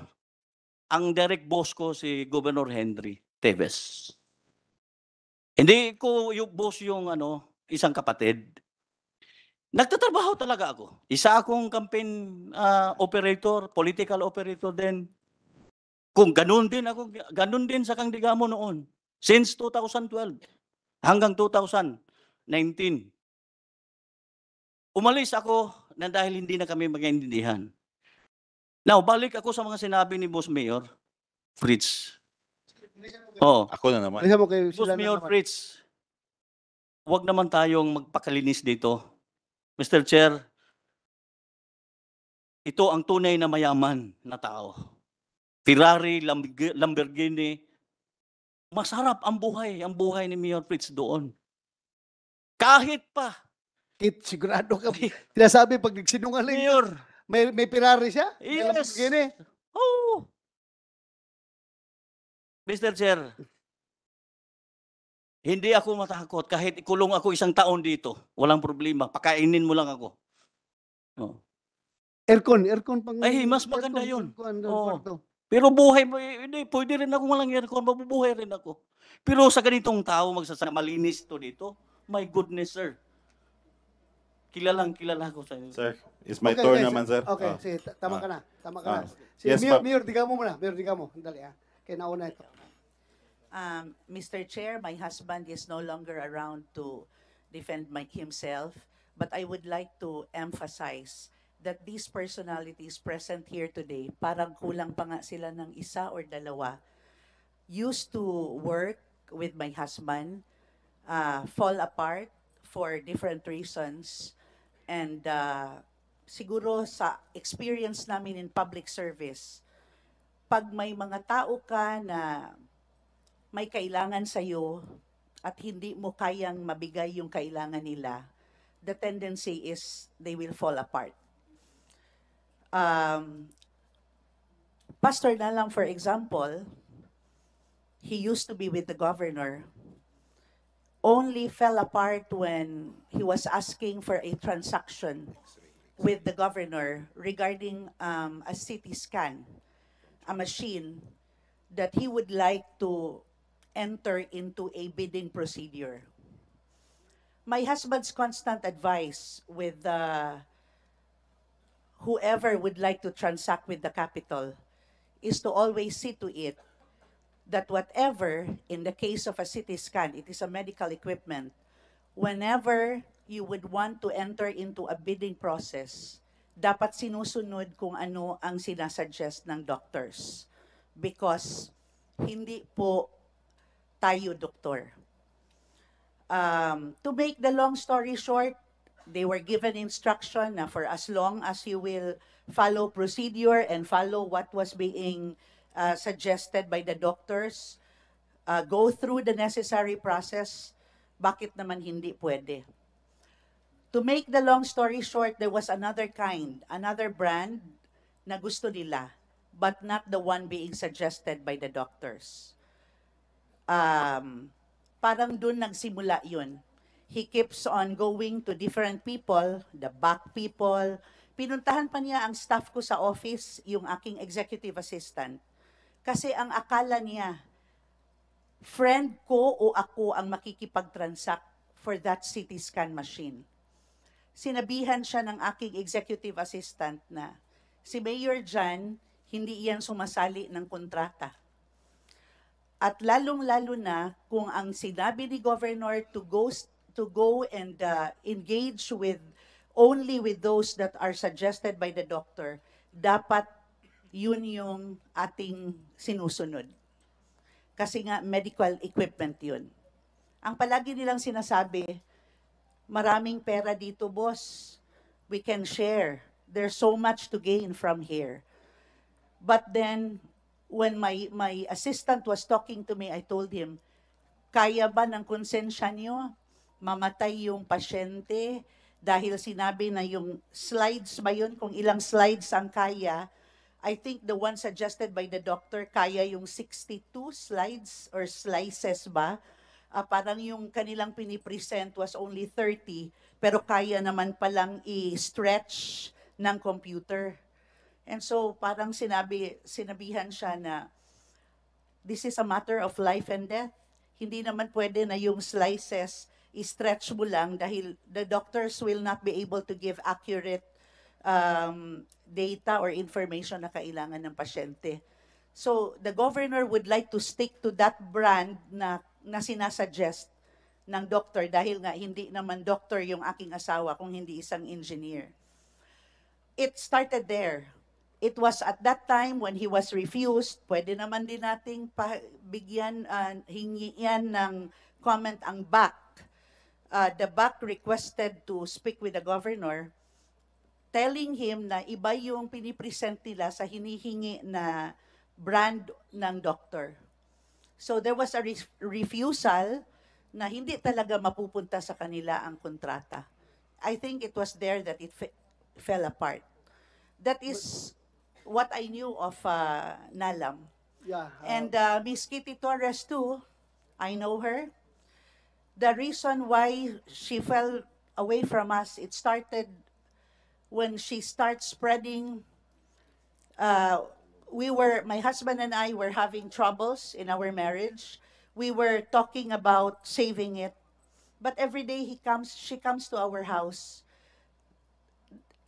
ang direct boss ko si Governor Henry Teves. Hindi ko yung boss yung ano, isang kapatid. Nagtatrabaho talaga ako. Isa akong campaign uh, operator, political operator din. Kung ganun din ako, ganun din sa Kangdigamo noon. Since 2012 hanggang 2019. Umalis ako na dahil hindi na kami magkaintindihan. Now, balik ako sa mga sinabi ni Boss Mayor Fritz. Oh. Ako na naman. Boss Mayor Fritz, wag naman tayong magpakalinis dito Mr. Chair, ito ang tunay na mayaman na tao. Ferrari, Lamborghini, masarap ang buhay, ang buhay ni Mayor Fritz doon. Kahit pa. Kit, sigurado ka. Tinasabi pag nagsinungaling. Mayor. May, may Ferrari siya? Yes. May Lamborghini? Oh. Mr. Chair, hindi ako matakot. Kahit ikulong ako isang taon dito, walang problema. Pakainin mo lang ako. Oh. Aircon, aircon pang... Ay, mas maganda aircon, yun. oh. Pero buhay, mo, eh, hindi, pwede rin ako walang aircon, mabubuhay rin ako. Pero sa ganitong tao, magsasama, malinis to dito. My goodness, sir. Kilalang kilala ko sa inyo. Sir, it's my okay, turn okay, naman, sir. Okay, oh. sige, tama ah. ka na. Tama ka ah. na. Sige, yes, Mayor, Mayor, mo muna. Mayor, diga mo. Dali, ah. Kaya nauna ito um, Mr. Chair, my husband is no longer around to defend my, himself, but I would like to emphasize that these personalities present here today, parang kulang pa nga sila ng isa or dalawa, used to work with my husband, uh, fall apart for different reasons, and uh, siguro sa experience namin in public service, pag may mga tao ka na may kailangan sa iyo at hindi mo kayang mabigay yung kailangan nila, the tendency is they will fall apart. Um, Pastor Nalang, for example, he used to be with the governor, only fell apart when he was asking for a transaction with the governor regarding um, a CT scan, a machine that he would like to enter into a bidding procedure. My husband's constant advice with uh, whoever would like to transact with the capital is to always see to it that whatever, in the case of a CT scan, it is a medical equipment, whenever you would want to enter into a bidding process, dapat sinusunod kung ano ang sinasuggest ng doctors. Because hindi po tayo doktor. Um, to make the long story short, they were given instruction na for as long as you will follow procedure and follow what was being uh, suggested by the doctors, uh, go through the necessary process, bakit naman hindi pwede? To make the long story short, there was another kind, another brand na gusto nila, but not the one being suggested by the doctors um, parang doon nagsimula yun. He keeps on going to different people, the back people. Pinuntahan pa niya ang staff ko sa office, yung aking executive assistant. Kasi ang akala niya, friend ko o ako ang makikipag-transact for that CT scan machine. Sinabihan siya ng aking executive assistant na si Mayor Jan, hindi iyan sumasali ng kontrata. At lalong-lalo na kung ang sinabi ni Governor to go, to go and uh, engage with only with those that are suggested by the doctor, dapat yun yung ating sinusunod. Kasi nga, medical equipment yun. Ang palagi nilang sinasabi, maraming pera dito, boss. We can share. There's so much to gain from here. But then, when my, my assistant was talking to me, I told him, kaya ba ng konsensya niyo? Mamatay yung pasyente dahil sinabi na yung slides ba yun, kung ilang slides ang kaya, I think the one suggested by the doctor, kaya yung 62 slides or slices ba? Uh, parang yung kanilang pinipresent was only 30, pero kaya naman palang i-stretch ng computer. And so parang sinabi, sinabihan siya na this is a matter of life and death. Hindi naman pwede na yung slices i-stretch mo lang dahil the doctors will not be able to give accurate um, data or information na kailangan ng pasyente. So the governor would like to stick to that brand na, na sinasuggest ng doctor dahil nga hindi naman doctor yung aking asawa kung hindi isang engineer. It started there It was at that time when he was refused, pwede naman din nating bigyan, uh, ah, hingian ng comment ang back. Uh, the back requested to speak with the governor, telling him na iba yung pinipresent nila sa hinihingi na brand ng doctor. So there was a re- refusal na hindi talaga mapupunta sa kanila ang kontrata. I think it was there that it fell apart. That is what I knew of uh, Nalam. Yeah. Uh, and uh, Miss Kitty Torres too, I know her. The reason why she fell away from us, it started when she started spreading. Uh, we were, my husband and I were having troubles in our marriage. We were talking about saving it, but every day he comes, she comes to our house,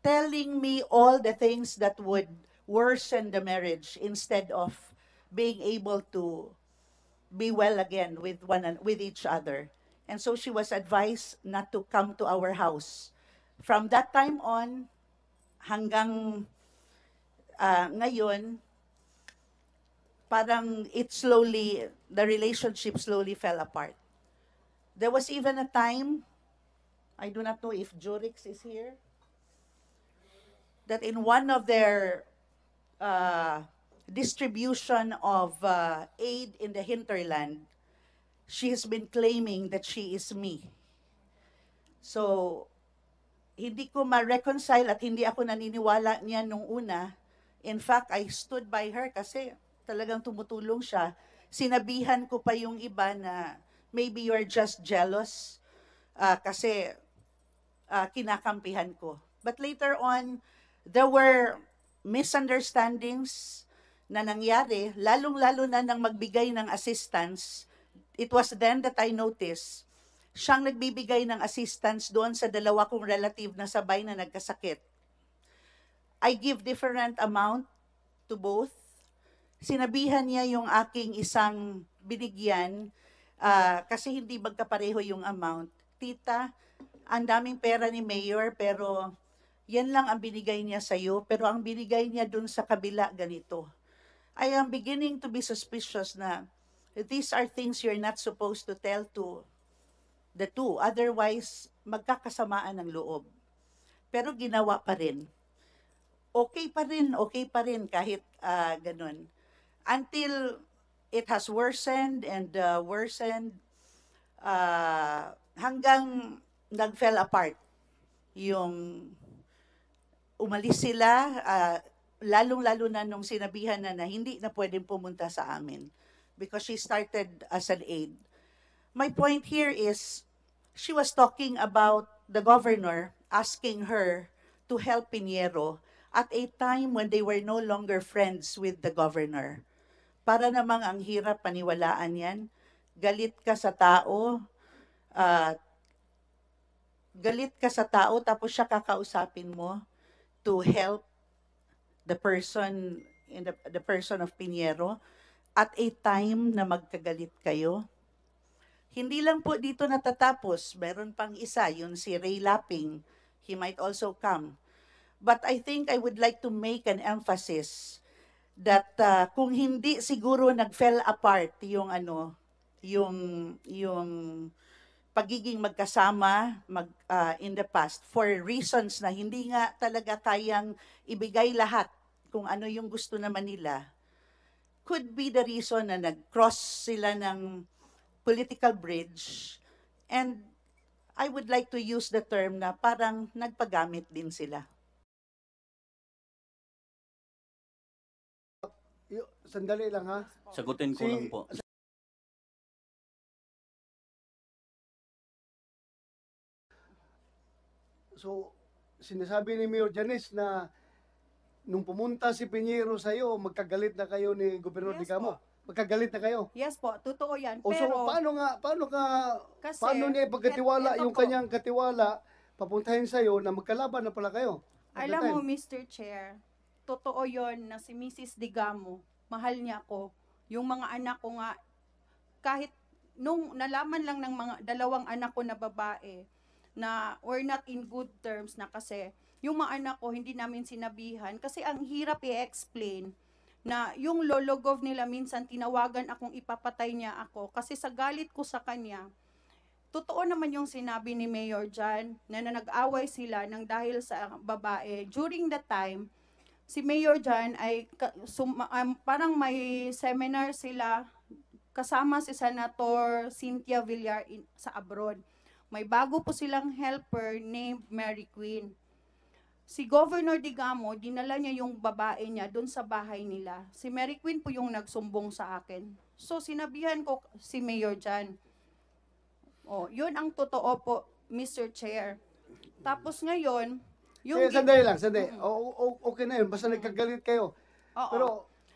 telling me all the things that would worsen the marriage instead of being able to be well again with one with each other. And so she was advised not to come to our house. From that time on hanggang uh, ngayon parang it slowly the relationship slowly fell apart. There was even a time I do not know if Jurix is here that in one of their uh, distribution of uh, aid in the hinterland, she has been claiming that she is me. So, hindi ko ma-reconcile at hindi ako naniniwala niya nung una. In fact, I stood by her kasi talagang tumutulong siya. Sinabihan ko pa yung iba na maybe you're just jealous uh, kasi uh, kinakampihan ko. But later on, there were misunderstandings na nangyari, lalong-lalo na nang magbigay ng assistance, it was then that I noticed siyang nagbibigay ng assistance doon sa dalawa kong relative na sabay na nagkasakit. I give different amount to both. Sinabihan niya yung aking isang binigyan uh, kasi hindi magkapareho yung amount. Tita, ang daming pera ni Mayor pero yan lang ang binigay niya sa iyo, pero ang binigay niya dun sa kabila ganito. I am beginning to be suspicious na these are things you're not supposed to tell to the two. Otherwise, magkakasamaan ng loob. Pero ginawa pa rin. Okay pa rin, okay pa rin kahit uh, ganun. Until it has worsened and uh, worsened uh, hanggang nag-fell apart yung umalis sila, uh, lalong-lalo na nung sinabihan na na hindi na pwedeng pumunta sa amin because she started as an aide. My point here is, she was talking about the governor asking her to help Pinero at a time when they were no longer friends with the governor. Para namang ang hirap paniwalaan yan. Galit ka sa tao, uh, galit ka sa tao tapos siya kakausapin mo to help the person in the, the person of Piniero at a time na magkagalit kayo. Hindi lang po dito natatapos, meron pang isa, yun si Ray Lapping. He might also come. But I think I would like to make an emphasis that uh, kung hindi siguro nag-fell apart yung ano, yung yung pagiging magkasama mag, uh, in the past for reasons na hindi nga talaga tayang ibigay lahat kung ano yung gusto naman nila could be the reason na nag-cross sila ng political bridge and I would like to use the term na parang nagpagamit din sila. Sandali lang ha. Sagutin ko si, lang po. So, sinasabi ni Mayor Janice na nung pumunta si Piñero sa iyo, magkagalit na kayo ni Gobernador yes, Dicamo. Magkagalit na kayo. Yes po, totoo 'yan. O, pero so, paano nga paano ka kasi, paano niya ipagkatiwala yung po. kanyang katiwala papuntahin sa iyo na magkalaban na pala kayo? Alam mo, Mr. Chair, totoo 'yon na si Mrs. Digamo, mahal niya ako. Yung mga anak ko nga kahit nung nalaman lang ng mga dalawang anak ko na babae, na we're not in good terms na kasi yung mga anak ko hindi namin sinabihan kasi ang hirap i-explain na yung lologov nila minsan tinawagan akong ipapatay niya ako kasi sa galit ko sa kanya totoo naman yung sinabi ni Mayor Jan na, na nag-away sila ng dahil sa babae during the time si Mayor Jan ay sum, um, parang may seminar sila kasama si Senator Cynthia Villar in, sa abroad may bago po silang helper named Mary Queen. Si Governor Digamo, dinala niya yung babae niya doon sa bahay nila. Si Mary Queen po yung nagsumbong sa akin. So sinabihan ko si Mayor Jan. Oh, yun ang totoo po, Mr. Chair. Tapos ngayon, yung... Kaya sandali lang, sandali. Mm. O, okay na yun, basta nagkagalit kayo. Oo. Pero,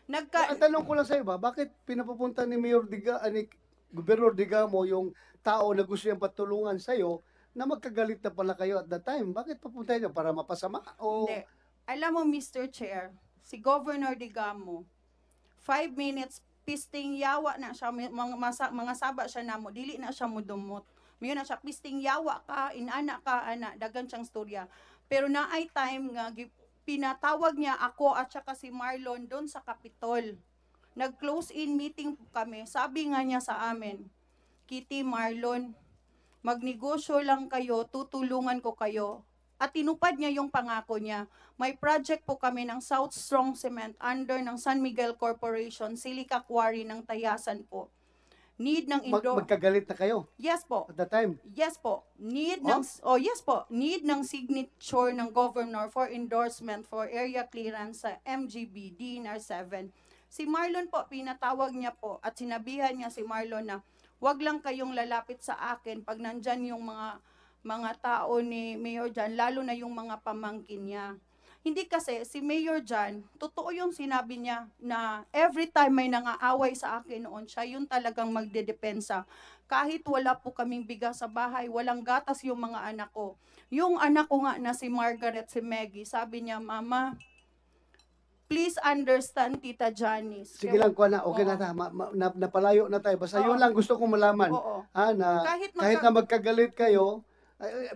Nagka... ang tanong ko lang sa iyo ba, bakit pinapupunta ni Mayor Diga, ah, ni Governor Digamo yung tao na gusto niyang patulungan sa'yo, na magkagalit na pala kayo at that time, bakit papunta niyo? Para mapasama? O... Hindi. Alam mo, Mr. Chair, si Governor Digamo, five minutes, pisting yawa na siya, mga, mga saba siya na mo, dili na siya mudumot. dumot. Mayon na siya, pisting yawa ka, inana ka, ana, dagan siyang storya. Pero na ay time nga, pinatawag niya ako at saka si Marlon doon sa Kapitol. Nag-close-in meeting kami. Sabi nga niya sa amin, Kitty Marlon, magnegosyo lang kayo, tutulungan ko kayo. At tinupad niya yung pangako niya. May project po kami ng South Strong Cement under ng San Miguel Corporation, Silica Quarry ng Tayasan po. Need ng Indo. Mag- magkagalit na kayo? Yes po. At the time? Yes po. Need oh? ng oh yes po. Need ng signature ng governor for endorsement for area clearance sa MGBD NAR 7. Si Marlon po pinatawag niya po at sinabihan niya si Marlon na Huwag lang kayong lalapit sa akin pag nandyan yung mga, mga tao ni Mayor Jan, lalo na yung mga pamangkin niya. Hindi kasi si Mayor Jan, totoo yung sinabi niya na every time may nangaaway sa akin noon, siya yung talagang magdedepensa. Kahit wala po kaming bigas sa bahay, walang gatas yung mga anak ko. Yung anak ko nga na si Margaret, si Maggie, sabi niya, Mama, please understand Tita Janice. Sige lang, kuha na. Okay Oo. na ta. Ma, na, napalayo na tayo. Basta Oo. yun lang gusto kong malaman. Oo. Ha, na, kahit, Kahit na magkagalit kayo,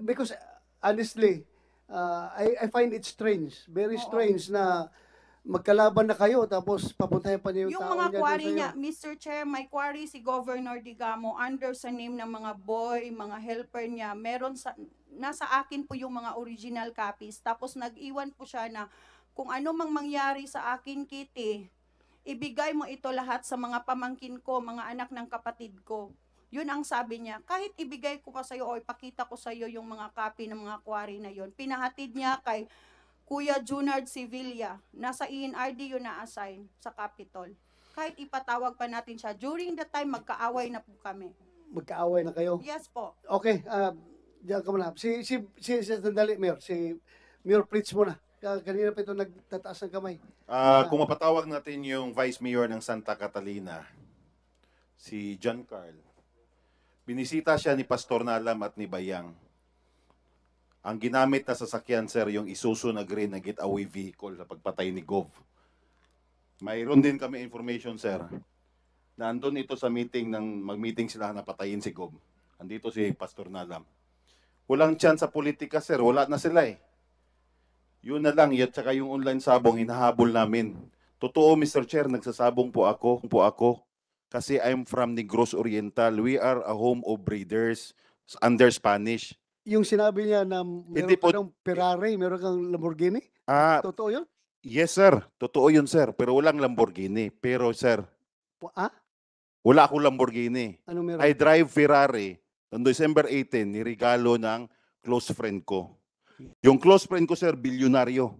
because honestly, uh, I, I find it strange. Very Oo. strange na magkalaban na kayo tapos papuntahin pa niyo yung, Yung tao mga niya niya, Mr. Chair, my quarry si Governor Digamo under sa name ng mga boy, mga helper niya. Meron sa, nasa akin po yung mga original copies. Tapos nag-iwan po siya na kung ano mang mangyari sa akin, Kitty, ibigay mo ito lahat sa mga pamangkin ko, mga anak ng kapatid ko. Yun ang sabi niya, kahit ibigay ko pa sa'yo o ipakita ko sa'yo yung mga copy ng mga quarry na yun, Pinahatid niya kay Kuya Junard Sevilla, nasa ENRD yun na-assign sa Capitol. Kahit ipatawag pa natin siya, during the time magkaaway na po kami. Magkaaway na kayo? Yes po. Okay, uh, diyan ka muna. Si, si, si, si, sandali, Mayor. Si Mayor Pritz muna kanina pa ito nagtataas ng kamay. Ah, ah, kung mapatawag natin yung Vice Mayor ng Santa Catalina, si John Carl. Binisita siya ni Pastor Nalam at ni Bayang. Ang ginamit na sasakyan, sir, yung Isuzu na green na getaway vehicle sa pagpatay ni Gov. Mayroon din kami information, sir, na andun ito sa meeting ng mag-meeting sila na patayin si Gov. Andito si Pastor Nalam. Walang chance sa politika, sir. Wala na sila eh. Yun na lang, at saka yung online sabong, hinahabol namin. Totoo, Mr. Chair, nagsasabong po ako, po ako. Kasi I'm from Negros Oriental. We are a home of breeders under Spanish. Yung sinabi niya na meron Hindi po- kang Ferrari, meron kang Lamborghini? Ah, Totoo yun? yes sir. Totoo yun sir. Pero walang Lamborghini. Pero sir, Po- Ah? wala akong Lamborghini. Ano meron? I drive Ferrari. Noong December 18, niregalo ng close friend ko. Yung close friend ko, sir, bilyonaryo.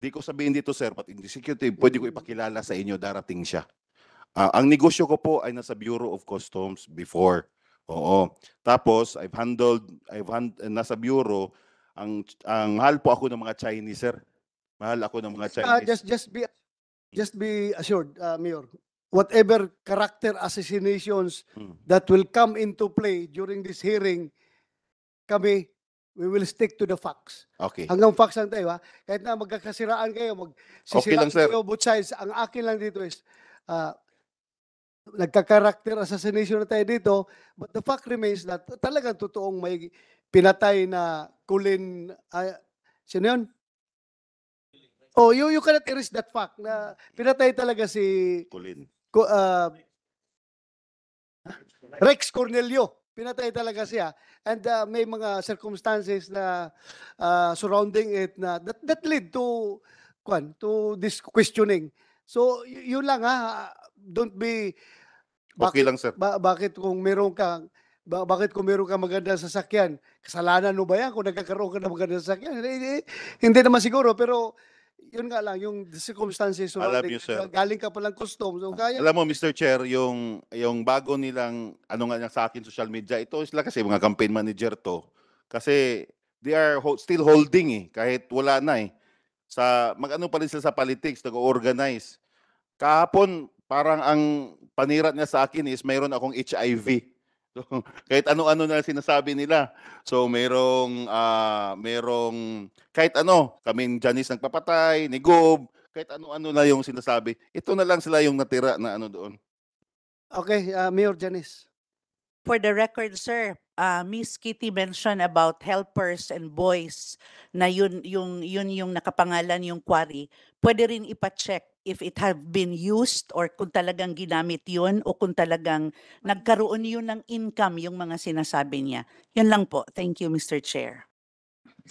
Di ko sabihin dito, sir, but executive, pwede ko ipakilala sa inyo, darating siya. Uh, ang negosyo ko po ay nasa Bureau of Customs before. Oo. Tapos, I've handled, I've hand, nasa Bureau, ang, ang mahal po ako ng mga Chinese, sir. Mahal ako ng mga ah, Chinese. Uh, just, just be, just be assured, uh, Mayor, whatever character assassinations hmm. that will come into play during this hearing, kami we will stick to the facts. Okay. Hanggang facts lang tayo, ha? Kahit na magkakasiraan kayo, magsisiraan okay kayo both sides. Ang akin lang dito is, uh, nagka-character assassination na tayo dito, but the fact remains that talagang totoong may pinatay na Colin, uh, sino yun? Oh, you, you cannot erase that fact na pinatay talaga si Colin. uh, Rex Cornelio. Pinatay talaga siya. And uh, may mga circumstances na uh, surrounding it na that, that lead to kwan, to this questioning. So, yun lang ha. Don't be... Bakit, okay lang, sir. Ba, bakit kung meron kang ba, bakit kung meron ka magandang sasakyan, kasalanan mo ba yan kung nagkakaroon ka ng magandang sasakyan? Hindi, eh, eh, hindi naman siguro, pero yun nga lang, yung circumstances surrounding. Alam niyo, sir. Galing ka palang custom. So, kaya. Alam mo, Mr. Chair, yung, yung bago nilang, ano nga niya sa akin, social media, ito sila kasi mga campaign manager to. Kasi they are ho- still holding eh, kahit wala na eh. Sa, mag-ano pa rin sila sa politics, nag-organize. Kahapon, parang ang panirat niya sa akin is mayroon akong HIV. So, kahit ano-ano na sinasabi nila. So, merong, uh, merong, kahit ano, kami Janice nagpapatay, ni Gob, kahit ano-ano na yung sinasabi. Ito na lang sila yung natira na ano doon. Okay, uh, Mayor Janice. For the record, sir, uh, Miss Kitty mentioned about helpers and boys na yun yung yun yung nakapangalan yung quarry. Pwede rin ipa-check if it have been used or kung talagang ginamit yun o kung talagang nagkaroon yun ng income yung mga sinasabi niya. Yun lang po. Thank you, Mr. Chair.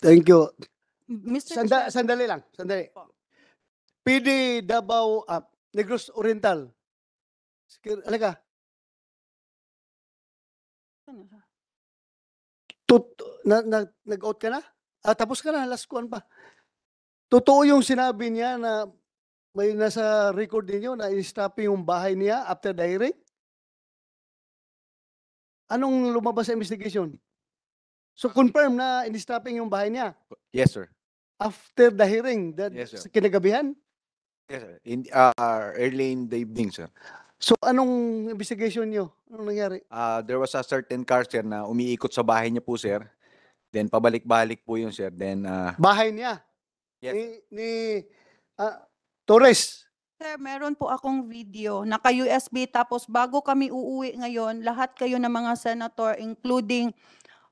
Thank you. Mr. Sanda, Chair. Sandali lang, sandali. PD Davao, uh, Negros Oriental. Alika. Tut, na, na, nag-out ka na? Ah, tapos ka na, last one pa. Totoo yung sinabi niya na may nasa record ninyo na in-stop yung bahay niya after the Anong lumabas sa investigation? So ah. confirm na in-stopping yung bahay niya Yes, sir. after the hearing that Yes, sir. sa kinagabihan? Yes, sir. In uh, early in the evening, sir. So anong investigation niyo? Anong nangyari? Uh, there was a certain car, sir, na umiikot sa bahay niya po, sir. Then pabalik-balik po yun, sir. Then uh, Bahay niya. Yes. ni ni ah, Torres, Sir, meron po akong video, naka-USB, tapos bago kami uuwi ngayon, lahat kayo ng mga senator, including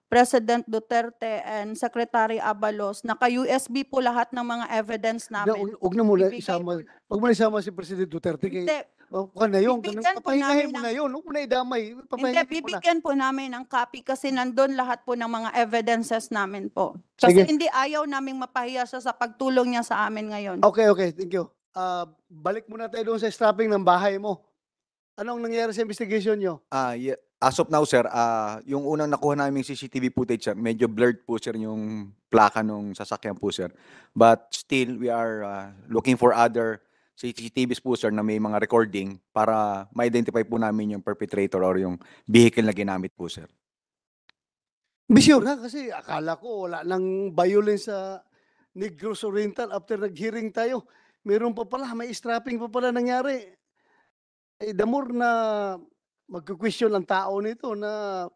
President Duterte and Secretary Abalos, naka-USB po lahat ng mga evidence na, namin. huwag na muna isama, huwag mo na isama si President Duterte kay Hindi, Oh, huwag na yun, papahingahin mo ng- na yun, huwag mo na idamay, hindi, papahingahin mo na. bibigyan po namin ng copy kasi nandun lahat po ng mga evidences namin po. Kasi Sige. hindi ayaw naming mapahiya siya sa pagtulong niya sa amin ngayon. Okay, okay, thank you uh, balik muna tayo doon sa strapping ng bahay mo. Anong nangyari sa investigation nyo? Ah, yeah. As of now, sir, uh, yung unang nakuha namin CCTV footage, sir, ah, medyo blurred po, sir, yung plaka nung sasakyan po, sir. But still, we are uh, looking for other CCTVs po, sir, na may mga recording para ma-identify po namin yung perpetrator or yung vehicle na ginamit po, sir. Be sure kasi akala ko wala nang violence sa Negros Oriental after nag-hearing tayo meron pa pala, may strapping pa pala nangyari. Eh, the more na magkukwestiyon ang tao nito na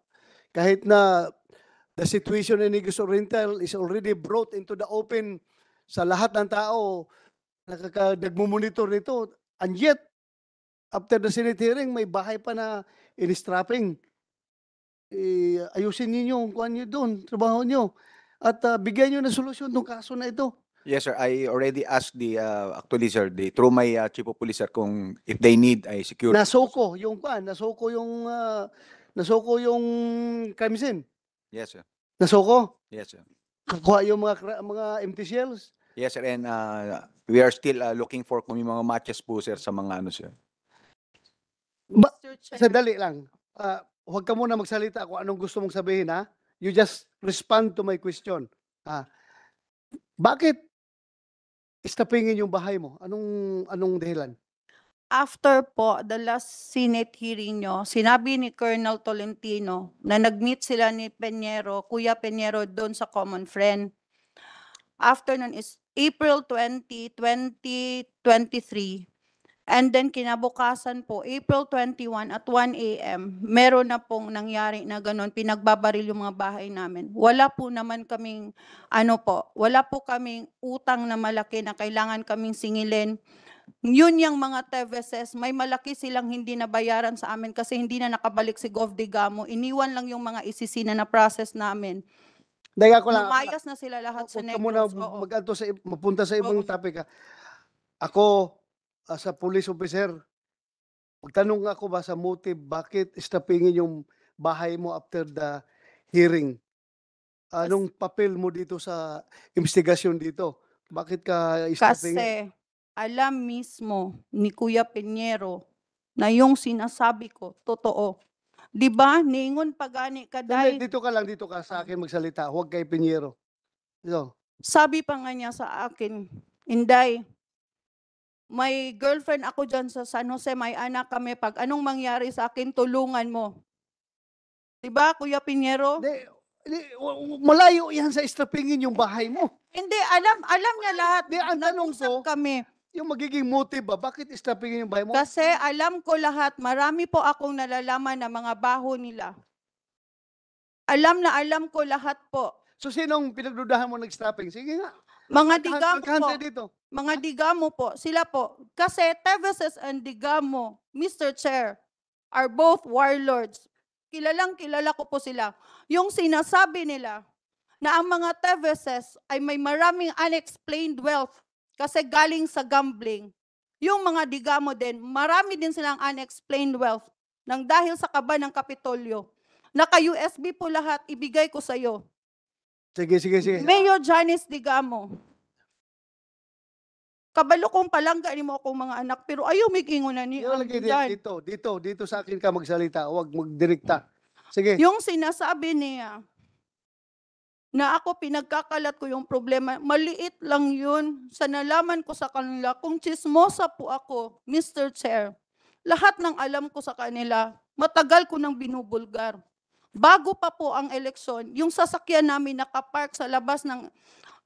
kahit na the situation in Negros Oriental is already brought into the open sa lahat ng tao, nakakadagmumonitor nito. And yet, after the Senate hearing, may bahay pa na in-strapping. Eh, ayusin ninyo kung ano nyo doon, trabaho nyo. At uh, bigyan nyo ng solusyon ng kaso na ito. Yes, sir. I already asked the, uh, actually, sir, the, through my uh, chief of police, sir, kung if they need a security. Nasoko yung kuan, nasoko yung ah, uh, nasoko yung kamisin. Yes, sir. Nasoko. Yes, sir. Kakuha yung mga mga empty shells. Yes, sir. And uh, we are still uh, looking for kung may mga matches po, sir, sa mga ano, sir. Ba- Mr. Sandali lang. Uh, huwag ka muna magsalita kung anong gusto mong sabihin ha. You just respond to my question. Ah. Bakit Istapingin yung bahay mo. Anong anong dahilan? After po, the last Senate hearing nyo, sinabi ni Colonel Tolentino na nag-meet sila ni Peñero, Kuya Peñero, doon sa common friend. After nun is April 20, 2023, And then kinabukasan po, April 21 at 1 a.m., meron na pong nangyari na ganun, pinagbabaril yung mga bahay namin. Wala po naman kaming, ano po, wala po kaming utang na malaki na kailangan kaming singilin. Yun yung mga TVSS, may malaki silang hindi nabayaran sa amin kasi hindi na nakabalik si Gov. Digamo. Iniwan lang yung mga isisina na process namin. Dahil ko lang. Lumayas na sila lahat sa Negros. Huwag ka muna mag sa, mapunta sa ibang topic. Ako, as a police officer, pagtanong ako ba sa motive, bakit istapingin yung bahay mo after the hearing? Anong papel mo dito sa investigasyon dito? Bakit ka stoppingin? Kasi alam mismo ni Kuya Pinero na yung sinasabi ko, totoo. Di ba? Ningon pagani ka dahil... Dito ka lang, dito ka sa akin magsalita. Huwag kay Pinero. Dito. Sabi pa nga niya sa akin, Inday, may girlfriend ako dyan sa San Jose, may anak kami. Pag anong mangyari sa akin, tulungan mo. Diba, Kuya Pinero? Hindi, hindi, malayo yan sa istapingin yung bahay mo. Hindi, alam, alam niya lahat. Hindi, ang tanong ko, kami. yung magiging motive ba, bakit istrapingin yung bahay mo? Kasi alam ko lahat, marami po akong nalalaman ng mga baho nila. Alam na alam ko lahat po. So, sinong pinagdudahan mo nag-strapping? Sige nga. Mga digamo po. Magkano dito? Oh. Mga digamo po. Sila po. Kasi Teveses and digamo, Mr. Chair, are both warlords. Kilalang kilala ko po sila. Yung sinasabi nila na ang mga Teveses ay may maraming unexplained wealth kasi galing sa gambling. Yung mga digamo din, marami din silang unexplained wealth nang dahil sa kaba ng Kapitolyo. Naka-USB po lahat, ibigay ko sa iyo. Sige, sige, sige. Mayor Janice Digamo. Kabalo kong palangga ni mo akong mga anak, pero ayaw may kingunan ni Yung dito, dito, dito sa akin ka magsalita, huwag magdirekta. Sige. Yung sinasabi niya, na ako pinagkakalat ko yung problema, maliit lang yun sa nalaman ko sa kanila. Kung chismosa po ako, Mr. Chair, lahat ng alam ko sa kanila, matagal ko nang binubulgar bago pa po ang eleksyon, yung sasakyan namin nakapark sa labas ng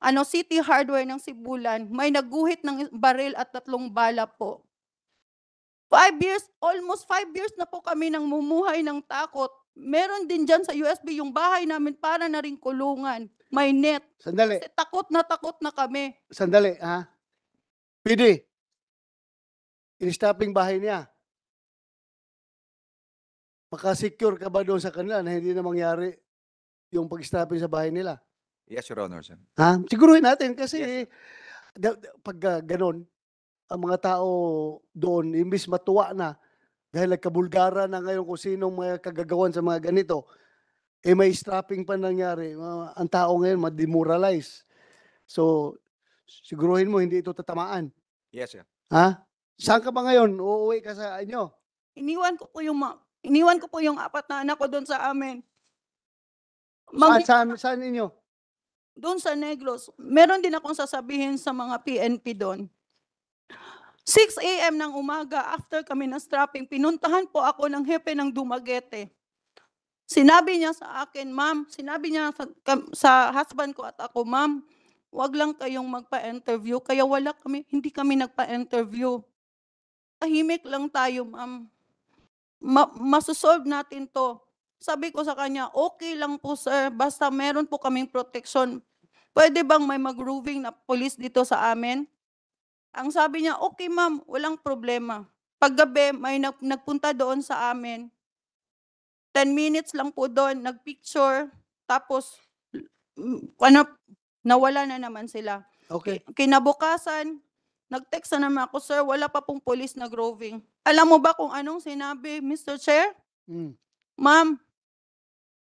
ano City Hardware ng Sibulan, may naguhit ng baril at tatlong bala po. Five years, almost five years na po kami nang mumuhay ng takot. Meron din dyan sa USB yung bahay namin para na rin kulungan. May net. Sandali. Kasi takot na takot na kami. Sandali, ha? PD, in-stopping bahay niya. Makasecure ka ba doon sa kanila na hindi na mangyari yung pag sa bahay nila? Yes, Your Honor, sir. Ha? Siguruhin natin kasi da- da- pag ah, ganon, ang mga tao doon, imbis matuwa na dahil nagkabulgara na ngayon kung sinong mga kagagawan sa mga ganito, eh may strapping pa nangyari. Mga- ang tao ngayon mademoralize. So, siguruhin mo hindi ito tatamaan. Yes, sir. Ha? Saan ka ba ngayon? Uuwi ka sa inyo? Iniwan ko po yung mga Iniwan ko po yung apat na anak ko doon sa amin. Saan, Mag- saan, saan inyo? doon sa Negros, meron din akong sasabihin sa mga PNP doon. 6 a.m. ng umaga, after kami na strapping, pinuntahan po ako ng hepe ng Dumaguete. Sinabi niya sa akin, ma'am, sinabi niya sa, sa husband ko at ako, ma'am, wag lang kayong magpa-interview. Kaya wala kami, hindi kami nagpa-interview. Tahimik lang tayo, ma'am ma- masusolve natin to. Sabi ko sa kanya, okay lang po sir, basta meron po kaming protection. Pwede bang may mag-roving na police dito sa amin? Ang sabi niya, okay ma'am, walang problema. Paggabi, may nag- nagpunta doon sa amin. 10 minutes lang po doon, nagpicture, tapos mm, ano, nawala na naman sila. Okay. Kinabukasan, Nag-text na naman ako, sir, wala pa pong police na groving. Alam mo ba kung anong sinabi, Mr. Chair? Mm. Ma'am,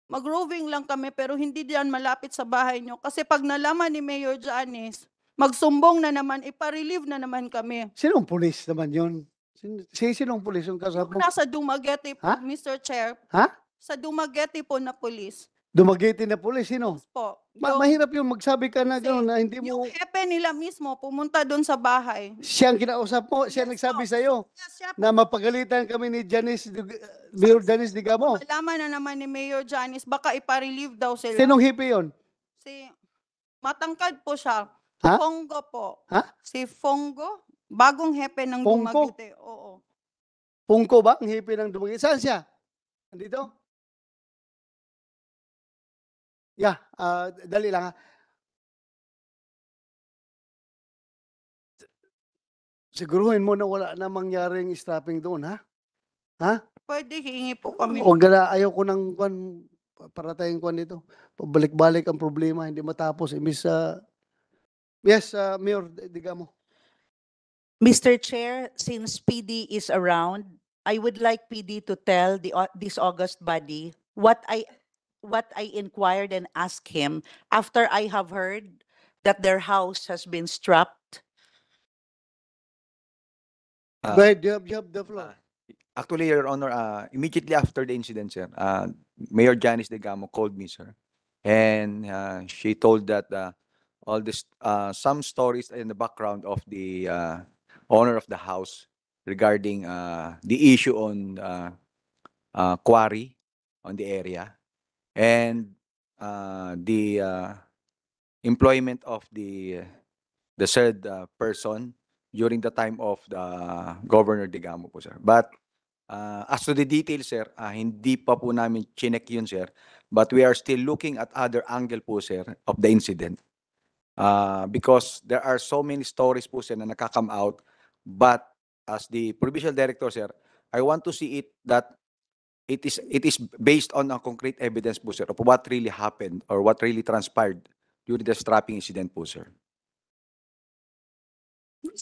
mag-roving lang kami pero hindi diyan malapit sa bahay nyo. Kasi pag nalaman ni Mayor Janice, magsumbong na naman, iparelieve na naman kami. Sinong police naman yun? Sin si sinong police yung kasama? Nasa Dumaguete po, Ha? Mr. Chair. Ha? Sa Dumaguete po na police. Dumagiti na pulis, sino? Eh, po. Ma- mahirap yung magsabi ka na gano'n na ah, hindi Yung mo... hepe nila mismo, pumunta doon sa bahay. Siya ang kinausap mo, siya Yes, nagsabi po. sa'yo Yes, siya na mapagalitan kami ni Janice, Dug- Mayor Janice Digamo. Malaman na naman ni Mayor Janice, baka iparelieve daw sila. Sinong hippie yon? Si, matangkad po siya. Ha? Fongo po. Ha? Si Fongo, bagong hepe ng Fongo? Dumaguete. Oo. Pungko ba ang hippie ng Dumagiti? Saan siya? Andito? Yeah, uh, dali lang, ah. Siguruhin mo na wala na mangyaring strapping doon, ha? Ha? Pwede, hihingi po kami. Huwag ka na, ayaw ko ng kwan, pa- para tayong kwan dito. Pabalik-balik ang problema, hindi matapos. Eh, miss, sa... Ah, yes, ah, Mayor, di- diga mo. Mr. Chair, since PD is around, I would like PD to tell the, uh, this August body what I what I inquired and asked him after I have heard that their house has been strapped. Uh, Go ahead, you have, you have the uh, floor. Actually, Your Honor, uh, immediately after the incident, sir, uh, Mayor Janice De Gamo called me, sir, and uh, she told that uh, all this uh, some stories in the background of the uh, owner of the house regarding uh, the issue on uh, uh, quarry on the area and uh, the uh, employment of the the said uh, person during the time of the Governor Digamo po, sir. But uh, as to the details, sir, uh, hindi pa po namin chinek yun, sir. But we are still looking at other angle po, sir, of the incident. Uh, because there are so many stories po, sir, na nakakam out. But as the provincial director, sir, I want to see it that it is it is based on a concrete evidence po sir of what really happened or what really transpired during the strapping incident po sir.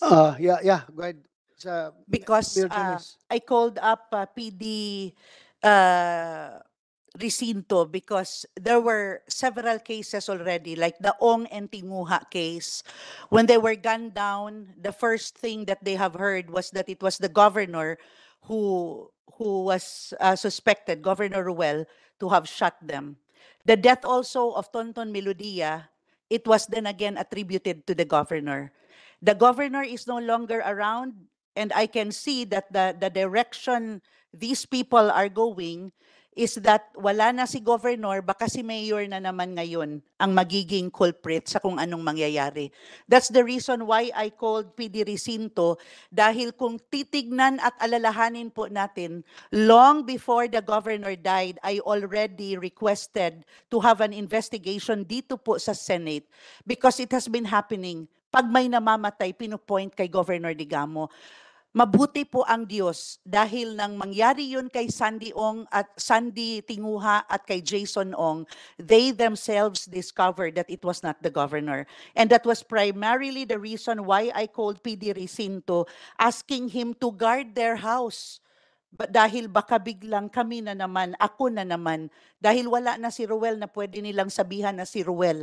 Uh, yeah, yeah, go ahead. Sa, Because uh, I called up uh, PD uh, Recinto because there were several cases already, like the Ong and Tinguha case. When they were gunned down, the first thing that they have heard was that it was the governor who who was uh, suspected, Governor Ruel, to have shot them. The death also of Tonton Melodia, it was then again attributed to the governor. The governor is no longer around, and I can see that the, the direction these people are going is that wala na si governor, baka si mayor na naman ngayon ang magiging culprit sa kung anong mangyayari. That's the reason why I called PD Recinto dahil kung titignan at alalahanin po natin, long before the governor died, I already requested to have an investigation dito po sa Senate because it has been happening pag may namamatay, pinupoint kay Governor Digamo. Mabuti po ang Diyos dahil nang mangyari yun kay Sandy Ong at Sandy Tinguha at kay Jason Ong, they themselves discovered that it was not the governor. And that was primarily the reason why I called PD Recinto asking him to guard their house. Ba- dahil baka biglang kami na naman, ako na naman, dahil wala na si Ruel na pwede nilang sabihan na si Ruel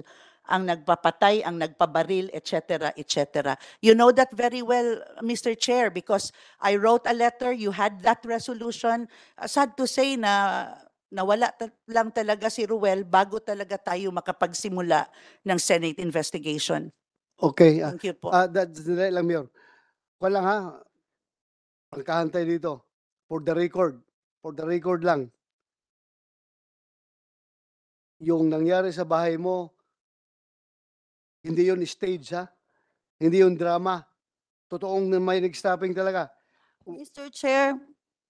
ang nagpapatay, ang nagpabaril, etc., etc. You know that very well, Mr. Chair, because I wrote a letter, you had that resolution. Uh, sad to say na nawala ta- lang talaga si Ruel bago talaga tayo makapagsimula ng Senate investigation. Okay. ah, Thank you po. Ah, that's dali lang, Mayor. Wala ha. Pagkahantay dito. For the record. For the record lang. Yung nangyari sa bahay mo, hindi yun stage ha. Hindi yun drama. Totoong may nag-stopping talaga. Mr. Mm. Chair.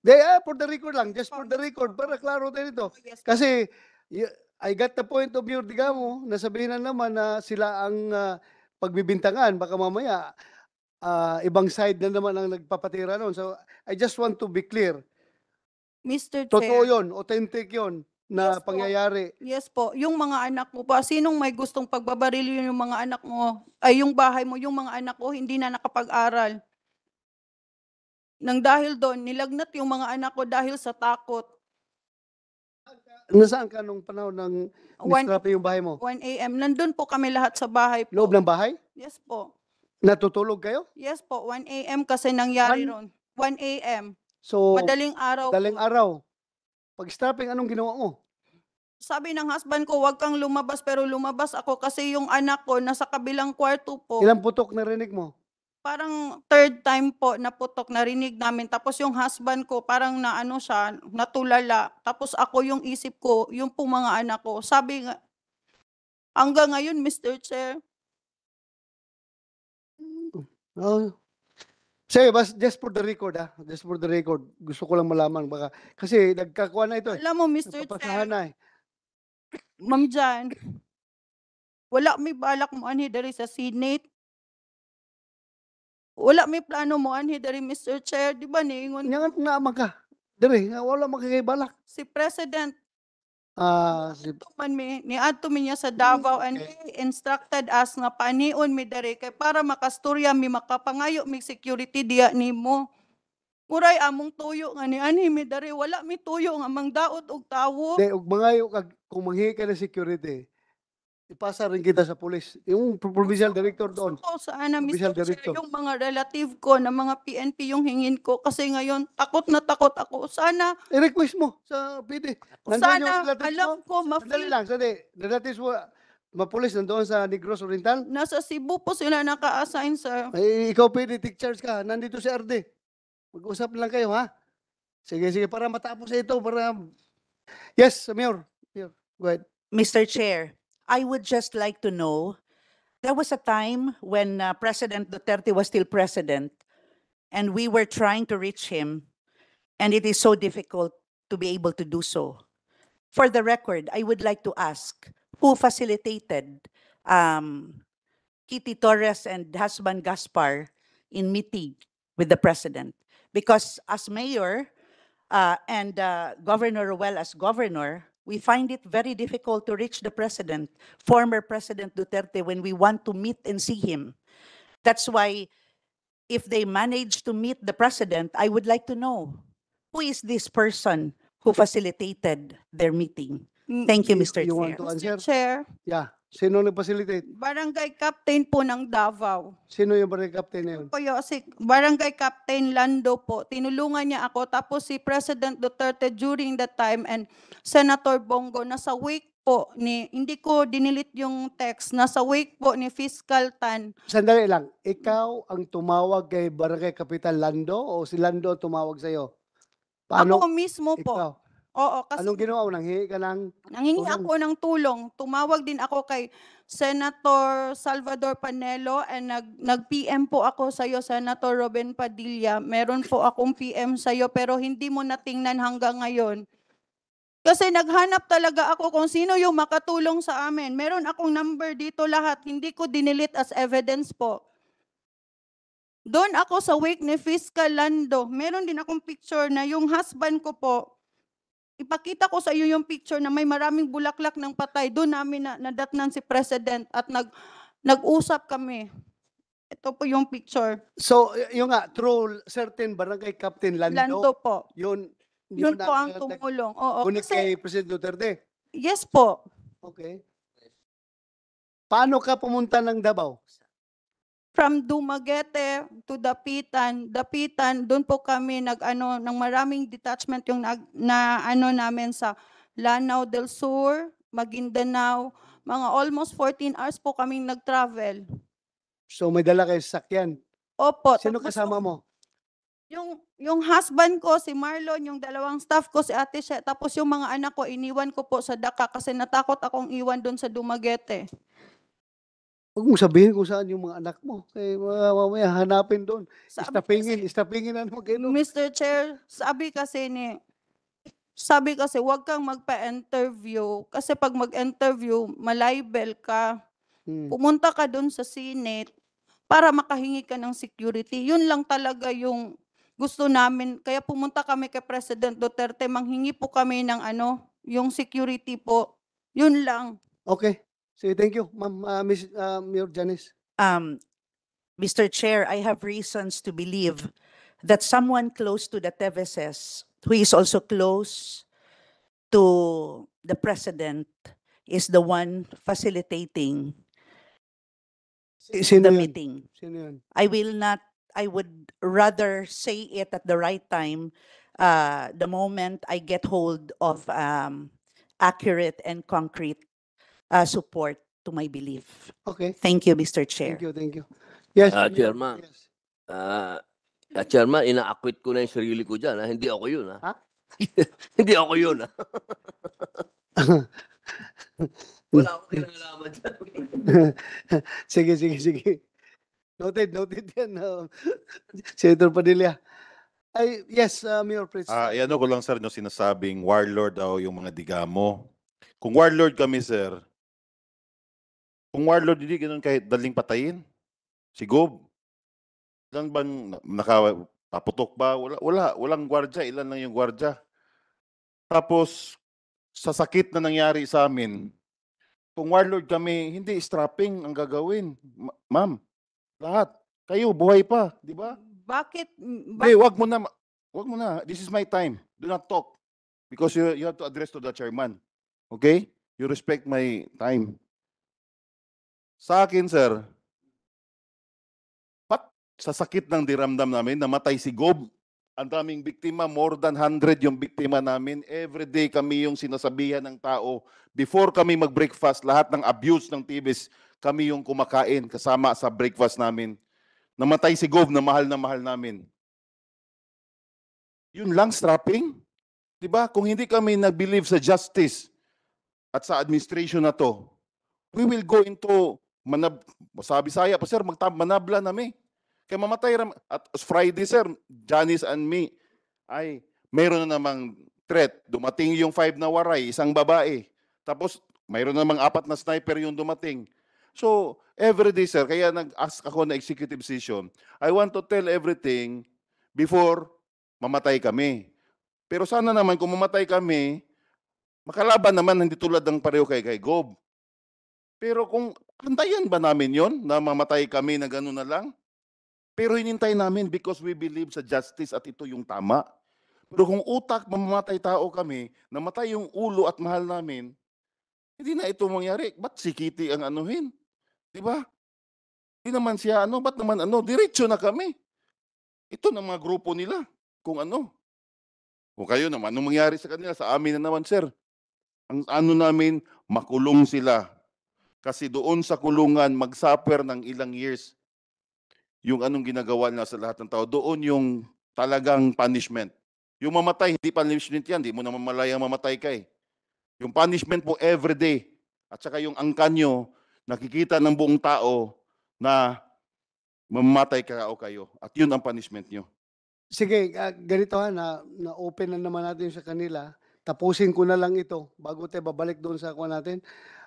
They, ah, for the record lang. Just for the record. Para klaro tayo nito. Oh, Kasi I got the point of view, diga mo, nasabihin na naman na sila ang uh, pagbibintangan. Baka mamaya, uh, ibang side na naman ang nagpapatira noon. So, I just want to be clear. Mr. Totoo Chair. Totoo yun. Authentic yun na Yes po. pangyayari. Yes po, yung mga anak mo po, sinong may gustong pagbabarilyo yung mga anak mo, ay yung bahay mo, yung mga anak ko hindi na nakapag-aral. Nang dahil doon, nilagnat yung mga anak ko dahil sa takot. Nasaan ka nung panahon ng 1, yung bahay mo? 1 a.m. Nandun po kami lahat sa bahay po. Loob ng bahay? Yes po. Natutulog kayo? Yes po, 1 a.m. kasi nangyari ron. 1 a.m. So, Madaling araw. po. araw. Pag strapping, anong ginawa mo? sabi ng husband ko, huwag kang lumabas, pero lumabas ako kasi yung anak ko nasa kabilang kwarto po. Ilang putok narinig mo? Parang third time po na putok narinig namin. Tapos yung husband ko, parang na ano siya, natulala. Tapos ako yung isip ko, yung po mga anak ko. Sabi nga, hanggang ngayon, Mr. Chair. Oh. Say, bas, just for the record, ah. Just for the record. Gusto ko lang malaman. Baka, kasi nagkakuha na ito. Eh. Alam mo, Mr. Chair. na eh. Ma'am Jan, wala may balak mo anhi dari sa Senate. Wala may plano mo anhi dari Mr. Chair, di ba niingon Nga nga maka. Dire, nga wala balak. si President Ah, si man mi ni Ato niya sa Davao and he instructed us nga panion mi dari kay para makasturya mi makapangayo mi security diya nimo. Uray among tuyo nga ni ani mi dari wala mi tuyo nga mangdaot og tawo. De og mangayo kag kung manghi ka na security ipasa rin kita sa pulis. Yung provincial director doon. Ko so, saan Director. Yung mga relative ko na mga PNP yung hingin ko kasi ngayon takot na takot ako. Sana. I-request mo sa PD. Nandun sana, alam mo? ko, ma-feel. Sandali lang, sandali. Relatives mo, mapulis nandoon sa Negros Oriental? Nasa Cebu po sila naka-assign sa... Ay, eh, ikaw pwede, take charge ka. Nandito si RD. Mag-usap lang kayo, ha? Sige, sige, para matapos ito, para... Yes, Mayor. Mayor, go ahead. Mr. Chair, I would just like to know, there was a time when uh, President Duterte was still president, and we were trying to reach him, and it is so difficult to be able to do so. For the record, I would like to ask, who facilitated um, Kitty Torres and husband Gaspar in meeting with the president? Because as mayor uh, and uh, Governor well, as governor, we find it very difficult to reach the president, former President Duterte, when we want to meet and see him. That's why if they manage to meet the president, I would like to know who is this person who facilitated their meeting. Mm, Thank you, Mr. You Chair. Mr. Chair. Yeah. Sino nag-facilitate? Barangay Captain po ng Davao. Sino yung barangay captain na yun? Po Yosik, Barangay Captain Lando po. Tinulungan niya ako. Tapos si President Duterte during that time and Senator Bongo, nasa wake po ni, hindi ko dinilit yung text, nasa wake po ni Fiscal Tan. Sandali lang. Ikaw ang tumawag kay Barangay Kapitan Lando o si Lando ang tumawag sa'yo? Paano? Ako mismo po. Ikaw. Oo, kasi Anong ginawa mo? Nanghihi ka ng... nanghingi Tulong. ako ng tulong. Tumawag din ako kay Senator Salvador Panelo and nag, nag-PM po ako sa iyo, Senator Robin Padilla. Meron po akong PM sa iyo pero hindi mo natingnan hanggang ngayon. Kasi naghanap talaga ako kung sino yung makatulong sa amin. Meron akong number dito lahat. Hindi ko dinilit as evidence po. Doon ako sa wake ni Fiscal Lando. Meron din akong picture na yung husband ko po, Ipakita ko sa iyo yung picture na may maraming bulaklak ng patay. Doon namin na, nadatnan si President at nag, nag-usap kami. Ito po yung picture. So, yung yun nga, through certain barangay captain Lando, Lando po. yun, hindi Yun mo po ang tumulong. Oo, Kunik kay kasi, President Duterte. yes po. Okay. Paano ka pumunta ng Davao? from Dumaguete to Dapitan, Dapitan, doon po kami nag-ano ng maraming detachment yung na, na ano namin sa Lanao del Sur, Maguindanao, mga almost 14 hours po kaming nag-travel. So may dala kayo sakyan? Opo. Sino kasama mo? Yung yung husband ko si Marlon, yung dalawang staff ko si Ate She, tapos yung mga anak ko iniwan ko po sa Daka kasi natakot akong iwan doon sa Dumaguete. Huwag mo sabihin kung saan yung mga anak mo. Kaya eh, mga mamaya hanapin doon. Sabi Istapingin, kasi- istapingin na naman kayo. Mr. Chair, sabi kasi ni, sabi kasi huwag kang magpa-interview kasi pag mag-interview, malibel ka. Hmm. Pumunta ka doon sa Senate para makahingi ka ng security. Yun lang talaga yung gusto namin. Kaya pumunta kami kay President Duterte, manghingi po kami ng ano, yung security po. Yun lang. Okay. So thank you, ma'am, uh, Miss, uh, Mayor Janice. Um, Mr. Chair, I have reasons to believe that someone close to the Teveses, who is also close to the president, is the one facilitating the meeting. I will not, I would rather say it at the right time, uh, the moment I get hold of, um, accurate and concrete uh, support to my belief. Okay, Thank you, Mr. Chair. thank you, thank you. Yes. Ah, Chairman. Yes. Ah, ah, chairman, ina ko na yung sarili ko dyan. Ha? Ah. Hindi ako yun. Ah. Ha? Ha? Hindi ako yun. Ha? Ah. Wala akong kinalaman dyan. sige, sige, sige. Noted, noted yan. Uh, Senator Padilla. Ay, yes, uh, Mayor Prince. Ah, eh, ano ko lang sir, no, sinasabing warlord daw yung mga digamo. Kung warlord kami sir, kung warlord hindi, ganun kahit daling patayin. Si Gob. Ilan bang naka, paputok ba? Wala, wala. Walang gwardya. Ilan lang yung gwardya. Tapos, sa sakit na nangyari sa amin, kung warlord kami, hindi strapping ang gagawin. Ma- ma'am, lahat. Kayo, buhay pa, di ba? Bakit? bakit? Hey, wag mo na. Wag mo na. This is my time. Do not talk. Because you, you have to address to the chairman. Okay? You respect my time. Sa akin, sir, pat sa sakit ng diramdam namin, namatay si Gob. Ang daming biktima, more than 100 yung biktima namin. Every day kami yung sinasabihan ng tao, before kami mag-breakfast, lahat ng abuse ng tibis, kami yung kumakain kasama sa breakfast namin. Namatay si Gob na mahal na mahal namin. Yun lang, strapping. ba? Diba? Kung hindi kami nag-believe sa justice at sa administration na to, we will go into manab sabi saya po sir magtab manabla na mi. Kay mamatay ram at Friday sir, Janice and me ay mayroon na namang threat. Dumating yung five na waray, isang babae. Tapos mayroon na namang apat na sniper yung dumating. So, every day sir, kaya nag-ask ako na executive session, I want to tell everything before mamatay kami. Pero sana naman kung mamatay kami, makalaban naman hindi tulad ng pareho kay kay Gob. Pero kung antayan ba namin yon na mamatay kami na gano'n na lang? Pero hinintay namin because we believe sa justice at ito yung tama. Pero kung utak, mamamatay tao kami, namatay yung ulo at mahal namin, hindi na ito mangyari. Ba't si Kitty ang anuhin? Di ba? Hindi naman siya ano, ba't naman ano, diretsyo na kami. Ito na mga grupo nila, kung ano. Kung kayo naman, anong mangyari sa kanila? Sa amin na naman, sir. Ang ano namin, makulong sila kasi doon sa kulungan, magsuffer ng ilang years yung anong ginagawa nila sa lahat ng tao. Doon yung talagang punishment. Yung mamatay, hindi punishment yan. Hindi mo naman malayang mamatay ka eh. Yung punishment po every day. At saka yung angkanyo, nakikita ng buong tao na mamatay ka o kayo. At yun ang punishment nyo. Sige, uh, ganito ha, na, na open na naman natin sa kanila. Tapusin ko na lang ito bago tayo babalik doon sa ako natin.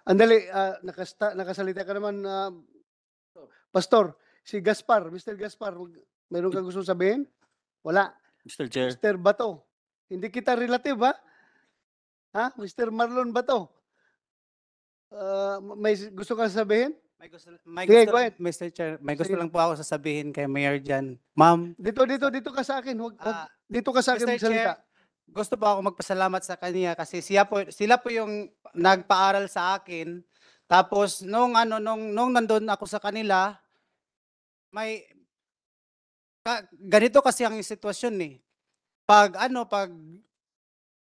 Andali, ah, nakasta, nakasalita ka naman, ah, Pastor. Si Gaspar, Mr. Gaspar, meron kang gusto sabihin? Wala. Mr. Chair. Mr. Bato. Hindi kita relative, ha? Ha? Mr. Marlon Bato. Ah, may gusto kang sabihin? May gusto, may Sige, gusto, go Mr. Chair, may gusto Sige. lang po ako sasabihin kay Mayor Jan. Ma'am, Dito, dito, dito ka sa akin. Huwag, huwag- ah, dito ka sa akin Mr. Chair, magsalita gusto po ako magpasalamat sa kanya kasi siya po, sila po yung nagpaaral sa akin. Tapos nung ano nung nung nandoon ako sa kanila, may ka, ganito kasi ang sitwasyon ni. Eh. Pag ano pag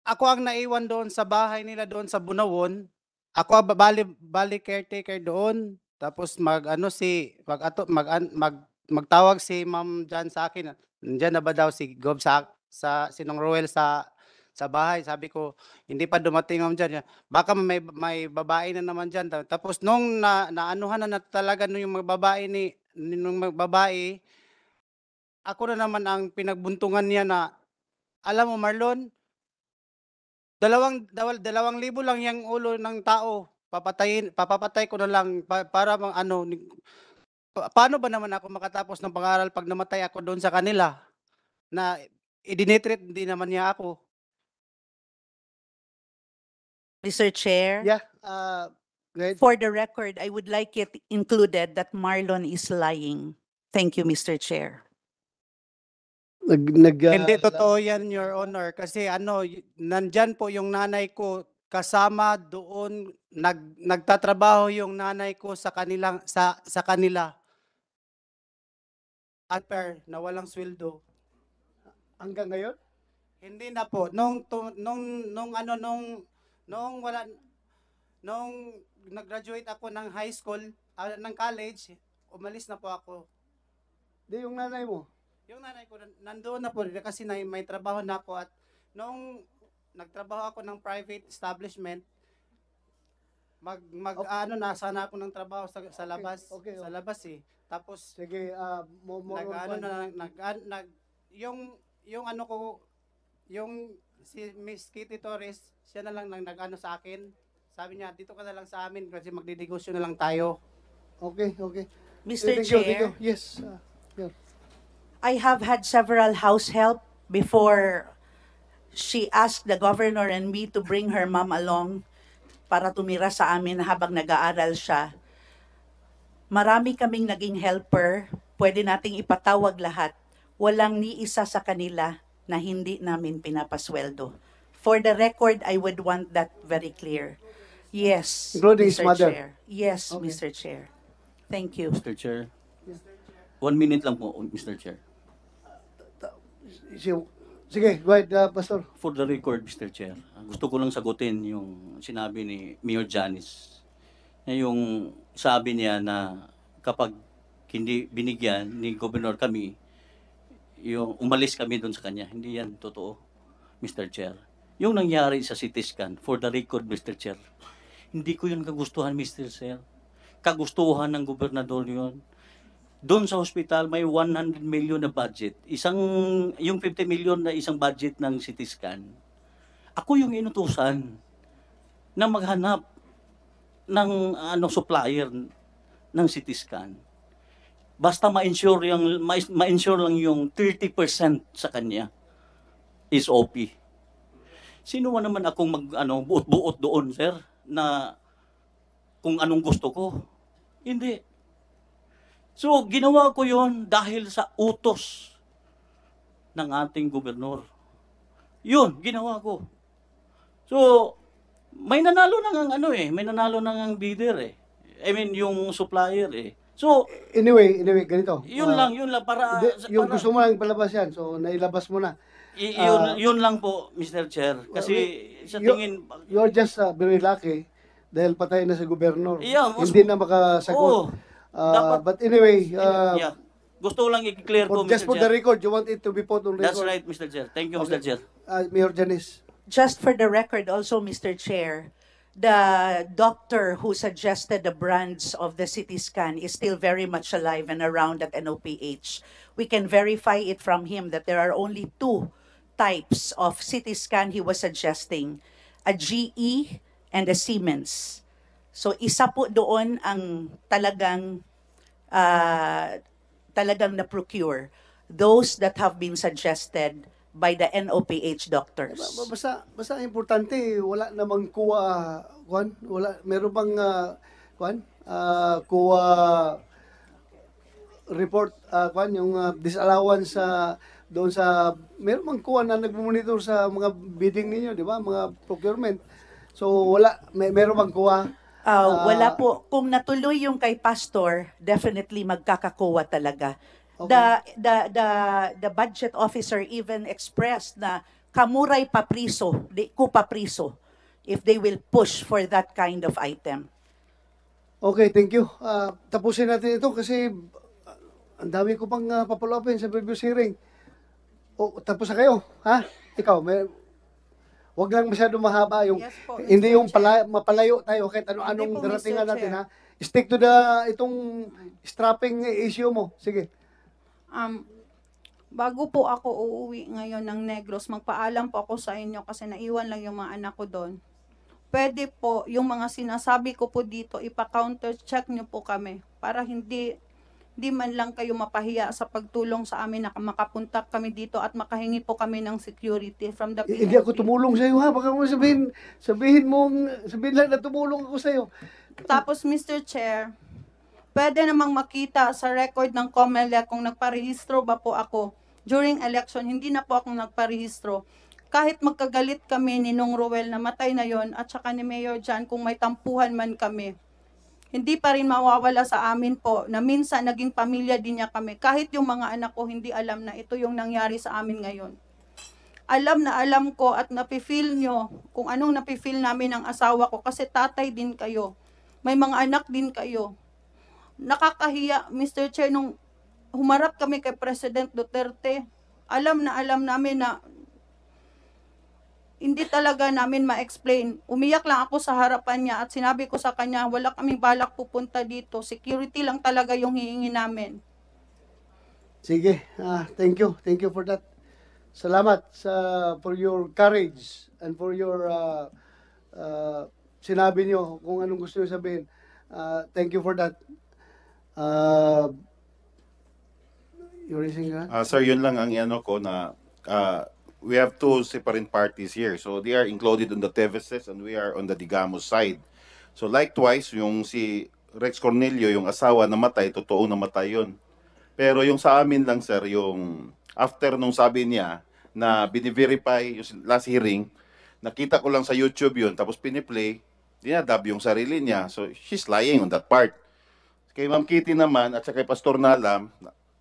ako ang naiwan doon sa bahay nila doon sa Bunawon, ako bali bali caretaker doon. Tapos mag ano si mag ato mag mag magtawag si Ma'am Jan sa akin. Nandiyan na ba daw si Gob sa sa sinong Ruel sa sa bahay. Sabi ko, hindi pa dumating ang dyan. Baka may, may babae na naman dyan. Tapos nung na, naanuhan na, na talaga nung yung mga babae ni, nung mga babae, ako na naman ang pinagbuntungan niya na, alam mo Marlon, dalawang, dalawang libo lang yung ulo ng tao. Papatayin, papapatay ko na lang pa, para mang ano, pa, paano ba naman ako makatapos ng pangaral pag namatay ako doon sa kanila? na idinitreat hindi naman niya ako. Mr. Chair, Yeah, uh, good. for the record, I would like it included that Marlon is lying. Thank you, Mr. Chair. Nag, nag, ah, Hindi totoo yan, Your Honor. Kasi ano, y- nandyan po yung nanay ko kasama doon nag nagtatrabaho yung nanay ko sa kanilang sa sa kanila. Unfair na walang sweldo hanggang ngayon? Hindi na po. Nung to, nung nung ano nung nung wala nung nag-graduate ako ng high school, uh, ng college, umalis na po ako. Di yung nanay mo? Yung nanay ko nandoon na po kasi na, may trabaho na ako at nung nagtrabaho ako ng private establishment, mag mag okay. ano na sana ako ng trabaho sa, sa labas okay, okay, sa labas eh tapos sige uh, mo, mo nag ano na nag, nag, nag yung yung ano ko, yung si Miss Kitty Torres, siya na lang nang nag-ano sa akin. Sabi niya, dito ka na lang sa amin kasi magdidegosyo na lang tayo. Okay, okay. Mr. Thank you, thank Yes. Uh, yeah. I have had several house help before she asked the governor and me to bring her mom along para tumira sa amin habang nag-aaral siya. Marami kaming naging helper. Pwede nating ipatawag lahat walang ni isa sa kanila na hindi namin pinapasweldo. For the record, I would want that very clear. Yes, Including Mr. mother. Chair. Yes, okay. Mr. Chair. Thank you. Mr. Chair. One minute lang po, Mr. Chair. Sige, go ahead, uh, Pastor. For the record, Mr. Chair, gusto ko lang sagutin yung sinabi ni Mayor Janice. Yung sabi niya na kapag hindi binigyan ni Governor kami, yung umalis kami doon sa kanya. Hindi yan totoo, Mr. Chair. Yung nangyari sa CT scan, for the record, Mr. Chair, hindi ko yun kagustuhan, Mr. Chair. Kagustuhan ng gobernador yun. Doon sa hospital, may 100 million na budget. Isang, yung 50 million na isang budget ng CT scan. Ako yung inutusan na maghanap ng ano supplier ng CT scan. Basta ma-insure, yung, ma-insure lang yung 30% sa kanya is OP. Sino man naman akong mag, ano, buot-buot doon, sir, na kung anong gusto ko? Hindi. So, ginawa ko yon dahil sa utos ng ating gobernador. Yun, ginawa ko. So, may nanalo na ng ano eh, may nanalo na ng bidder eh. I mean, yung supplier eh. So, anyway, anyway, ganito. Yun uh, lang, ah, yun lang. Para, de, yung para, gusto mo lang palabas yan, so nailabas mo na. Y- yun, uh, yun lang po, Mr. Chair. Kasi uh, sa tingin... You're, you're just uh, very lucky dahil patay na si gobernador. Yeah, Hindi na makasagot. Oh, uh, dapat, but anyway... Uh, yeah. Gusto lang i-clear po, Mr. Just Chair. for the record, you want it to be put on record? That's right, Mr. Chair. Thank you, okay. Mr. Chair. Uh, Mayor Janice. Just for the record also, Mr. Chair, the doctor who suggested the brands of the CT scan is still very much alive and around at NOPH. We can verify it from him that there are only two types of CT scan he was suggesting, a GE and a Siemens. So isa po doon ang talagang uh, talagang na-procure those that have been suggested by the NOPH doctors? Diba, basta, basta importante, wala namang kuha, kuhan, wala, meron bang, uh, ah, kuhan, uh, ah, kuha report, uh, ah, kuhan, yung uh, disallowance sa, doon sa, meron bang kuha na nagmonitor sa mga bidding ninyo, di ba, mga procurement. So, wala, may, meron bang kuha? Uh, uh, wala po. Kung natuloy yung kay Pastor, definitely magkakakuha talaga. Okay. The, the, the, the budget officer even expressed na kamuray papriso, di ko papriso if they will push for that kind of item. Okay, thank you. Uh, tapusin natin ito kasi ah, ang dami ko pang uh, ah, papalopin sa previous hearing. O, oh, tapos na kayo, ha? Ikaw, may, wag lang masyado mahaba yung yes, po, hindi yung pala, mapalayo tayo kahit ano-anong daratingan natin, ha? Stick to the itong strapping issue mo. Sige. Um, bago po ako uuwi ngayon ng Negros, magpaalam po ako sa inyo kasi naiwan lang yung mga anak ko doon. Pwede po yung mga sinasabi ko po dito, ipa-counter check nyo po kami para hindi di man lang kayo mapahiya sa pagtulong sa amin na makapunta kami dito at makahingi po kami ng security from the PNP. Hindi ako tumulong sa iyo ha, baka mo sabihin, sabihin mong, sabihin lang na tumulong ako sa iyo. Tapos Mr. Chair, pwede namang makita sa record ng COMELEC kung nagparehistro ba po ako during election. Hindi na po ako nagparehistro. Kahit magkagalit kami ni Nung Ruel na matay na yon at saka ni Mayor Jan kung may tampuhan man kami, hindi pa rin mawawala sa amin po na minsan naging pamilya din niya kami. Kahit yung mga anak ko hindi alam na ito yung nangyari sa amin ngayon. Alam na alam ko at napifeel nyo kung anong napifeel namin ng asawa ko kasi tatay din kayo. May mga anak din kayo nakakahiya, Mr. Chair, nung humarap kami kay President Duterte, alam na alam namin na hindi talaga namin ma-explain. Umiyak lang ako sa harapan niya at sinabi ko sa kanya, wala kaming balak pupunta dito. Security lang talaga yung hihingi namin. Sige, ah, thank you. Thank you for that. Salamat sa for your courage and for your uh, uh, sinabi niyo kung anong gusto niyo sabihin. Uh, thank you for that. Uh, you're raising your Uh, sir, yun lang ang ano ko na uh, we have two separate parties here. So they are included on the Teveses and we are on the Digamos side. So likewise, yung si Rex Cornelio, yung asawa na matay, totoo na matay yun. Pero yung sa amin lang, sir, yung after nung sabi niya na biniverify yung last hearing, nakita ko lang sa YouTube yun, tapos piniplay, dinadab yung sarili niya. So she's lying on that part. Kay Ma'am Kitty naman at sa kay Pastor Nalam,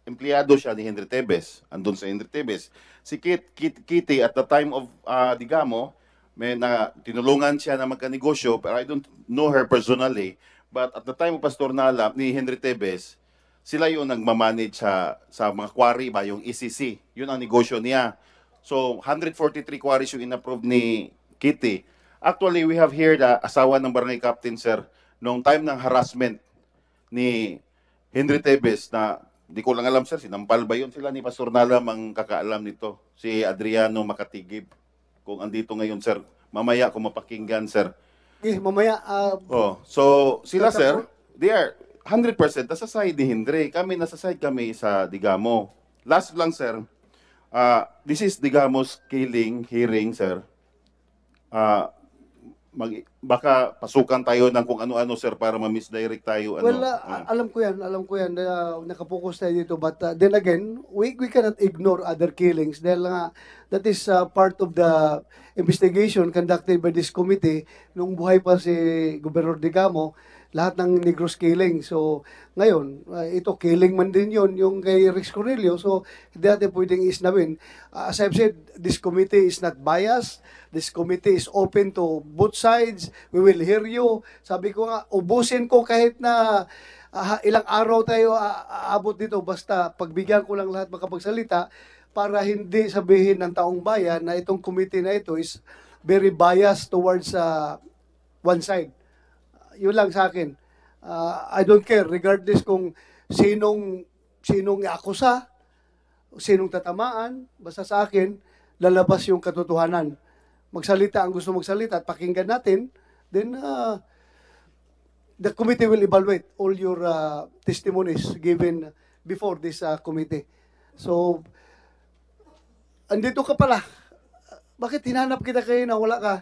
empleyado siya ni Henry Tebes. Andun sa Henry Tebes. Si Kit, Kit, Kitty at the time of uh, Digamo, may na tinulungan siya na magkanegosyo pero I don't know her personally but at the time of Pastor Nalam, ni Henry Tebes sila yung nagmamanage sa sa mga quarry ba yung ECC yun ang negosyo niya so 143 quarries yung inapprove ni Kitty actually we have here the asawa ng barangay captain sir noong time ng harassment ni Henry Tevez na di ko lang alam sir, sinampal ba yun sila ni Pastor Nalam ang kakaalam nito? Si Adriano Makatigib. Kung andito ngayon sir, mamaya kung mapakinggan sir. Eh, mamaya. Uh, oh, so sila sir, they are 100% nasa side ni Hindre. Kami nasa side kami sa Digamo. Last lang sir, uh, this is Digamo's killing hearing sir. Uh, mag, baka pasukan tayo ng kung ano-ano sir para ma-misdirect tayo ano. Well, uh, ah. alam ko 'yan, alam ko 'yan na uh, nakapokus tayo dito but uh, then again, we we cannot ignore other killings dahil nga that is uh, part of the investigation conducted by this committee nung buhay pa si Gobernador Digamo lahat ng Negros killing. So, ngayon, uh, ito killing man din yon yung kay Rex Cornelio. So, hindi natin pwedeng isnawin. Uh, as I've said, this committee is not biased. This committee is open to both sides. We will hear you. Sabi ko nga, ubusin ko kahit na uh, ilang araw tayo uh, aabot dito. Basta pagbigyan ko lang lahat makapagsalita para hindi sabihin ng taong bayan na itong committee na ito is very biased towards uh, one side yun lang sa akin. Uh, I don't care regardless kung sinong sinong ako sa sinong tatamaan, basta sa akin lalabas yung katotohanan. Magsalita ang gusto magsalita at pakinggan natin, then uh, the committee will evaluate all your uh, testimonies given before this uh, committee. So, andito ka pala. Bakit hinanap kita kayo na wala ka?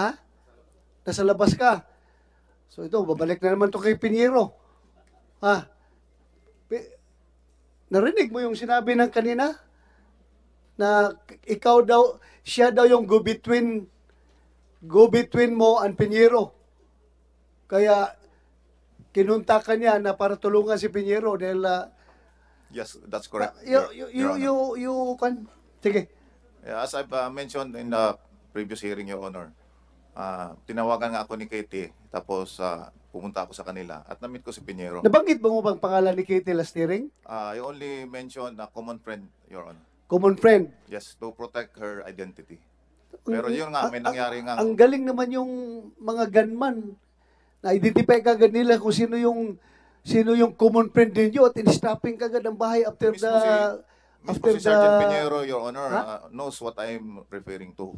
Ha? nasa labas ka. So ito, babalik na naman to kay Pinero. Ha? Narinig mo yung sinabi ng kanina? Na ikaw daw, siya daw yung go-between go-between mo ang Pinero. Kaya kinunta ka niya na para tulungan si Pinero dahil uh, Yes, that's correct. Uh, you, you, you, you, you, you, can, sige. As I've uh, mentioned in the previous hearing, Your Honor, uh, tinawagan nga ako ni Katie, tapos uh, pumunta ako sa kanila at na ko si Pinheiro. Nabanggit ba mo bang pangalan ni Katie last hearing? Uh, you only mentioned a common friend, Your Honor. Common friend? Yes, to protect her identity. Mm-hmm. Pero yun nga, may nangyari nga. Ang, galing naman yung mga gunman. Na-identify kagad nila kung sino yung sino yung common friend ninyo at in-stopping kagad ang bahay after Mismo the... Si, after si Sergeant the... Pinheiro, Your Honor, uh, knows what I'm referring to.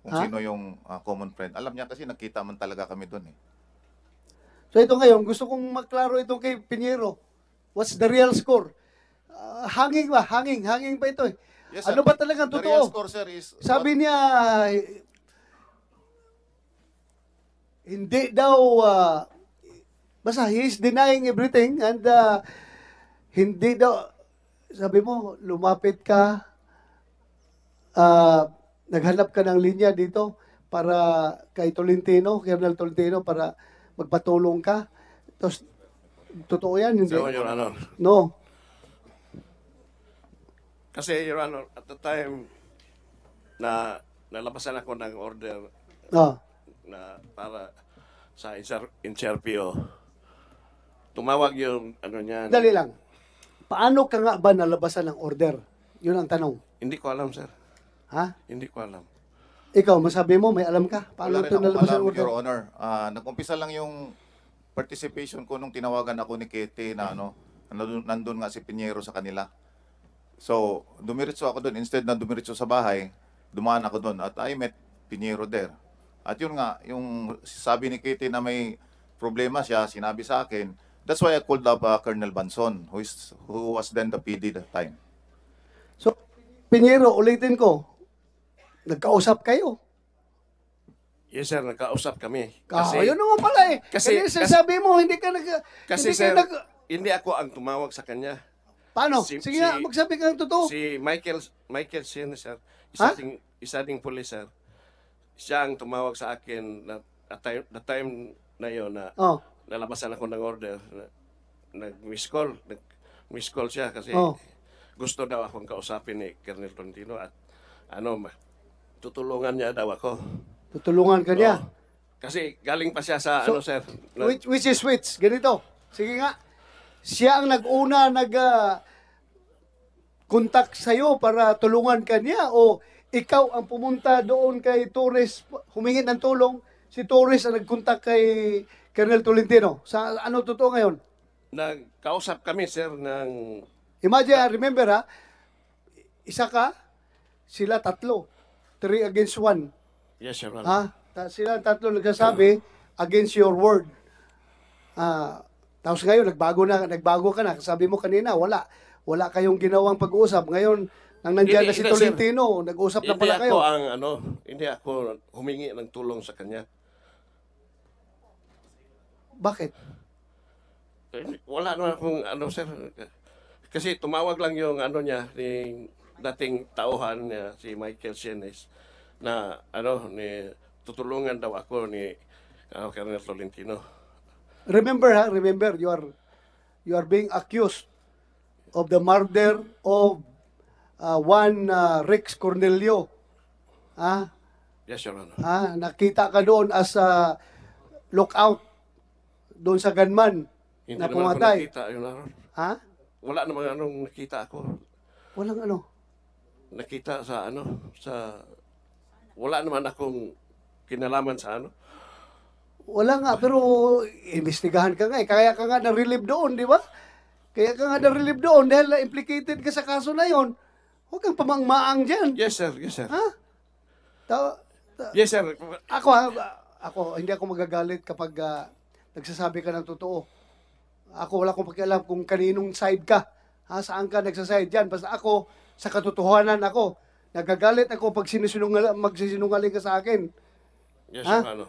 Kung Ha? sino yung ah, common friend. Alam niya kasi nakita man talaga kami doon eh. So ito ngayon, gusto kong maklaro ito kay Pinero. What's the real score? Ah, hanging ba? Hanging. Hanging pa ito eh. Yes, sir. ano ba totoo? The real score, sir, is Sabi niya, eh, hindi daw, ah, basta he is denying everything and ah, hindi daw, sabi mo, lumapit ka, ah, naghanap ka ng linya dito para kay Tolentino, Colonel Tolentino, para magpatulong ka. Tapos, totoo yan, hindi? So, Your Honor. No. Kasi, Your Honor, at the time na nalabasan ako ng order ah. na para sa interpio, tumawag yung ano niya. Dali lang. Paano ka nga ba nalabasan ng order? Yun ang tanong. Hindi ko alam, sir. Ha? Hindi ko alam. Ikaw, masabi mo, may alam ka. Paano Wala ito nalabas ang order? Your Honor, uh, nag-umpisa lang yung participation ko nung tinawagan ako ni Kete na ano, nandun, nandun nga si Pinheiro sa kanila. So, dumiritso ako doon. Instead na dumiritso sa bahay, dumaan ako doon at I met Pinheiro there. At yun nga, yung sabi ni Kitty na may problema siya, sinabi sa akin, that's why I called up uh, Colonel Banson, who, is, who was then the PD that time. So, Pinero, ulitin ko, Nagkausap kayo. Yes, sir. Nagkausap kami. Kasi, oh, yun naman pala eh. Kasi, hindi, kasi, sabi mo, hindi ka nag... Kasi, hindi sir, nag, hindi ako ang tumawag sa kanya. Paano? Si, Sige si, nga, magsabi ka ng totoo. Si Michael, Michael Sin, sir. Isa, ha? ding, isa ding pulis, sir. Siya ang tumawag sa akin na, at the time na yon na oh. nalabasan ako ng order. Nag-miss call. Nag-miss call siya kasi oh. gusto daw akong kausapin ni Colonel Tondino at ano, tutulungan niya daw ako. Tutulungan ka niya? Oo. Kasi galing pa siya sa So, ano sir. Which, which is which? Ganito. Sige nga. Siya ang nag-una nag contact ah, contact sa'yo para tulungan ka niya o ikaw ang pumunta doon kay Torres humingi ng tulong si Torres ang nag-contact kay Colonel Tolentino. Sa ano totoo ngayon? Nagkausap kami sir ng Imagine, ah, remember ha, ah, isa ka, sila tatlo three against one. Yes, Sir Honor. Ha? Ta- sila tatlo nagsasabi against your word. Ah, tapos ngayon, nagbago na, nagbago ka na. Sabi mo kanina, wala. Wala kayong ginawang pag-uusap. Ngayon, nang nandiyan na si hindi, Tolentino, nag-usap na pala Hindi pala ako ang ano, hindi ako humingi ng tulong sa kanya. Bakit? Wala naman akong ano sir. Kasi tumawag lang yung ano niya, ni dating tauhan niya si Michael Sienes na ano ni tutulungan daw ako ni ano, ah, Colonel Tolentino. Remember ha, remember you are you are being accused of the murder of uh, one uh, Rex Cornelio. Ah? Yes, Your Honor. Ah, nakita ka doon as a lookout doon sa gunman Hindi na pumatay. Hindi naman nakita, Your Honor. Ha? Wala namang anong nakita ako. Walang ano? nakita sa ano, sa wala naman akong kinalaman sa ano. Wala nga, pero investigahan ka nga eh. Kaya ka nga na-relieve doon, di ba? Kaya ka nga na-relieve doon dahil implicated ka sa kaso na yon. Huwag kang pamangmaang diyan Yes, sir. Yes, sir. Ha? Ta- ta- yes, sir. Ako, ako, hindi ako magagalit kapag uh, nagsasabi ka ng totoo. Ako, wala akong pakialam kung kaninong side ka. Ha? Saan ka nagsaside diyan Basta ako, sa katotohanan ako. Nagagalit ako pag sinusunungal, magsisinungaling ka sa akin. Yes, ha? Your Honor.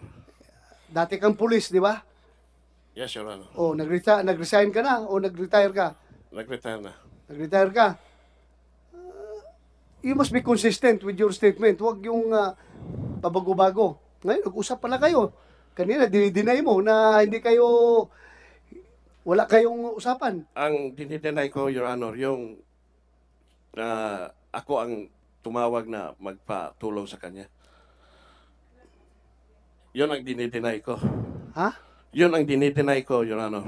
Dati kang pulis, di ba? Yes, Your Honor. O, nag-retire, nag-resign ka na o nag-retire ka? Nag-retire na. Nag-retire ka? Uh, you must be consistent with your statement. Huwag yung uh, pabago-bago. Ngayon, nag-usap pala kayo. Kanina, dinideny mo na hindi kayo wala kayong usapan. Ang dinideny ko, Your Honor, yung na ako ang tumawag na magpatulong sa kanya. Yun ang dinideny ko. Ha? Yun ang dinideny ko, yun ano.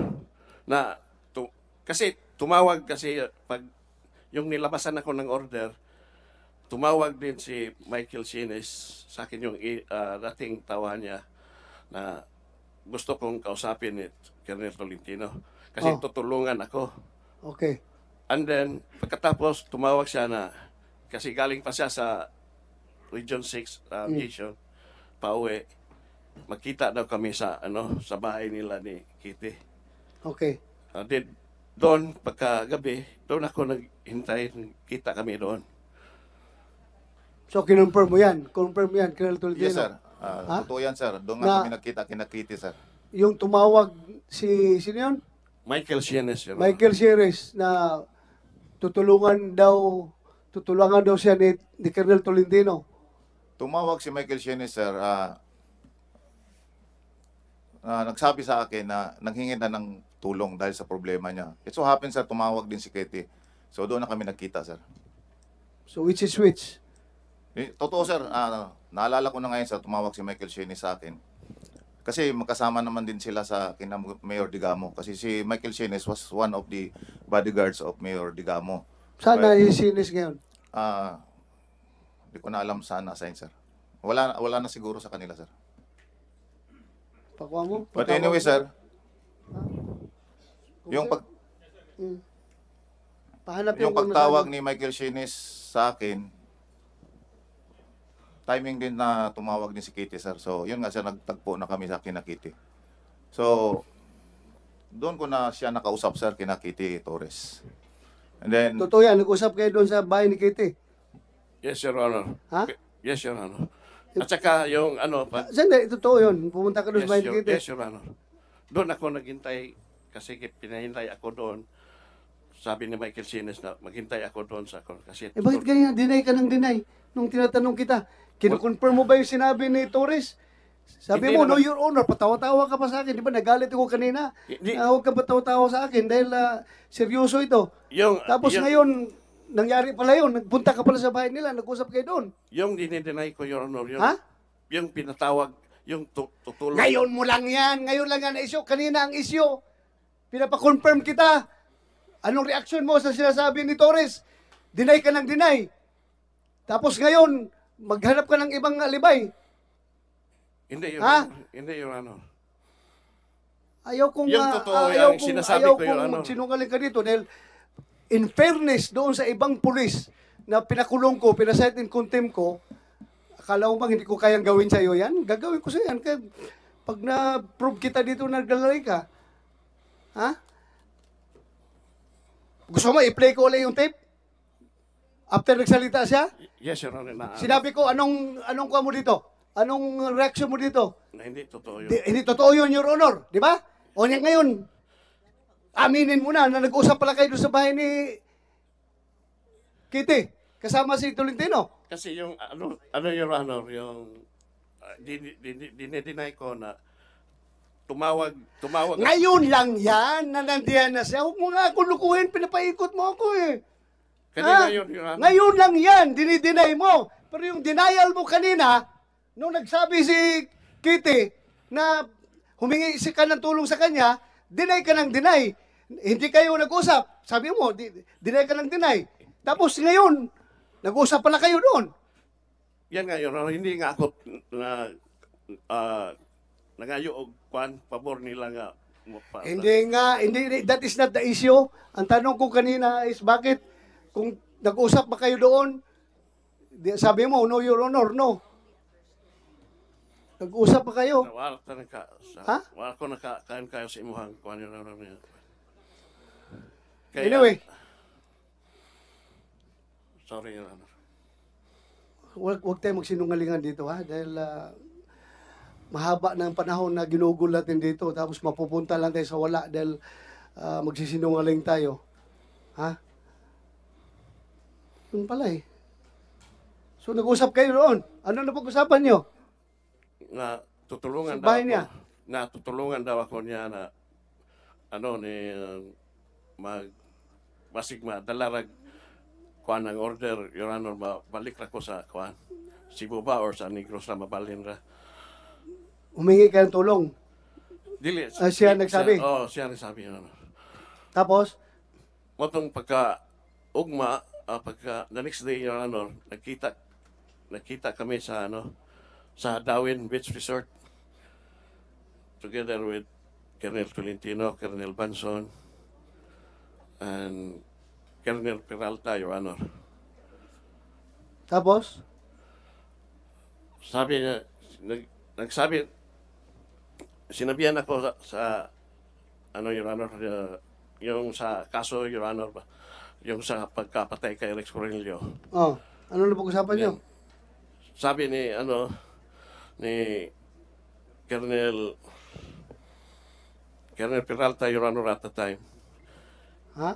Na, tu- kasi tumawag kasi pag yung nilabasan ako ng order, tumawag din si Michael Sines sa akin yung uh, dating tawa niya na gusto kong kausapin ni Colonel Tolentino. Kasi oh. tutulungan ako. Okay. And then, pagkatapos, tumawag siya na, kasi galing pa siya sa Region 6 uh, mission, hmm. pauwi, magkita daw kami sa, ano, sa bahay nila ni Kitty. Okay. And uh, then, doon, pagkagabi, doon ako naghintay, kita kami doon. So, kinonfirm mo yan? Confirm mo yan, Colonel Tolentino? Yes, sir. Ah, ha? totoo yan, sir. Doon Na- kami nakita, kinakiti, sir. Yung tumawag si, sino yun? Michael Sienes, Michael Sieres na tutulungan daw, tutulungan daw siya ni, ni Colonel Tolentino. Tumawag si Michael Shene, sir. Uh, uh, nagsabi sa akin na nanghingi na ng tulong dahil sa problema niya. It so happens, sir, tumawag din si Katie. So doon na kami nagkita, sir. So which is which? Eh, totoo, sir. Uh, naalala ko na ngayon, sir, tumawag si Michael Shene sa akin kasi magkasama naman din sila sa kina Mayor Digamo. Kasi si Michael Sines was one of the bodyguards of Mayor Digamo. Saan na si Sines ngayon? Ah, uh, hindi ko na alam saan nasa sir. Wala, wala na siguro sa kanila, sir. Pakuha mo. But anyway, sir, huh? Ah. yung pag... Mm. Pahanapin yung pagtawag ni Michael Shinis sa akin, timing din na tumawag din si Kitty, sir. So, yun nga, siya nagtagpo na kami sa kina Kitty. So, doon ko na siya nakausap, sir, kina Kitty Torres. And then... Totoo yan, nag-usap kayo doon sa bahay ni Kitty? Yes, Your Honor. Ha? Yes, Your Honor. At saka yung ano... Pa... Ah, Sandali, totoo yun. Pumunta ka doon yes, sa bahay ni Kitty? Yes, Your Honor. Doon ako naghintay kasi pinahintay ako doon sabi ni Michael Sines na maghintay ako doon sa kasi... Eh bakit ganyan? Deny ka ng deny nung tinatanong kita. Kinukonfirm mo ba yung sinabi ni Torres? Sabi Hindi mo, naman- no, your honor, patawa-tawa ka pa sa akin. Di ba, nagalit ako kanina. Hindi. Na ah, huwag ka patawa-tawa sa akin dahil ah, seryoso ito. Yung, Tapos yung, ngayon, nangyari pala yun. Nagpunta ka pala sa bahay nila, nag-usap kayo doon. yung dinideny ko, Your Honor, yung, Ha? yung pinatawag, yung tu- tutulong. Ngayon mo lang yan. Ngayon lang yan ang isyo. Kanina ang isyo. Pinapakonfirm kita. Anong reaction mo sa sinasabi ni Torres? Deny ka ng deny. Tapos ngayon, Maghanap ka ng ibang alibay. Hindi, Your, ha? hindi, Your Honor. Ayaw kong, yung uh, ayaw yung kong, sinasabi ayaw ko, Your Honor. sinungaling ka dito dahil in fairness doon sa ibang pulis na pinakulong ko, pinaset in contempt ko, akala mo bang hindi ko kayang gawin sa iyo yan? Gagawin ko sa iyo yan. Kaya pag na-prove kita dito, naglalay ka. Ha? Gusto mo, i-play ko ulit yung tape? After nagsalita siya, Yes, Your Honor. Na, sinabi ko, anong, anong kuha mo dito? Anong reaction mo dito? na hindi totoo yun. Di, hindi totoo yun, Your Honor. Di ba? O niya ngayon, aminin mo na na nag-usap pala kayo sa bahay ni Kitty. Kasama si Tolentino. Kasi yung, ano, ano Your Honor, yung, ah, din- din- dinideny ko na tumawag, tumawag. Ngayon lang yan, na nandiyan na siya. Huwag mo nga ako lukuhin, pinapaikot mo ako eh. Kanina ah, yun, Your Honor. Ngayon lang yan, dinideny mo. Pero yung denial mo kanina, nung nagsabi si Kitty na humingi si ka ng tulong sa kanya, deny ka ng deny. Hindi kayo nag-usap. Sabi mo, deny ka ng deny. Tapos ngayon, nag-usap pala kayo doon. Yan ngayon, Hindi nga ako na, uh, nangayo o kwan, pabor nila nga. Hindi nga, hindi, that is not the issue. Ang tanong ko kanina is bakit kung nag-usap ba kayo doon, sabi mo, no, your honor, no. Nag-usap ba kayo. Wala ko naka, ha? Wala ko nakakain kayo sa imuhang kuhan ano yun. Kaya, anyway. Sorry, Your Honor. Huwag, huwag tayo magsinungalingan dito ha, dahil uh, mahaba ng panahon na ginugol natin dito, tapos mapupunta lang tayo sa wala dahil uh, magsisinungaling tayo. Ha? Yun pala eh. So nag-usap kayo noon. Ano na pag-usapan nyo? Na tutulungan daw bahay ako. Na tutulungan daw ako niya na ano ni uh, mag masigma dalarag kuan ang order your honor ma, balik ra ko sa kuan Cebu ba or sa Negros na mabalin ra Humingi kayo ng tulong. dili Ah, siya nagsabi? oh siya nagsabi yun. Tapos, motong pagka ugma uh, pagka the next day yung ano, nakita nakita kami sa ano sa Dawin Beach Resort together with Colonel Tolentino, Colonel Banson and Colonel Peralta, Your Honor. Tapos? Sabi niya, nag, nagsabi, sinabihan ako sa, sa ano, Your Honor, uh, yung sa kaso, Your Honor, ba, yung sa pagkapatay kay Rex Cornelio. Oh, ano na pag-usapan niyo? Sabi ni, ano, ni Colonel Colonel Peralta, Your Honor, at the time. Ha?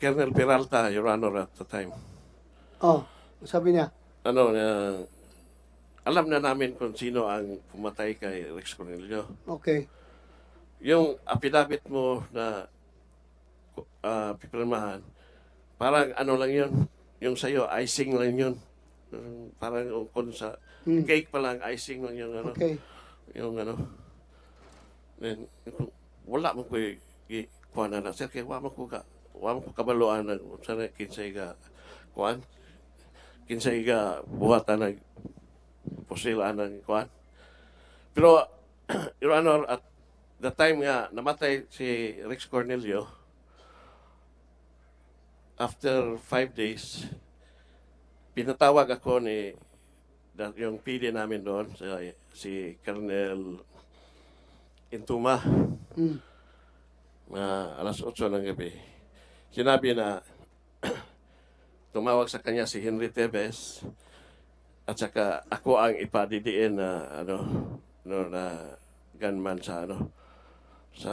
Colonel Peralta, Your Honor, at the time. Oh, sabi niya? Ano, uh, alam na namin kung sino ang pumatay kay Rex Cornelio. Okay. Yung affidavit mo na uh, pipirmahan, Parang ano lang yun, yung sa'yo, icing lang yun. Parang kung sa mm. cake pa lang, icing lang yung ano. Okay. Yung ano. Then, wala mo ko kuha na na. Sir, kaya wala mo ko ka, wala mo ko kabaluan na sana kinsay ka kuhan. Kinsay ka buhatan na pusilaan ng kuhan. Pero, Your Honor, at the time nga namatay si Rex Cornelio, after five days, pinatawag ako ni yung PD namin doon, si, si Colonel Intuma, mm. na alas 8 ng gabi. Sinabi na tumawag sa kanya si Henry Tevez at saka ako ang ipadidiin na ano no na gunman sa ano sa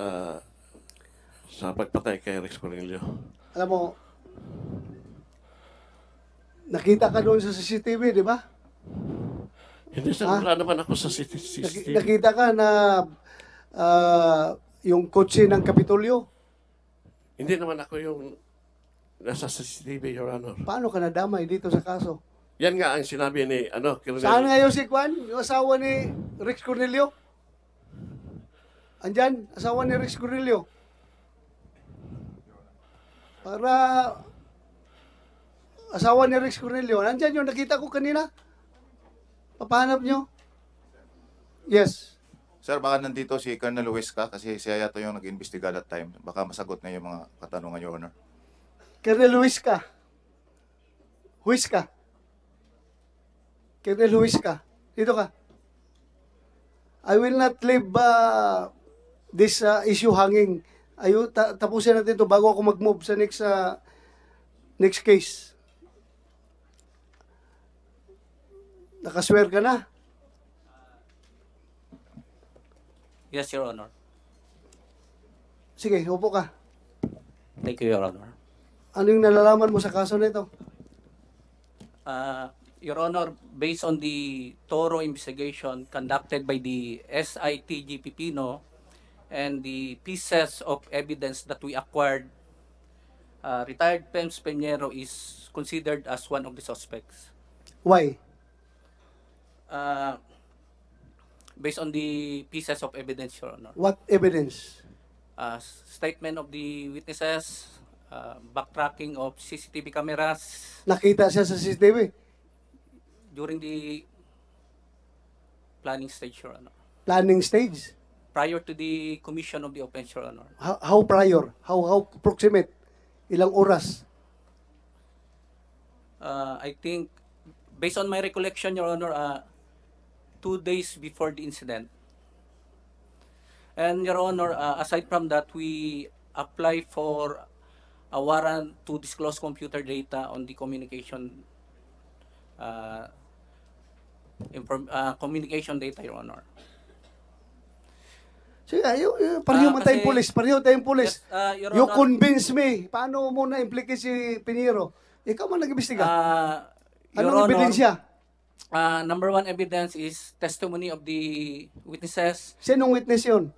sa pagpatay kay Rex Cornelio. Alam mo, Nakita ka doon sa CCTV, di ba? Hindi sir, Ah? wala naman ako sa CCTV. Nakita ka na ah, yung kotse ng Kapitolyo. Hindi naman ako yung nasa CCTV, Your Honor. Paano ka nadamay dito sa kaso? Yan nga ang sinabi ni, ano, Colonel. Saan ngayon si Kwan? Yung asawa ni Rex Cornelio? Andyan, asawa ni Rex Cornelio. Para asawa ni Rex Cornelio. Nandiyan yung nakita ko kanina. Papahanap nyo. Yes. Sir, baka nandito si Colonel Luis ka kasi siya yata yung nag-imbestiga that time. Baka masagot na yung mga katanungan, niyo, Honor. Colonel Luis ka. Luis ka. Colonel Luis ka. Dito ka. I will not leave uh, this uh, issue hanging ayo ta- tapusin natin ito bago ako mag-move sa next, uh, next case. Nakaswear ka na? Yes, Your Honor. Sige, upo ka. Thank you, Your Honor. Ano yung nalalaman mo sa kaso na ito? Uh, Your Honor, based on the thorough investigation conducted by the SITG Pipino and the pieces of evidence that we acquired, uh, retired Pems Peñero is considered as one of the suspects. Why? Uh, based on the pieces of evidence, Your Honor. What evidence? Uh, statement of the witnesses, uh, backtracking of CCTV cameras. Nakita siya sa CCTV? During the planning stage, Your Honor. Planning stage? prior to the commission of the offense, Your Honor. How, how prior? How, how proximate? Ilang oras? Uh, I think, based on my recollection, Your Honor, uh, two days before the incident. And Your Honor, uh, aside from that, we apply for a warrant to disclose computer data on the communication uh, inform, uh, communication data, Your Honor. Sige, you, you, ah, pareho man tayong pulis, pareho tayong pulis. Yes, uh, you convince me. Paano mo na-implicate si Piniro? Ikaw man nag-imbestiga. Uh, Your Anong Honor, ebidensya? Uh, number one evidence is testimony of the witnesses. Sinong witness yun?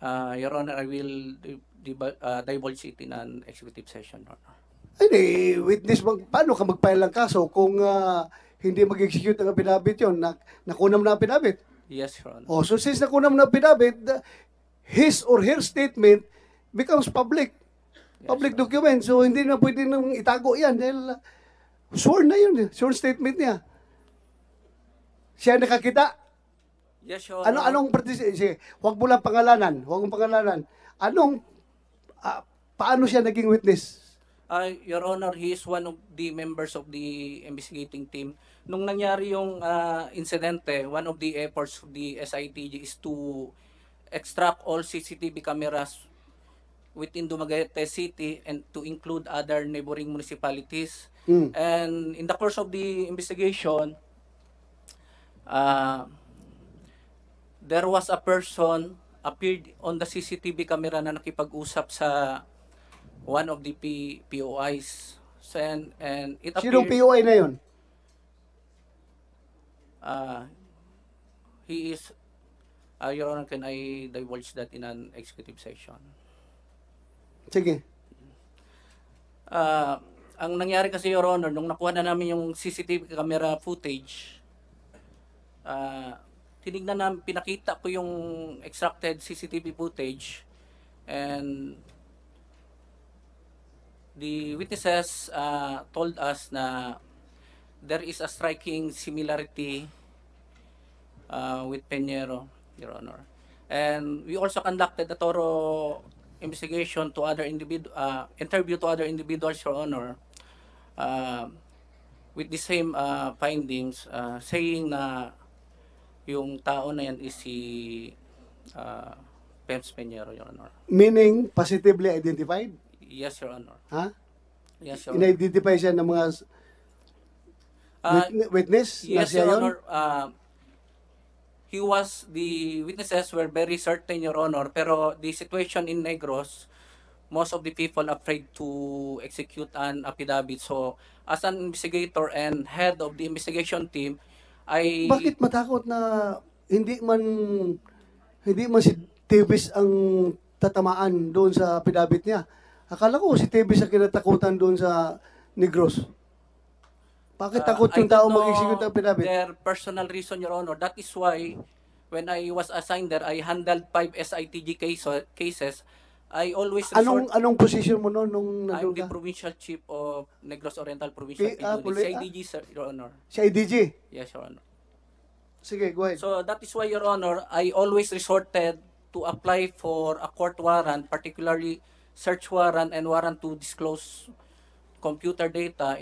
Uh, Your Honor, I will uh, divulge it in an executive session, Your Honor. witness, mag, paano ka mag-file ng kaso kung uh, hindi mag-execute ang pinabit yun? Nak nakunam na ang pinabit? Yes, Your Honor. Oh, so since nakunam na pinabit, the, his or her statement becomes public. public Your document. So hindi na pwede nang itago yan dahil uh, sworn na yun. Eh. Sworn statement niya. Siya nakakita. Yes, Your ano, Honor. Ano, anong participant? Sige, huwag mo lang pangalanan. Huwag mong pangalanan. Anong, uh, paano siya naging witness? Uh, Your Honor, he is one of the members of the investigating team nung nangyari yung uh, insidente, one of the efforts of the SITG is to extract all CCTV cameras within Dumaguete City and to include other neighboring municipalities. Mm. And in the course of the investigation, uh, there was a person appeared on the CCTV camera na nakipag-usap sa one of the P- POIs. So, and, and it Sinong POI na yun? uh, he is, uh, Your Honor, can I divulge that in an executive session? Sige. Uh, ang nangyari kasi, Your Honor, nung nakuha na namin yung CCTV camera footage, uh, tinignan na, pinakita ko yung extracted CCTV footage and the witnesses uh, told us na there is a striking similarity uh, with Pinheiro, Your Honor. And we also conducted a thorough investigation to other individual uh, interview to other individuals, Your Honor, uh, with the same uh, findings, uh, saying na yung tao na yan is si uh, Pems Pinheiro, Your Honor. Meaning, positively identified? Yes, Your Honor. Ha? Yes, Your Honor. In-identify siya ng mga Uh, Witness? Yes, Your Honor. Uh, he was, the witnesses were very certain, Your Honor. Pero the situation in Negros, most of the people afraid to execute an affidavit. So, as an investigator and head of the investigation team, I... Bakit matakot na hindi man hindi man si Tibis ang tatamaan doon sa affidavit niya? Akala ko si Tibis ang kinatakutan doon sa Negros. Bakit takot yung tao mag-execute ng pinabit? Their personal reason, Your Honor. That is why when I was assigned there, I handled five SITG case, cases. I always resort... Anong, anong position mo noon nung nandun I'm the provincial chief of Negros Oriental Provincial P- eh, ah, Police. CIDG, ah. Sir, Your Honor. CIDG? Yes, Your Honor. Sige, go ahead. So that is why, Your Honor, I always resorted to apply for a court warrant, particularly search warrant and warrant to disclose computer data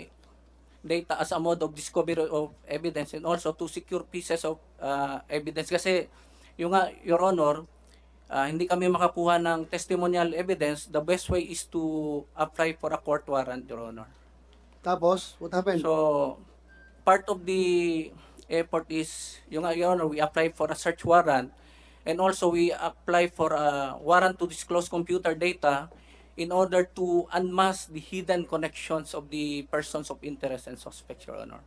data as a mode of discovery of evidence and also to secure pieces of uh, evidence. Kasi, yung, uh, Your Honor, uh, hindi kami makakuha ng testimonial evidence. The best way is to apply for a court warrant, Your Honor. Tapos, what happened? So, part of the effort is, yung, uh, Your Honor, we apply for a search warrant and also we apply for a warrant to disclose computer data in order to unmask the hidden connections of the persons of interest and suspects, Your Honor.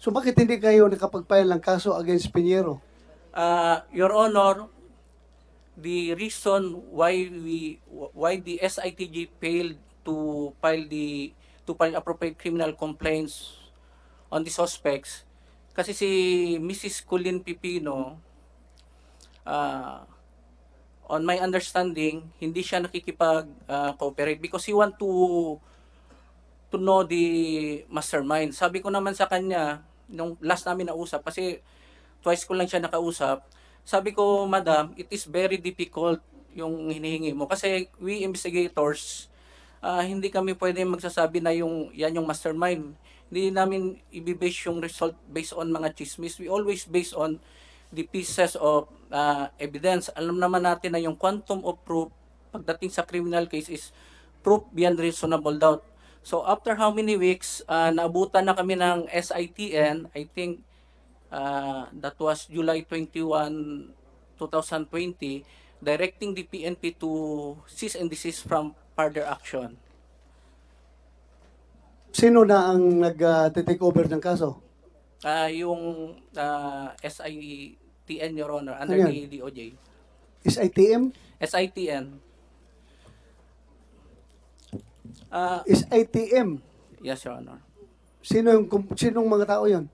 So bakit hindi kayo nakapagpile ng kaso against Pinheiro? Uh, Your Honor, the reason why we why the SITG failed to file the to file appropriate criminal complaints on the suspects kasi si Mrs. Colin Pipino uh, on my understanding, hindi siya nakikipag-cooperate ah, uh, because he want to to know the mastermind. Sabi ko naman sa kanya, nung last namin nausap, kasi twice ko lang siya nakausap, sabi ko, madam, it is very difficult yung hinihingi mo. Kasi we investigators, uh, hindi kami pwede magsasabi na yung, yan yung mastermind. Hindi namin ibibase yung result based on mga chismis. We always based on the pieces of uh, evidence. Alam naman natin na yung quantum of proof pagdating sa criminal case is proof beyond reasonable doubt. So after how many weeks, uh, naabutan na kami ng SITN. I think uh, that was July 21, 2020, directing the PNP to cease and desist from further action. Sino na ang nag-take uh, over ng kaso? Uh, yung uh, SI SITN, Your Honor, under ano the DOJ. SITM? SITN. Uh, ah. SITM? Yes, Your Honor. Sino yung, sino yung mga tao yon?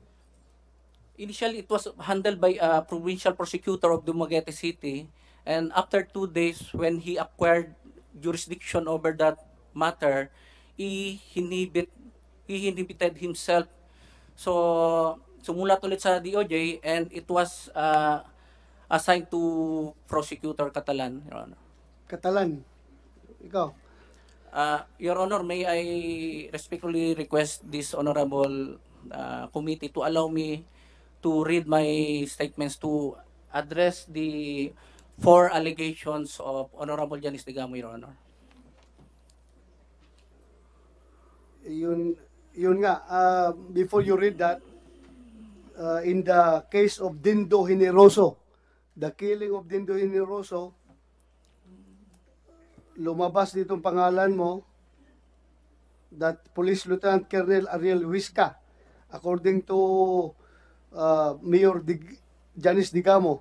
Initially, it was handled by a provincial prosecutor of Dumaguete City. And after two days, when he acquired jurisdiction over that matter, he inhibit, he inhibited himself. So, sumulat ulit sa DOJ and it was uh, assigned to Prosecutor Catalan, Your Honor. Catalan, ikaw? Uh, Your Honor, may I respectfully request this honorable uh, committee to allow me to read my statements to address the four allegations of Honorable Janice Digamo, Your Honor. Yun, yun nga, uh, before you read that, uh, in the case of Dindo Hiniroso, the killing of Dindo Hiniroso, lumabas ditong pangalan mo that Police Lieutenant Colonel Ariel Huisca, according to uh, Mayor Dig Janice Digamo,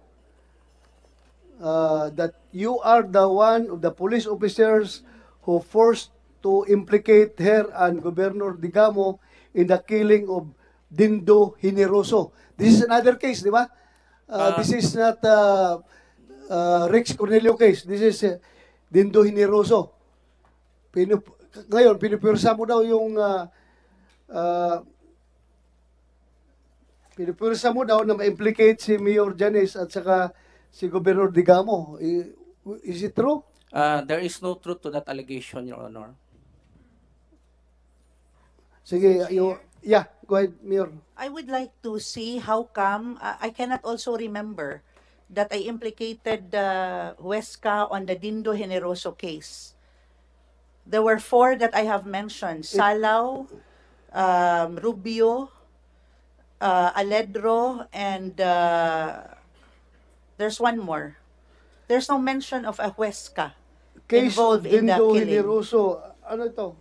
uh, that you are the one of the police officers who forced to implicate her and Governor Digamo in the killing of Dindo Hineroso. This is another case, di ba? Uh, uh, this is not uh, uh, Rex Cornelio case. This is uh, Dindo Hineroso. Pinup ngayon, pinupursa mo daw yung uh, uh, pinupursa mo daw na ma-implicate si Mayor Janis at saka si Governor Digamo. Is it true? Uh, there is no truth to that allegation, Your Honor. Sige, yung, Yeah, go ahead, Mayor. I would like to see how come, uh, I cannot also remember that I implicated uh, Huesca on the Dindo Generoso case. There were four that I have mentioned, Salao, um, Rubio, uh, Aledro, and uh, there's one more. There's no mention of a Huesca Case involved in the Dindo killing. Generoso, ano ito?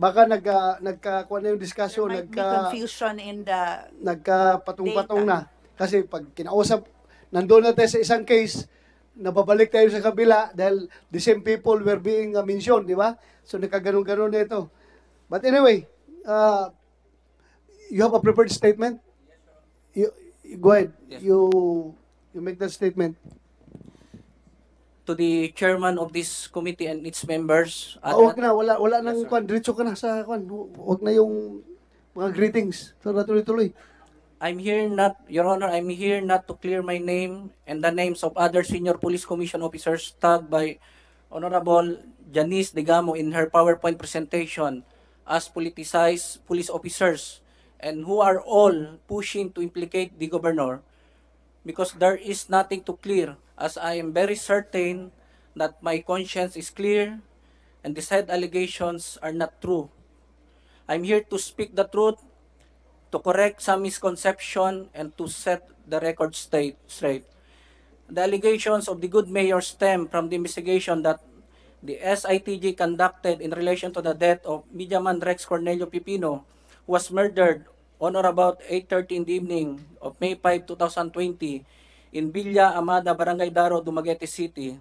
baka nag uh, nagka kuan na yung discussion, nagka confusion in the nagkapatong-patong na. Kasi pag kinausap nandoon na tayo sa isang case, nababalik tayo sa kabila dahil the same people were being uh, mentioned, di ba? So nagkaganon-ganon na ito. But anyway, uh, you have a prepared statement? You, you go ahead. Yes. You you make that statement to the chairman of this committee and its members. Ah, At oh, wag na, wala, wala nang yes, kwan. Diretso ka na sa kwan. Wag na yung mga greetings. So, tuloy tuloy I'm here not, Your Honor, I'm here not to clear my name and the names of other senior police commission officers tagged by Honorable Janice Degamo in her PowerPoint presentation as politicized police officers and who are all pushing to implicate the governor because there is nothing to clear as I am very certain that my conscience is clear and the said allegations are not true. I'm here to speak the truth, to correct some misconception, and to set the record state, straight. The allegations of the good mayor stem from the investigation that the SITG conducted in relation to the death of Mediaman Rex Cornelio Pipino, who was murdered on or about 8.30 in the evening of May 5, 2020, in Villa Amada, Barangay Daro, Dumaguete City.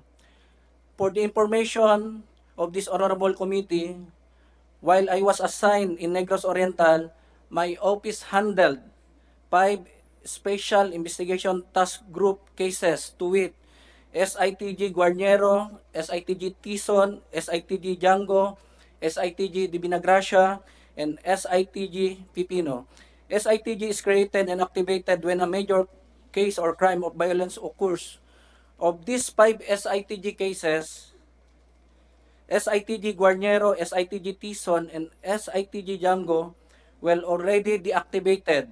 For the information of this honorable committee, while I was assigned in Negros Oriental, my office handled five special investigation task group cases to wit SITG Guarniero, SITG Tison, SITG Django, SITG Dibinagracia, and SITG Pipino. SITG is created and activated when a major case or crime of violence occurs. Of these five SITG cases, SITG Guarnero, SITG Tison, and SITG Django were already deactivated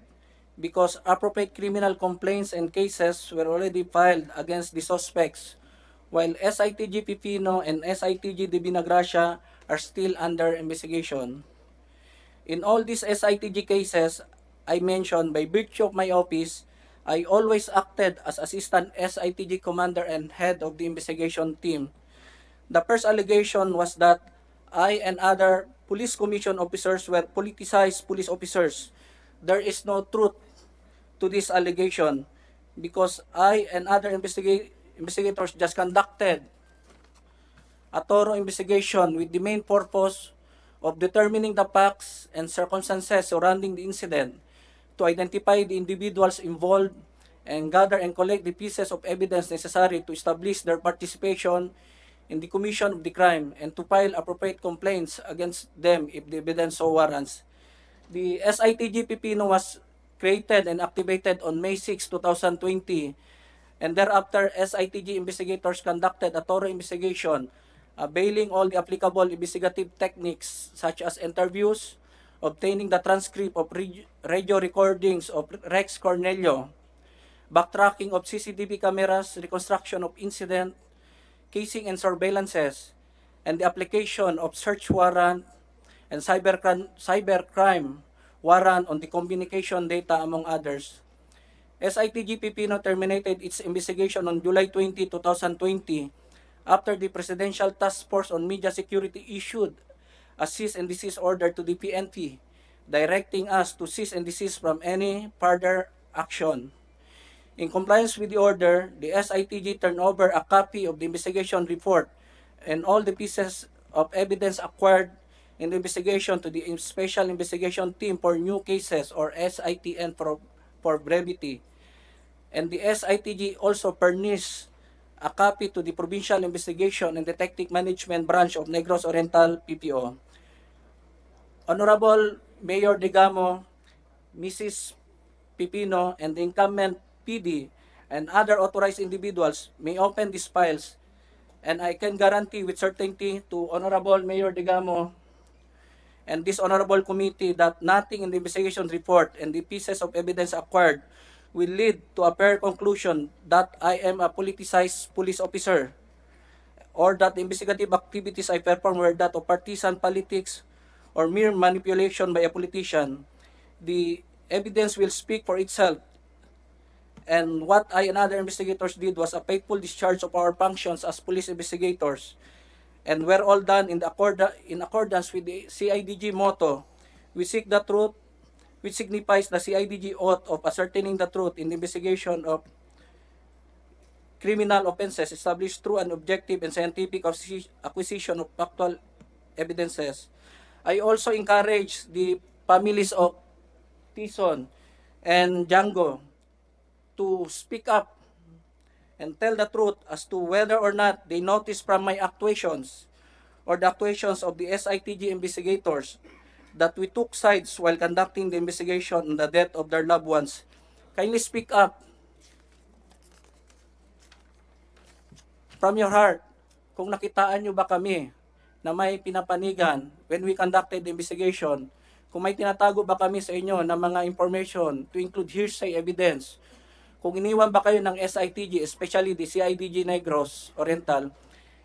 because appropriate criminal complaints and cases were already filed against the suspects, while SITG Pipino and SITG de Binagracia are still under investigation. In all these SITG cases I mentioned by virtue of my office, I always acted as assistant SITG commander and head of the investigation team. The first allegation was that I and other police commission officers were politicized police officers. There is no truth to this allegation because I and other investiga- investigators just conducted a thorough investigation with the main purpose of determining the facts and circumstances surrounding the incident to identify the individuals involved and gather and collect the pieces of evidence necessary to establish their participation in the commission of the crime and to file appropriate complaints against them if the evidence so warrants. The SITGPP was created and activated on May 6, 2020 and thereafter SITG investigators conducted a thorough investigation availing all the applicable investigative techniques such as interviews, obtaining the transcript of radio recordings of Rex Cornelio, backtracking of CCTV cameras, reconstruction of incident, casing and surveillances, and the application of search warrant and cybercrime cyber warrant on the communication data, among others. SITG Pipino terminated its investigation on July 20, 2020 after the Presidential Task Force on Media Security issued a cease and desist order to the PNP directing us to cease and desist from any further action. In compliance with the order, the SITG turned over a copy of the investigation report and all the pieces of evidence acquired in the investigation to the Special Investigation Team for New Cases or SITN for, for brevity. And the SITG also furnished a copy to the Provincial Investigation and Detective Management Branch of Negros Oriental PPO. Honorable Mayor Digamo, Mrs. Pipino, and the incumbent PD and other authorized individuals may open these files and I can guarantee with certainty to Honorable Mayor Digamo and this Honorable Committee that nothing in the investigation report and the pieces of evidence acquired will lead to a fair conclusion that I am a politicized police officer or that the investigative activities I perform were that of partisan politics or mere manipulation by a politician, the evidence will speak for itself. And what I and other investigators did was a faithful discharge of our functions as police investigators. And were all done in, the accord in accordance with the CIDG motto, we seek the truth, which signifies the CIDG oath of ascertaining the truth in the investigation of criminal offenses established through an objective and scientific acquisition of factual evidences I also encourage the families of Tison and Django to speak up and tell the truth as to whether or not they noticed from my actuations or the actuations of the SITG investigators that we took sides while conducting the investigation on the death of their loved ones. Kindly speak up from your heart kung nakitaan nyo ba kami na may pinapanigan when we conducted the investigation kung may tinatago ba kami sa inyo ng mga information to include hearsay evidence, kung iniwan ba kayo ng SITG, especially the CIDG Negros Oriental,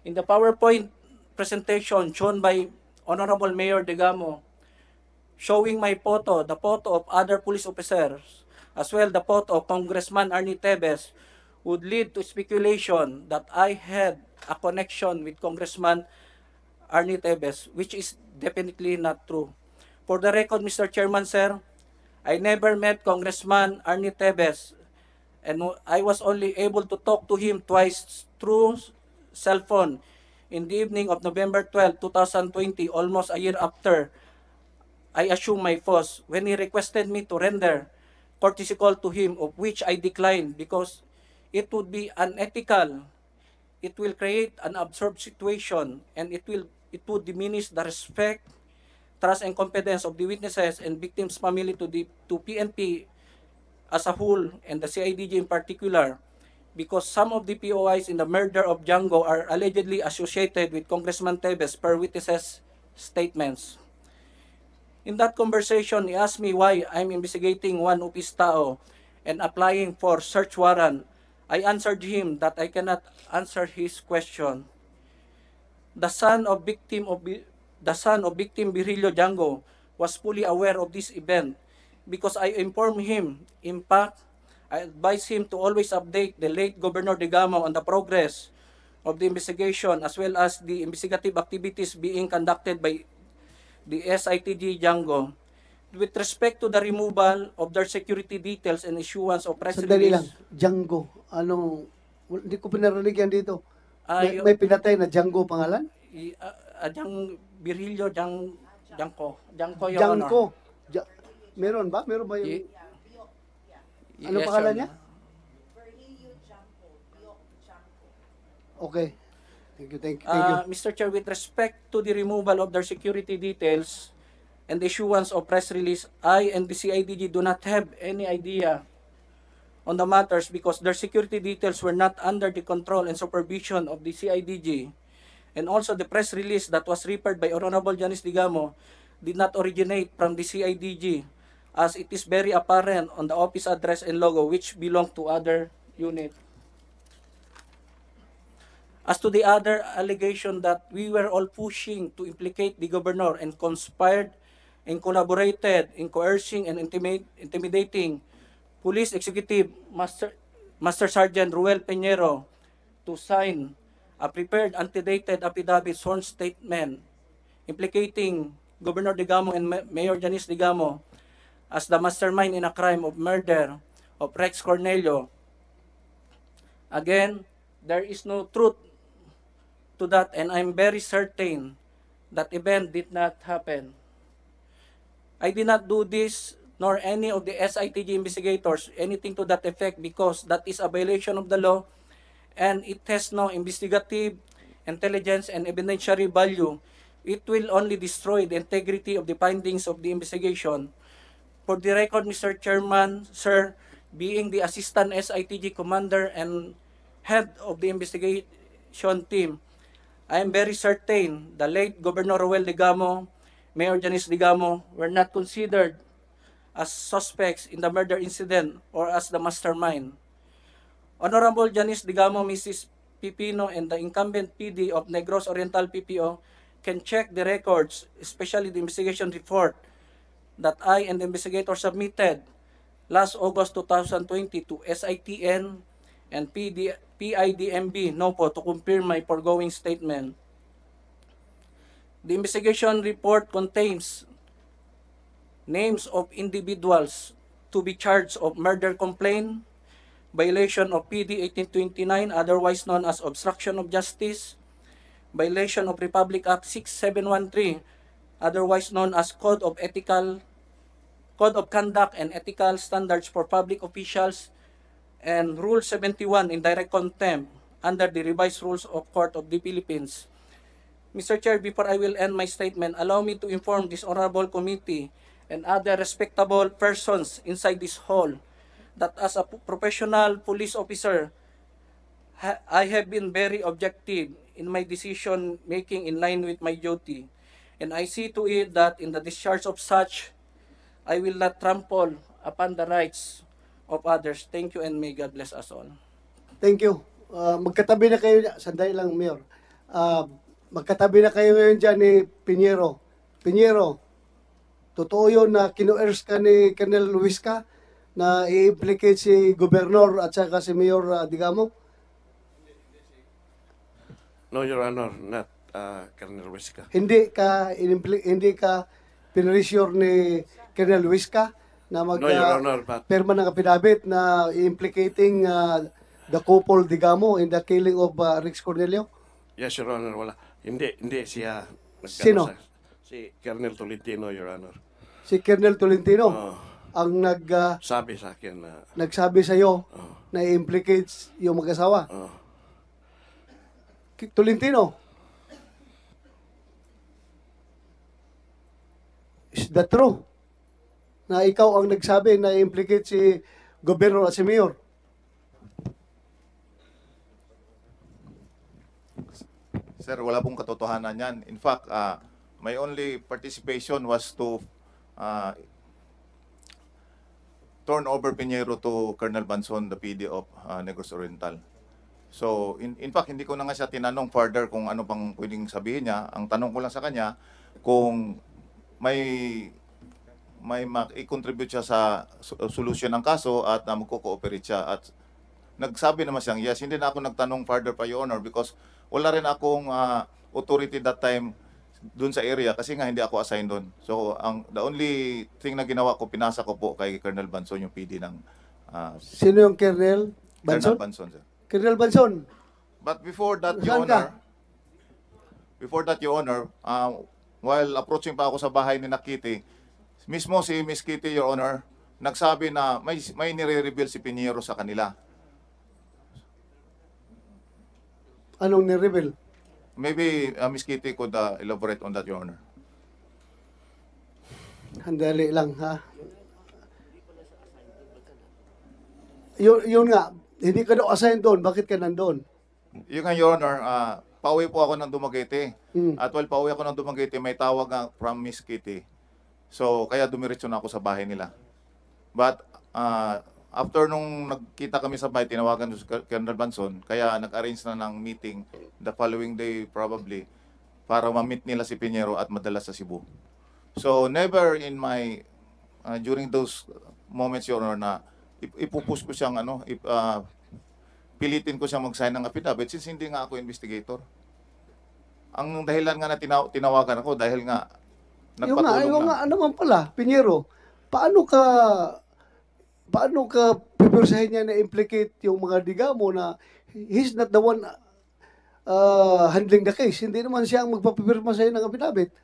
in the PowerPoint presentation shown by Honorable Mayor Degamo, showing my photo, the photo of other police officers, as well the photo of Congressman Arnie Tebes, would lead to speculation that I had a connection with Congressman Arnie Tebes, which is definitely not true. For the record, Mr. Chairman, sir, I never met Congressman Arnie Tebes, and I was only able to talk to him twice through cell phone in the evening of November 12, 2020, almost a year after I assumed my post, when he requested me to render courtesy call to him, of which I declined because it would be unethical it will create an absurd situation and it will it would diminish the respect, trust and confidence of the witnesses and victims' family to the to PNP as a whole and the CIDG in particular because some of the POIs in the murder of Django are allegedly associated with Congressman Tebes per witnesses' statements. In that conversation, he asked me why I'm investigating one of his tao and applying for search warrant I answered him that I cannot answer his question. The son of victim of the son of victim Virilio Django was fully aware of this event because I informed him. In fact, I advised him to always update the late Governor de Gamo on the progress of the investigation as well as the investigative activities being conducted by the SITG Django with respect to the removal of their security details and issuance of press Sandali release. lang, Django. Anong, hindi ko pinarinig yan dito. Ah, may, Ay, may pinatay na Django pangalan? i- ah, ah, Jang Virilio, Jang Jangko. Jangko, Your Honor. Django. Ja- meron ba? Meron ba yung... Y- Ano Your pangalan niya? Honor. Okay. Thank you, thank you, thank you. Ah, Mr. Chair, with respect to the removal of their security details and issuance of press release, I and the CIDG do not have any idea on the matters because their security details were not under the control and supervision of the CIDG. And also the press release that was prepared by Honorable Janice Digamo did not originate from the CIDG as it is very apparent on the office address and logo which belong to other unit. As to the other allegation that we were all pushing to implicate the governor and conspired and collaborated in coercing and intimidating Police Executive Master, Master Sergeant Ruel Peñero to sign a prepared antedated affidavit sworn statement implicating Governor Digamo and Mayor Janice Digamo as the mastermind in a crime of murder of Rex Cornelio. Again, there is no truth to that and I'm very certain that event did not happen. I did not do this nor any of the SITG investigators anything to that effect because that is a violation of the law and it has no investigative intelligence and evidentiary value. It will only destroy the integrity of the findings of the investigation. For the record, Mr. Chairman, sir, being the assistant SITG commander and head of the investigation team, I am very certain the late Governor Roel Legamo Mayor Janice Digamo were not considered as suspects in the murder incident or as the mastermind. Honorable Janice Digamo, Mrs. Pipino, and the incumbent PD of Negros Oriental PPO can check the records, especially the investigation report that I and the investigator submitted last August 2020 to SITN and PD, PIDMB NOPO to confirm my foregoing statement. The investigation report contains names of individuals to be charged of murder complaint, violation of PD 1829, otherwise known as obstruction of justice, violation of Republic Act 6713, otherwise known as Code of Ethical Code of Conduct and Ethical Standards for Public Officials and Rule 71 in direct contempt under the revised rules of Court of the Philippines Mr. Chair, before I will end my statement, allow me to inform this honorable committee and other respectable persons inside this hall that as a professional police officer, I have been very objective in my decision making in line with my duty. And I see to it that in the discharge of such, I will not trample upon the rights of others. Thank you and may God bless us all. Thank you. Uh, magkatabi na kayo. Sandali lang, Mayor. Uh, magkatabi na kayo ngayon dyan ni Pinero. Pinero, totoo yun na kinuers ka ni Colonel Luis ka na i-implicate si Gobernador at saka si Mayor uh, Digamo? No, Your Honor, not uh, Colonel Luis ka. Hindi ka, hindi ka pinresure ni Colonel Luis ka na mag no, Your ah, Honor, but... perma ng apinabit na implicating uh, the couple Digamo in the killing of uh, Rex Cornelio? Yes, Your Honor, wala. Hindi, hindi siya. Ano, Sino? Sa, si Colonel Tolentino, Your Honor. Si Colonel Tolentino? Oh. Ang nag... Uh, sabi sa akin na... Nagsabi sa iyo oh. na implicates yung mag-asawa? Oh. Tolentino? Is that true? Na ikaw ang nagsabi na implicate si Gobyerno at si Mayor? Sir, wala pong katotohanan yan. In fact, uh, my only participation was to uh, turn over Pinheiro to Colonel Banson, the PD of uh, Negros Oriental. So, in, in fact, hindi ko na nga siya tinanong further kung ano pang pwedeng sabihin niya. Ang tanong ko lang sa kanya, kung may may i-contribute siya sa solution ng kaso at uh, magko-cooperate siya. At nagsabi naman siyang, yes, hindi na ako nagtanong further pa, Your Honor, because wala rin akong uh, authority that time doon sa area kasi nga hindi ako assigned doon. So ang the only thing na ginawa ko pinasa ko po kay Colonel Banson yung PD ng uh, Sino yung Colonel Banson? Colonel Banson sir. Colonel Banson. But before that Saan Your Honor, before that Your Honor, uh, while approaching pa ako sa bahay ni Nakiti, mismo si Miss Kitty Your Honor nagsabi na may may nire-reveal si Pinero sa kanila. anong ni-reveal? Maybe uh, Ms. Kitty could uh, elaborate on that, Your Honor. Handali lang ha. Yun, yun nga, hindi ka daw assign doon. Bakit ka nandun? Yun nga, Your Honor, uh, pauwi po ako ng Dumaguete. Mm. At while pauwi ako ng Dumaguete, may tawag nga from Miss Kitty. So, kaya dumiretso na ako sa bahay nila. But, uh, after nung nagkita kami sa bahay, tinawagan ko si Colonel Banson, kaya nag-arrange na ng meeting the following day probably para ma-meet nila si Pinero at madala sa Cebu. So never in my, uh, during those moments, Your Honor, na ipupus ko siyang ano, ip, uh, pilitin ko siyang mag-sign ng affidavit since hindi nga ako investigator. Ang dahilan nga na tinaw- tinawagan ako dahil nga nagpatulong yung nga, na. Yung nga, ano man pala, Pinero, paano ka paano ka pipirsahin niya na implicate yung mga diga mo na he's not the one uh, handling the case. Hindi naman siya ang magpapipirma sa'yo ng abinabit.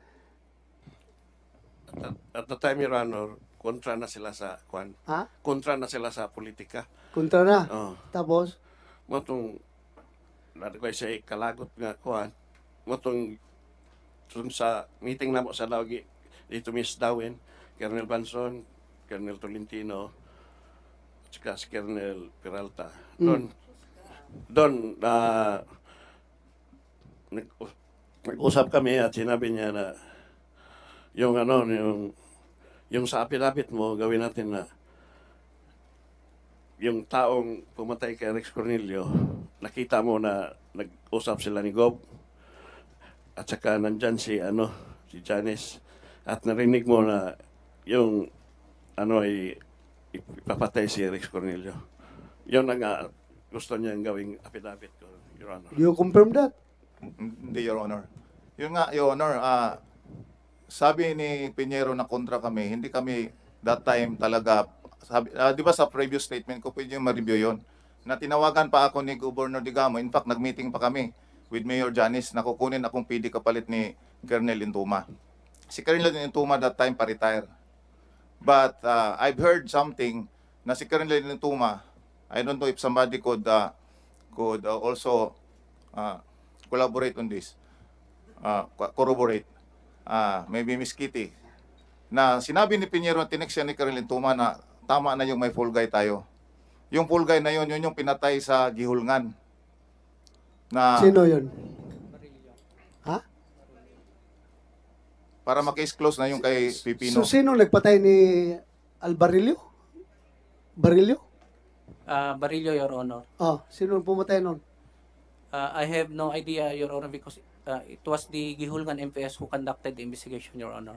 At, at the time, Your Honor, kontra na sila sa, kwan, ha? kontra na sila sa politika. Kontra na? Oh. Tapos? Matong, nadakoy siya kalagot nga, kwan, matong, sa meeting na mo sa Lawgi, dito Miss Dawin, Colonel Banson, Colonel Tolentino, tsaka si Colonel Peralta. Doon, mm. doon, uh, ah, nag-usap kami at sinabi niya na yung ano, yung, yung sa apilapit mo, gawin natin na yung taong pumatay kay Rex Cornelio, nakita mo na nag-usap sila ni Gob at saka nandyan si ano, si Janice at narinig mo na yung ano ay ipapatay si Rex Cornelio. Yun ang ah, gusto niya gawing affidavit ko, Your Honor. You confirm that? Hindi, Your Honor. Yun nga, Your Honor, ah, sabi ni Pinero na kontra kami, hindi kami that time talaga, sabi, ah, di ba sa previous statement ko, pwede yung ma-review yun, na tinawagan pa ako ni Governor Digamo. In fact, nag-meeting pa kami with Mayor Janice na kukunin akong PD kapalit ni Colonel Intuma. Si Colonel Intuma that time pa-retire. But uh, I've heard something na si Colonel Tuma, I don't know if somebody could uh, could uh, also uh, collaborate on this, uh, corroborate, uh, maybe Miss Kitty, na sinabi ni Pinero at tinext ni Colonel Tuma na tama na yung may full guy tayo. Yung full guy na yun, yun yung pinatay sa Gihulngan. Na, Sino yun? Para makis close na yung kay Pipino. So sino nagpatay ni Albarilio? Barilio? Uh, ah, Barillo Your Honor. Oh, sino pumatay noon? Uh, ah, I have no idea, Your Honor, because uh, it was the Gihulgan MPS who conducted the investigation, Your Honor.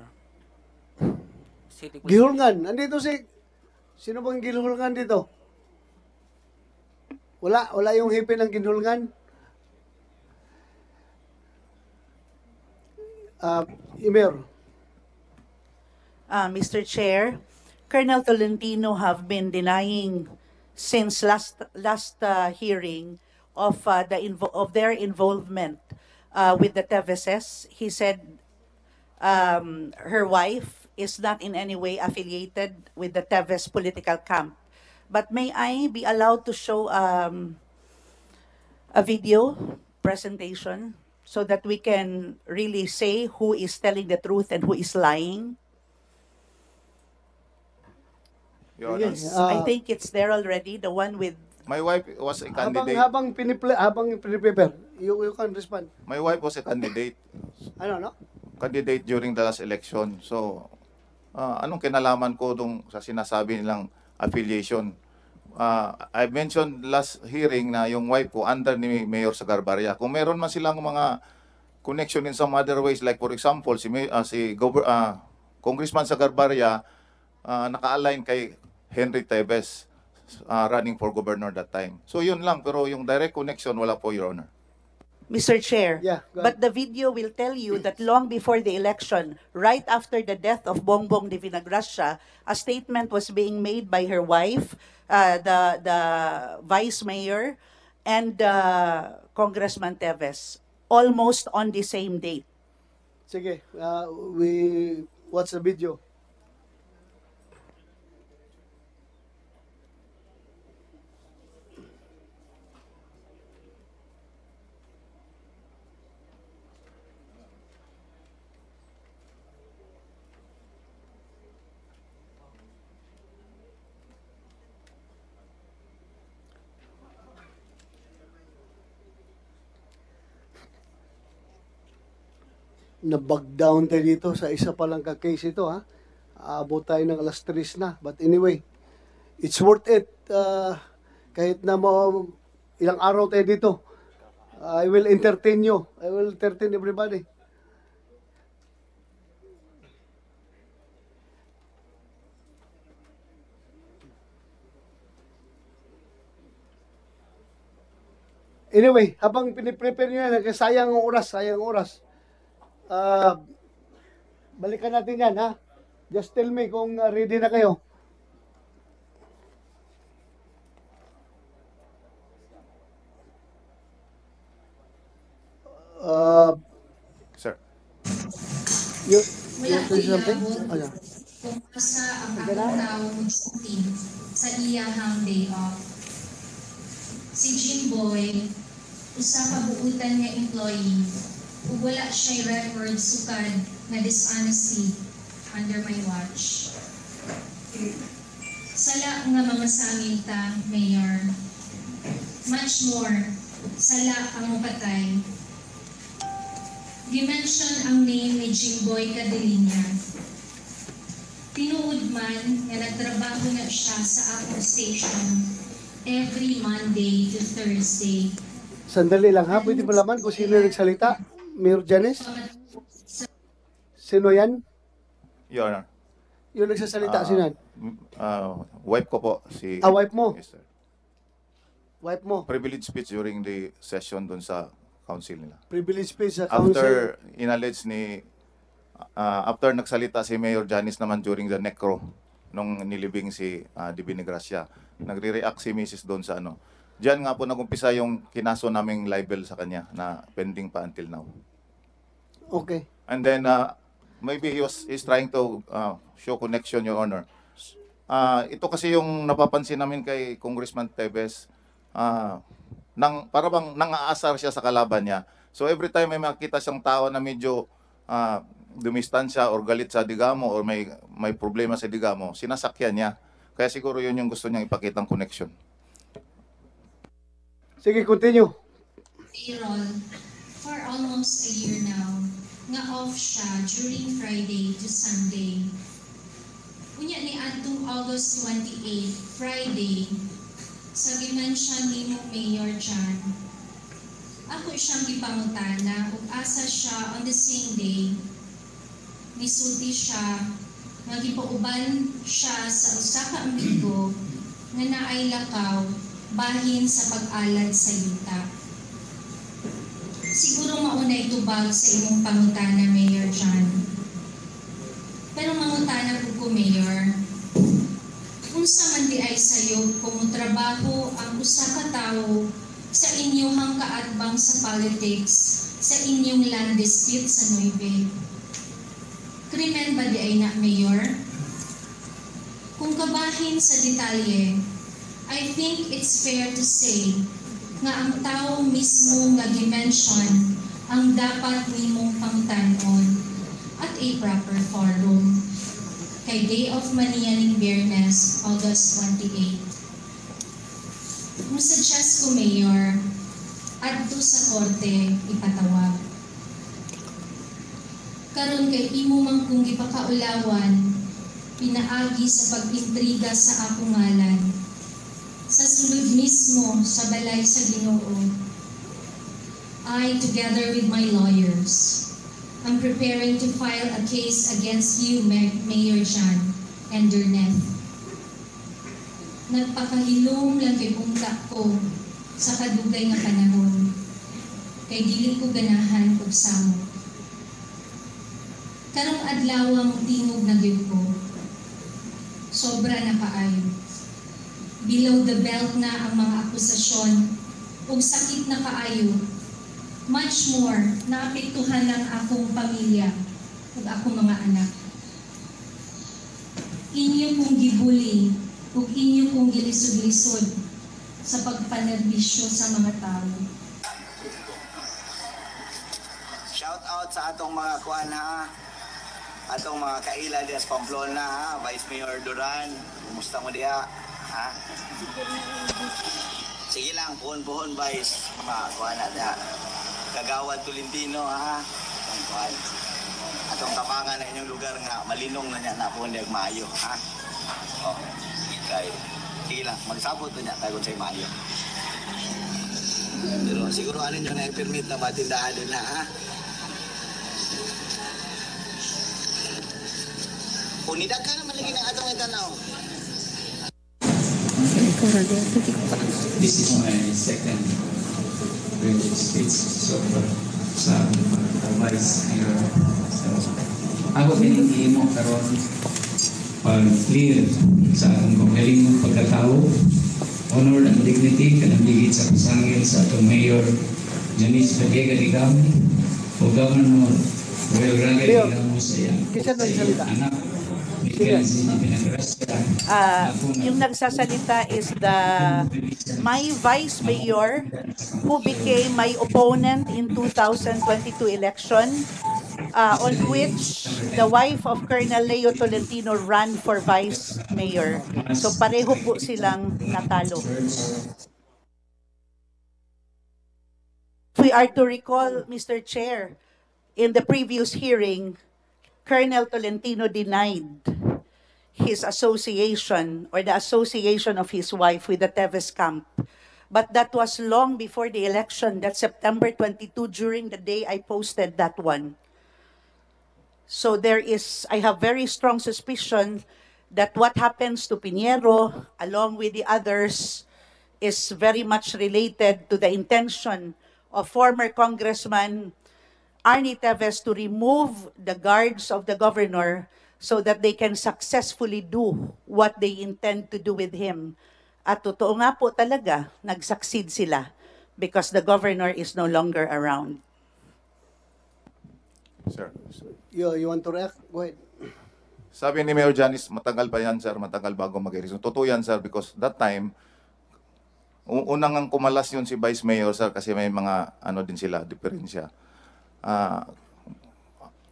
City Police- Gihulgan, andito si... Sino bang Gihulgan dito? Wala, wala yung hipi ng Gihulgan? Uh, Imer. Uh, Mr. Chair, Colonel Tolentino have been denying since last last uh, hearing of uh, the of their involvement uh, with the Teveses. He said um, her wife is not in any way affiliated with the Teves political camp. But may I be allowed to show um, a video presentation? so that we can really say who is telling the truth and who is lying? Yes, uh, I think it's there already, the one with My wife was a candidate. Habang, habang pinipla, you, you can respond. My wife was a candidate. ano, no? Candidate during the last election. So, uh, anong kinalaman ko dong sa sinasabi nilang affiliation? uh, I mentioned last hearing na yung wife ko under ni Mayor Sagarbarya. Kung meron man silang mga connection in some other ways, like for example, si, uh, si uh, Congressman Sagarbarya uh, naka-align kay Henry Tevez uh, running for governor that time. So yun lang, pero yung direct connection wala po, Your Honor. Mr. Chair, Yeah, but the video will tell you that long before the election, right after the death of Bongbong de Vinagracia, a statement was being made by her wife, uh, the the vice mayor, and uh, Congressman Teves, almost on the same date. Sige, uh, we, what's the video? nabag down tayo dito sa isa pa lang ka-case ito ha. Aabot tayo ng alas 3 na. But anyway, it's worth it. Uh, kahit na mo ilang araw tayo dito. Uh, I will entertain you. I will entertain everybody. Anyway, habang piniprepare nyo yan, sayang ang oras, sayang ang oras. Uh, balikan natin yan, ha? Just tell me kung ah, ready na kayo. Uh, Sir. You, you want to say something? Oh, yeah. Pumasa ang pagkatawag sa team sa iyahang day off. Si Jim Boy, usa pabuutan nga employee ug wala siya'y record sukad na dishonesty under my watch. Sala nga mga sangil ta, Mayor. Much more, sala ang patay. Gimension ang name ni Jimboy Cadelinia. Tinuod man nga nagtrabaho na siya sa akong station every Monday to Thursday. Sandali lang ha, pwede mo laman kung sino nagsalita? Mayor Janes? Sino yan? Your Honor. Yung nagsasalita, uh, ah, sino yan? Uh, ah, wife ko po. Si, ah, wife mo? Yes, sir. Wife mo? Privilege speech during the session dun sa council nila. Privilege speech sa council? After inallege ni, uh, after nagsalita si Mayor Janice naman during the necro nung nilibing si uh, Divine Gracia, nagre-react si Mrs. doon sa ano, Diyan nga po nagumpisa yung kinaso naming libel sa kanya na pending pa until now. Okay. And then uh, maybe he was he's trying to uh, show connection, Your Honor. Uh, ito kasi yung napapansin namin kay Congressman Tevez, uh, nang, para bang nangaasar siya sa kalaban niya. So every time may makita siyang tao na medyo uh, dumistansya or galit sa Digamo or may, may problema sa Digamo, sinasakyan niya. Kaya siguro yun yung gusto niyang ipakita ipakitang connection. Sige, continue. Aaron, for almost a year now, nga off siya during Friday to Sunday. Unya ni Antong August 28, Friday, sa giman siya ni Mayor John. Ako siyang gipangutana ug asa siya on the same day. Nisulti siya nga gipauban siya sa usa ka amigo nga naay lakaw bahin sa pag-alad sa yuta. Siguro mauna itubag sa imong pangutana, Mayor John. Pero mangutana po ko, Mayor, kung sa man di ay sayo kumutrabaho ang usa ka tawo sa inyong kaadbang sa politics sa inyong land dispute sa Nueve. Krimen ba di ay na, Mayor? Kung kabahin sa detalye, I think it's fair to say nga ang tao mismo nga dimension ang dapat nimong pangtanon at a proper forum kay Day of Manianing Biyernes, August 28. Musuggest ko, Mayor, adto sa korte ipatawag. Karon kay imo man kung gipakaulawan, pinaagi sa pag sa akong ngalan, sa sulod mismo sa balay sa ginoo. I, together with my lawyers, am preparing to file a case against you, Mayor Jan and Durneth. Nagpakahilom lang kay pungka ko sa kadugay nga panahon. Kay dili ko ganahan kog samo. Karong adlaw ang tingog na ko. Sobra na kaayo Below the belt na ang mga akusasyon ug sakit na kaayo. Much more, naapektuhan ang akong pamilya ug akong mga anak. Inyo kong gibuli ug inyo kong gilisod-lisod sa pagpanerbisyo sa mga tao. Shout out sa atong mga kuan ha. Atong mga kaila dias Pamplona ha, Vice Mayor Duran. Kumusta mo diha? Ha? Sige lang, puhon-puhon, guys. Makakuha na da. Kagawad Tolentino, ha? Tangkuhan. Atong tapangan na inyong lugar nga, malinong na niya na po niyag maayo, ha? O, oh, kay, sige lang, magsabot na niya, tayo sa'yo maayo. Pero siguro ano nyo na permit na matindahan din, ha? Unidad ka na lagi ng atong itanaw already. I think it passed. This is my second religious speech, so sa advice here. So, ako pinigil mo karon pag-clear sa akong kagaling pagkatao, honor and dignity, kanamigit sa pasangil sa atong mayor, Janice Pagega Ligami, o governor, Well, Rangel Ligamo sa iya. Kisa nang salita. Anak, Uh, yung nagsasalita is the my vice mayor who became my opponent in 2022 election uh, on which the wife of Colonel Leo Tolentino ran for vice mayor. So pareho po silang natalo. we are to recall, Mr. Chair, in the previous hearing, Colonel Tolentino denied his association or the association of his wife with the Teves camp. But that was long before the election, that September 22, during the day I posted that one. So there is, I have very strong suspicion that what happens to Pinheiro, along with the others, is very much related to the intention of former Congressman Arnie Teves to remove the guards of the governor so that they can successfully do what they intend to do with him. At totoo nga po talaga, nag-succeed sila because the governor is no longer around. Sir. You, you want to react? Go ahead. Sabi ni Mayor Janice, matagal pa yan, sir. Matagal bago mag-ereason. Totoo yan, sir, because that time, unang ang kumalas yun si Vice Mayor, sir, kasi may mga ano din sila, diferensya. Uh,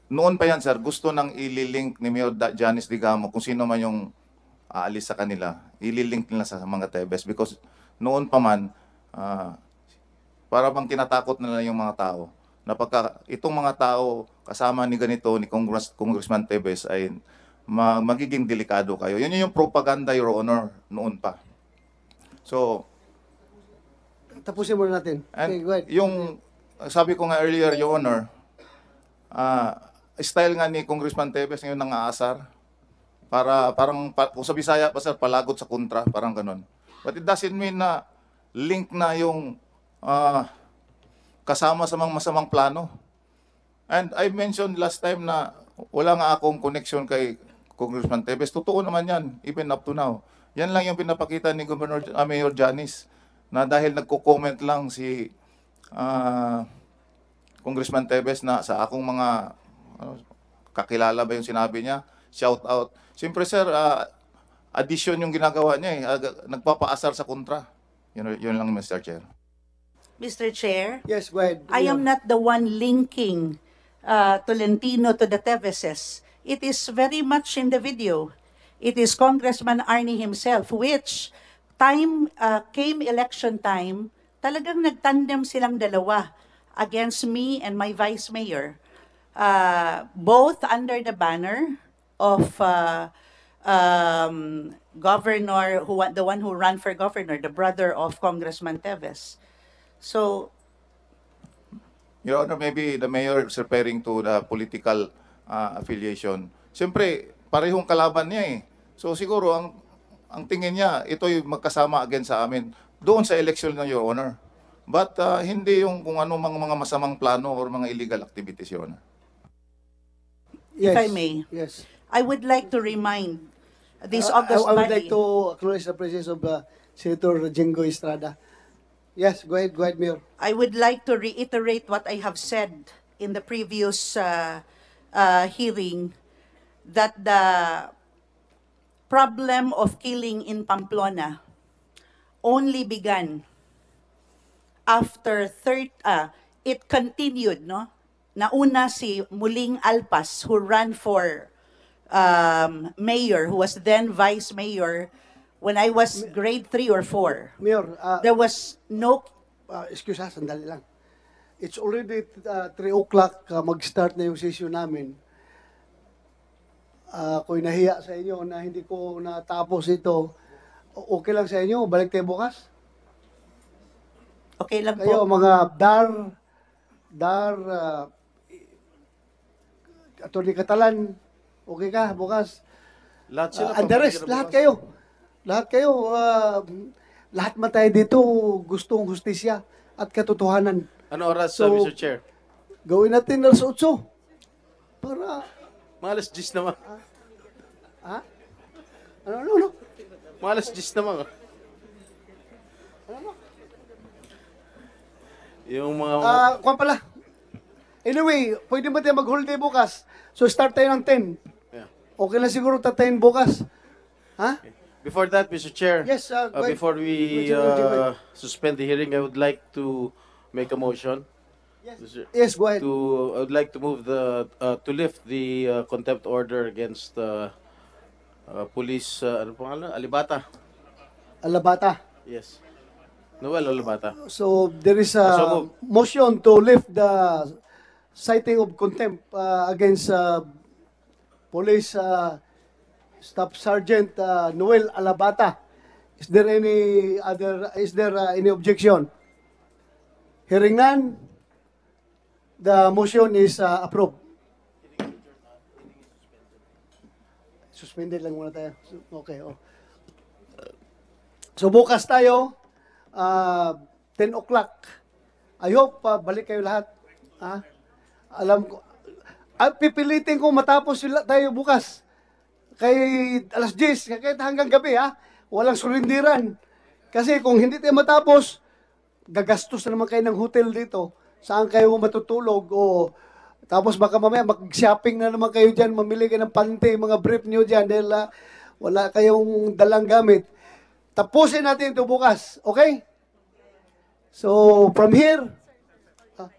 noon pa yan, sir, gusto nang ililink ni Mayor Janice Digamo kung sino man yung aalis sa kanila. Ililink nila sa mga Tebes because noon pa man, uh, para bang tinatakot na lang yung mga tao. Napaka, itong mga tao kasama ni ganito, ni Congress, Congressman Tebes ay ma- magiging delikado kayo. Yun yung propaganda, Your Honor, noon pa. So, tapusin muna natin. Okay, go ahead. Yung Ah, sabi ko nga earlier, Your Honor, uh, style nga ni Congressman Tevez ngayon ng aasar. Para, parang, pa, kung sa Bisaya pa sir, palagot sa kontra, parang ganun. But it doesn't mean na link na yung uh, kasama sa mga masamang plano. And I mentioned last time na wala nga akong connection kay Congressman Tevez. Totoo naman yan, even up to now. Yan lang yung pinapakita ni Governor uh, Mayor Janice na dahil nagko-comment lang si uh, Congressman Tevez na sa akong mga ano, kakilala ba yung sinabi niya, shout out. Siyempre sir, uh, addition yung ginagawa niya eh. Uh, nagpapaasar sa kontra. Yun, yun lang Mr. Chair. Mr. Chair? Yes, go ahead. I am not the one linking uh, Tolentino to the Teveses. It is very much in the video. It is Congressman Arnie himself, which time uh, came election time, talagang nagtandem silang dalawa against me and my vice mayor, uh, both under the banner of uh, um, governor, who the one who ran for governor, the brother of Congressman Teves. So, Your Honor, maybe the mayor is referring to the political uh, affiliation. Siyempre, parehong kalaban niya eh. So siguro, ang, ang tingin niya, ito'y magkasama against sa amin doon sa election ng Your Honor. But uh, hindi yung kung ano mang mga masamang plano or mga illegal activities, Your Honor. Yes. If I may. Yes. I would like to remind this uh, August I, I would body. like to acknowledge the presence of uh, Senator Jengo Estrada. Yes, go ahead, go ahead, Mayor. I would like to reiterate what I have said in the previous uh, uh, hearing that the problem of killing in Pamplona only began after third, uh, ah, it continued, no? Nauna si Muling Alpas who ran for um, mayor, who was then vice mayor when I was grade 3 or 4. Mayor, uh, there was no... Uh, excuse us, sandali lang. It's already uh, 3 o'clock, uh, mag-start na yung session namin. Uh, ako'y nahiya sa inyo na hindi ko natapos ito okay lang sa inyo? Balik tayo bukas? Okay lang Kayo, po. Kayo, mga dar, dar, uh, Atty. Catalan, okay ka bukas? Lahat sila. Uh, and the rest, lahat kayo. Lahat kayo, uh, lahat man tayo dito gustong hustisya at katotohanan. Ano oras, so, Mr. Chair? Gawin natin alas 8. Para... Mga alas 10 naman. Ha? Ano, ano, ano? Mga alas 10 naman. Yung mga... Ah, kuwan pala. Anyway, pwede ba tayo mag-holiday bukas? So start tayo ng 10. Yeah. Okay na siguro tatayin bukas. Ha? Okay. Before that, Mr. Chair, yes, uh, uh, before we uh, suspend the hearing, I would like to make a motion. Yes, yes go ahead. To, I would like to move the, uh, to lift the uh, contempt order against uh, uh, police, uh, ano pangalan? Alibata. Alabata. Yes. Noel Alibata. So there is a So motion to lift the citing of contempt uh, against uh, police uh, staff sergeant uh, Noel Alabata. Is there any other is there uh, any objection? Hearing none, the motion is uh, approved. suspended lang muna tayo. Okay, oh. So bukas tayo, uh, ah, 10 o'clock. I hope uh, balik kayo lahat. Ha? Alam ko, ang pipilitin ko matapos sila tayo bukas. Kay alas 10, kahit hanggang gabi ha. Walang sulindiran. Kasi kung hindi tayo matapos, gagastos na naman kayo ng hotel dito. Saan kayo matutulog o tapos baka mamaya mag-shopping na naman kayo dyan, mamili kayo ng pante, mga brief nyo dyan dahil uh, wala kayong dalang gamit. Tapusin natin ito bukas, okay? So, from here, uh,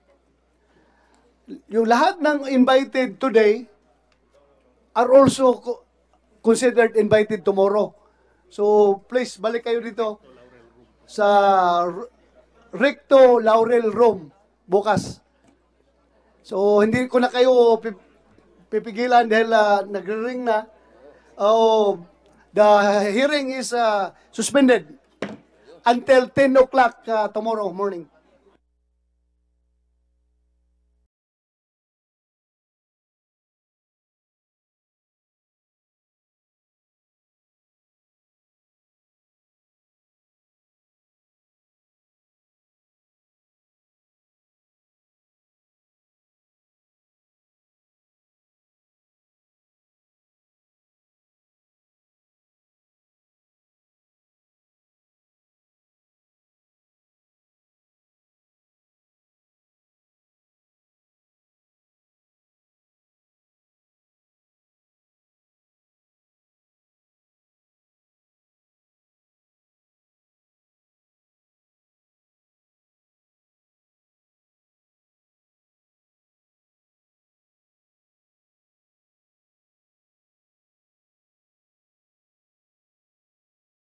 yung lahat ng invited today are also co- considered invited tomorrow. So, please, balik kayo dito sa Recto Laurel Room bukas. So, hindi ko na kayo pipigilan dahil uh, nagre-ring na. Oh, the hearing is uh, suspended until 10 o'clock uh, tomorrow morning.